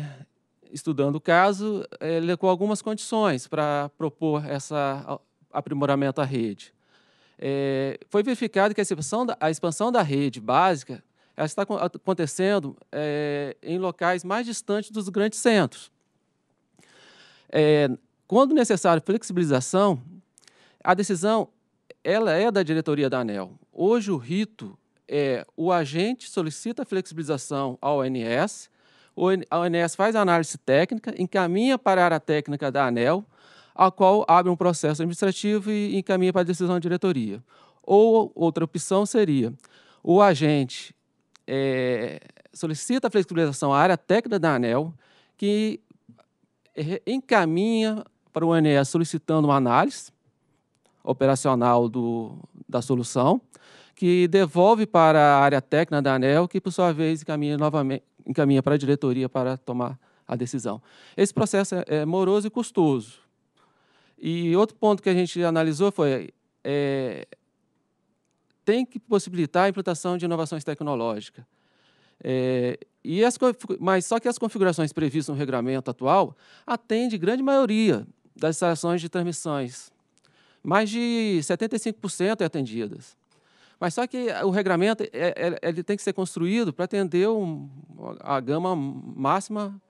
estudando o caso, é, colocou algumas condições para propor esse aprimoramento à rede. É, foi verificado que a expansão, da, a expansão da rede básica ela é, está acontecendo é, em locais mais distantes dos grandes centros. É, quando necessário flexibilização, a decisão ela é da diretoria da ANEL. Hoje o rito é o agente solicita flexibilização ao ONS, a ONS faz a análise técnica, encaminha para a área técnica da ANEL, a qual abre um processo administrativo e encaminha para a decisão da diretoria. Ou outra opção seria o agente é, solicita a flexibilização à área técnica da ANEL, que é, encaminha para o ANS solicitando uma análise operacional do, da solução, que devolve para a área técnica da ANEL, que, por sua vez, encaminha, novamente, encaminha para a diretoria para tomar a decisão. Esse processo é, é moroso e custoso. E outro ponto que a gente analisou foi é, tem que possibilitar a implantação de inovações tecnológicas. É, e as, mas só que as configurações previstas no regulamento atual atendem grande maioria das instalações de transmissões. Mais de 75% é atendidas. Mas só que o regulamento é, é, ele tem que ser construído para atender um, a gama máxima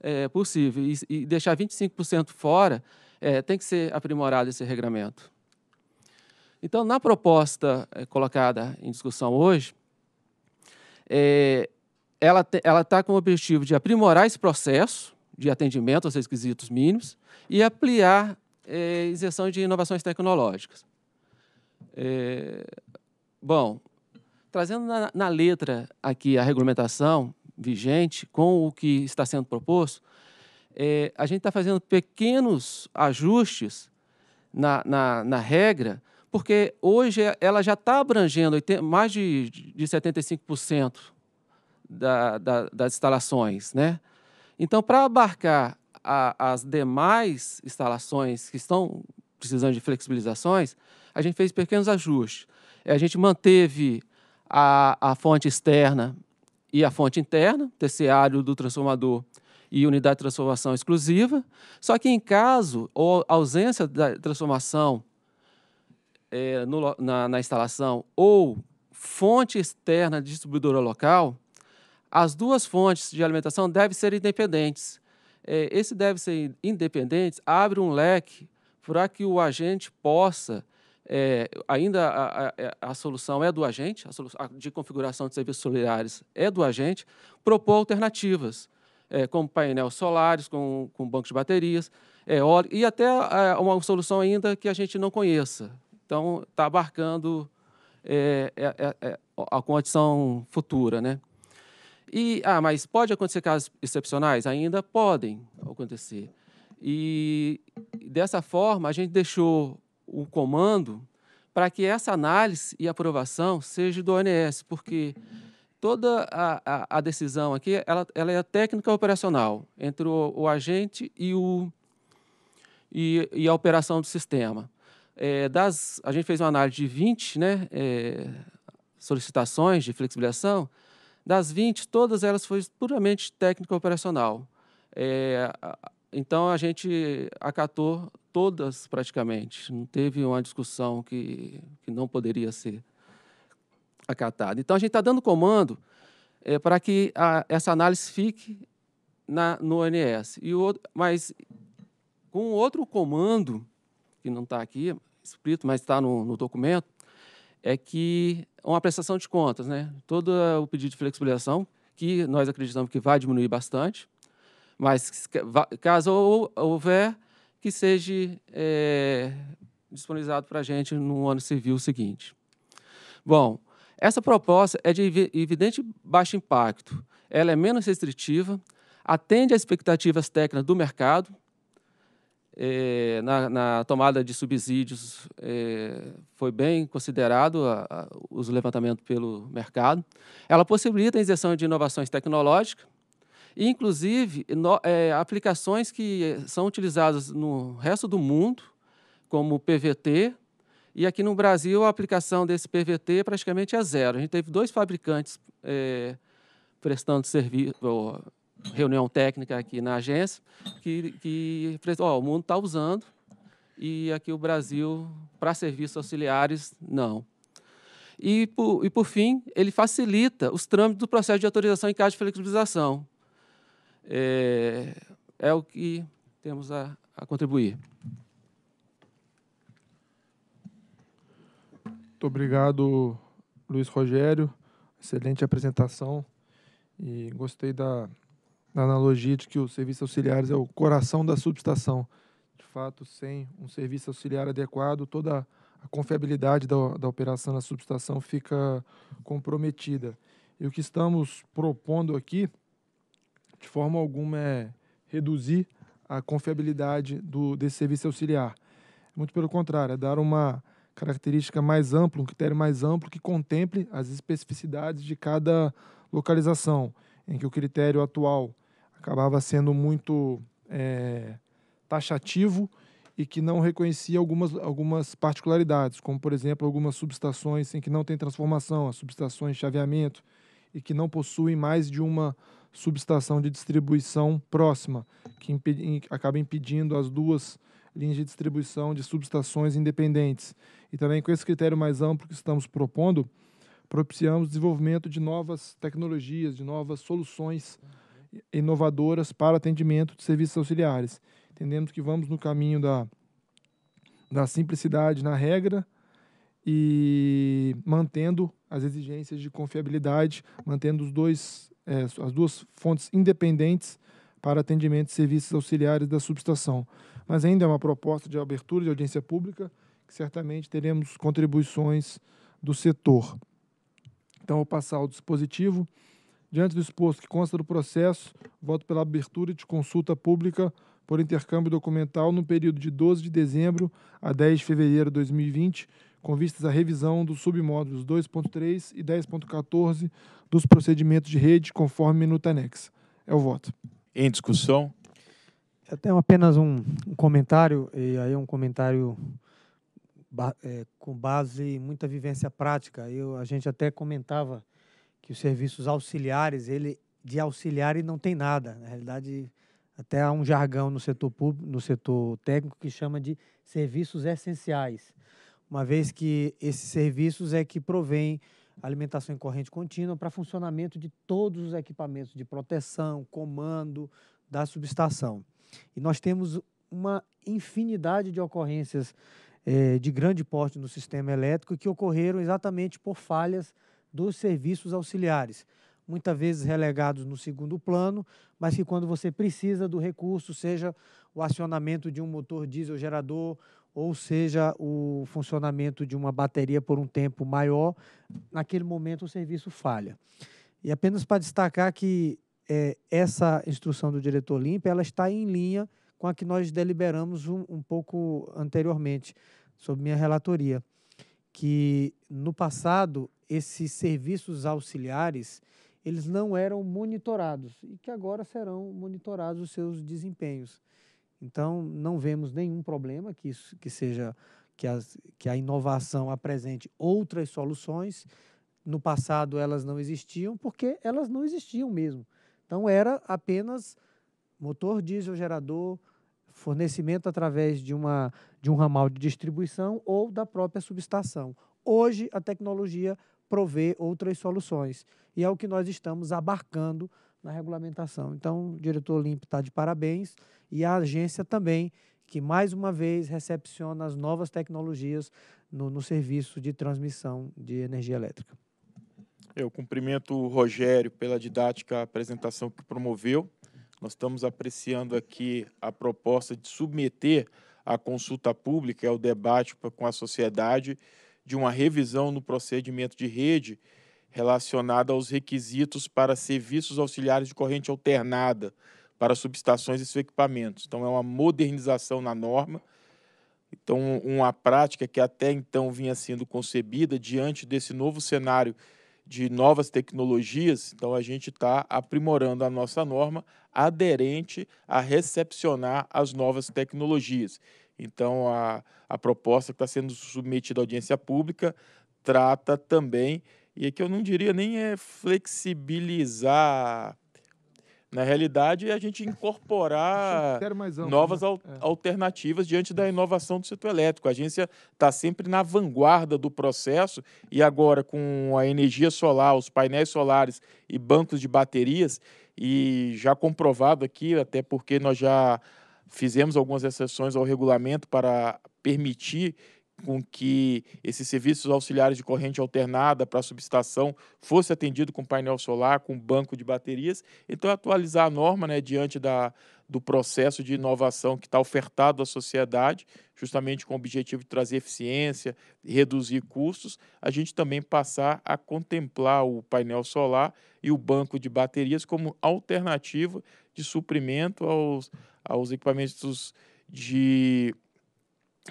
é, possível. E, e deixar 25% fora é, tem que ser aprimorado esse regulamento. Então, na proposta eh, colocada em discussão hoje, é, ela está com o objetivo de aprimorar esse processo de atendimento aos requisitos mínimos e ampliar é, isenção de inovações tecnológicas. É, bom, trazendo na, na, letra aqui a regulamentação vigente com o que está sendo proposto, é, a gente está fazendo pequenos ajustes na, na, na regra porque hoje ela já está abrangendo mais de, de 75% da, da, das instalações. Né? Então, para abarcar a, as demais instalações que estão precisando de flexibilizações, a gente fez pequenos ajustes. A gente manteve a, a fonte externa e a fonte interna, (terceário do transformador e unidade de transformação exclusiva. Só que, em caso ou ausência da transformação é, no, na, na instalação ou fonte externa de distribuidora local, as duas fontes de alimentação devem ser independentes. É, esse deve ser independente abre um leque para que o agente possa é, ainda a, a, é, a, solução é do agente, a, solução, a de configuração de serviços solares é do agente, propor alternativas, é, como painéis solares, com, com banco de baterias, é, óleo, e até é, uma solução ainda que a gente não conheça, então, está abarcando é, é, é, é, a condição futura, né? E, ah, mas pode acontecer casos excepcionais? Ainda podem acontecer. E, dessa forma, a gente deixou o comando para que essa análise e aprovação seja do ONS, porque toda a, a, a decisão aqui ela, ela é técnica operacional entre o, o agente e, o, e, e a operação do sistema. É, das, a gente fez uma análise de 20 né, é, solicitações de flexibilização. Das 20, todas elas foram puramente técnica operacional. É, então, a gente acatou todas praticamente. Não teve uma discussão que, que não poderia ser acatada. Então, a gente está dando comando é, para que a, essa análise fique na, no ONS. E o, mas com outro comando que não está aqui escrito, mas está no, no, documento, é que é uma prestação de contas, né? Todo eh, o pedido de flexibilização, que nós acreditamos que vai diminuir bastante, mas caso houver, que seja é, disponibilizado para a gente no ano civil seguinte. Bom, essa proposta é de evidente baixo impacto. Ela é menos restritiva, atende às expectativas técnicas do mercado, é, na, na, tomada de subsídios é, foi bem considerado a, a, os levantamentos pelo mercado. Ela possibilita a inserção de inovações tecnológicas, e, inclusive no, é, aplicações que são utilizadas no resto do mundo, como o PVT, e aqui no Brasil a aplicação desse PVT praticamente é zero. A gente teve dois fabricantes é, prestando serviço, reunião técnica aqui na agência, que, que oh, o mundo está usando e aqui o Brasil, para serviços auxiliares, não. E por, e, por fim, ele facilita os trâmites do processo de autorização em caso de flexibilização. É, é o que temos a, a contribuir. Muito obrigado, Luiz Rogério. Excelente apresentação. E gostei da, na analogia de que o serviço auxiliares é o coração da subestação. De fato, sem um serviço auxiliar adequado, toda a confiabilidade da, da operação na subestação fica comprometida. E o que estamos propondo aqui, de forma alguma, é reduzir a confiabilidade do, desse serviço auxiliar. Muito pelo contrário, é dar uma característica mais ampla, um critério mais amplo que contemple as especificidades de cada localização, em que o critério atual acabava sendo muito é, taxativo e que não reconhecia algumas, algumas particularidades, como, por exemplo, algumas subestações em que não tem transformação, as subestações de chaveamento, e que não possuem mais de uma subestação de distribuição próxima, que impedi acaba impedindo as duas linhas de distribuição de subestações independentes. E também com esse critério mais amplo que estamos propondo, propiciamos o desenvolvimento de novas tecnologias, de novas soluções inovadoras para atendimento de serviços auxiliares. Entendemos que vamos no caminho da, da simplicidade na regra e mantendo as exigências de confiabilidade, mantendo os dois, é, as duas fontes independentes para atendimento de serviços auxiliares da subestação. Mas ainda é uma proposta de abertura de audiência pública, que certamente teremos contribuições do setor. Então, vou passar ao dispositivo. Diante do exposto que consta do processo, voto pela abertura de consulta pública por intercâmbio documental no período de 12 de dezembro a 10 de fevereiro de 2020, com vistas à revisão dos submódulos 2.3 e 10.14 dos procedimentos de rede, conforme minuta anexa. É o voto. Em discussão? Eu tenho apenas um, um comentário, e aí é um comentário ba é, com base em muita vivência prática. Eu, a gente até comentava que os serviços auxiliares, ele de auxiliar e não tem nada. Na realidade, até há um jargão no setor público, no setor técnico que chama de serviços essenciais. Uma vez que esses serviços é que provém alimentação em corrente contínua para funcionamento de todos os equipamentos de proteção, comando da subestação. E nós temos uma infinidade de ocorrências eh, de grande porte no sistema elétrico que ocorreram exatamente por falhas dos serviços auxiliares, muitas vezes relegados no segundo plano, mas que quando você precisa do recurso, seja o acionamento de um motor diesel gerador ou seja o funcionamento de uma bateria por um tempo maior, naquele momento o serviço falha. E apenas para destacar que é, essa instrução do diretor Limpe ela está em linha com a que nós deliberamos um, um, pouco anteriormente, sob minha relatoria, que no passado esses serviços auxiliares eles não eram monitorados e que agora serão monitorados os seus desempenhos. Então, não vemos nenhum problema que isso que seja que, as, que a inovação apresente outras soluções. No passado elas não existiam porque elas não existiam mesmo. Então era apenas motor diesel gerador, fornecimento através de uma de um ramal de distribuição ou da própria subestação. Hoje a tecnologia prover outras soluções. E é o que nós estamos abarcando na regulamentação. Então, o diretor Limpo está de parabéns e a agência também, que mais uma vez recepciona as novas tecnologias no, no serviço de transmissão de energia elétrica. Eu cumprimento o Rogério pela didática apresentação que promoveu. Nós estamos apreciando aqui a proposta de submeter à consulta pública, é o debate com a sociedade, de uma revisão no procedimento de rede relacionada aos requisitos para serviços auxiliares de corrente alternada para subestações e seus equipamentos. Então, é uma modernização na norma. Então, uma prática que até então vinha sendo concebida diante desse novo cenário de novas tecnologias, então a gente está aprimorando a nossa norma aderente a recepcionar as novas tecnologias. Então, a, a proposta que está sendo submetida à audiência pública trata também, e é que eu não diria nem é flexibilizar, na realidade, é a gente incorporar novas né? al é. alternativas diante da inovação do setor elétrico. A agência está sempre na vanguarda do processo e agora com a energia solar, os painéis solares e bancos de baterias, e já comprovado aqui, até porque nós já fizemos algumas exceções ao regulamento para permitir com que esses serviços auxiliares de corrente alternada para subestação fosse atendido com painel solar, com banco de baterias. Então, atualizar a norma né, diante da, do processo de inovação que está ofertado à sociedade, justamente com o objetivo de trazer eficiência, reduzir custos, a gente também passar a contemplar o painel solar e o banco de baterias como alternativa de suprimento aos, aos equipamentos de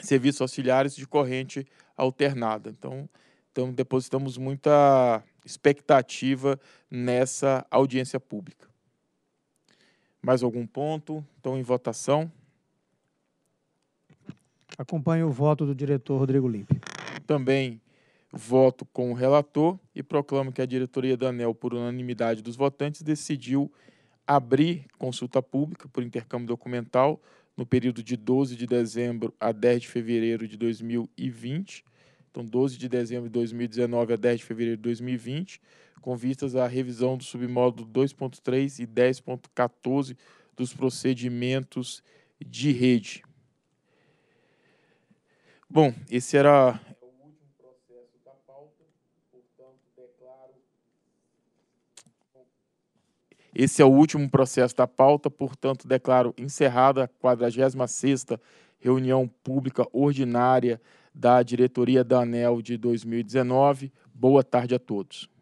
serviços auxiliares de corrente alternada. Então, então depositamos muita expectativa nessa audiência pública. Mais algum ponto? Então, em votação. Acompanho o voto do diretor Rodrigo Limpe. Também voto com o relator e proclamo que a diretoria da ANEL, por unanimidade dos votantes, decidiu abrir consulta pública por intercâmbio documental no período de 12 de dezembro a 10 de fevereiro de 2020. Então, 12 de dezembro de 2019 a 10 de fevereiro de 2020, com vistas à revisão do submódulo 2.3 e 10.14 dos procedimentos de rede. Bom, esse era Esse é o último processo da pauta, portanto, declaro encerrada a 46ª reunião pública ordinária da diretoria da ANEL de 2019. Boa tarde a todos.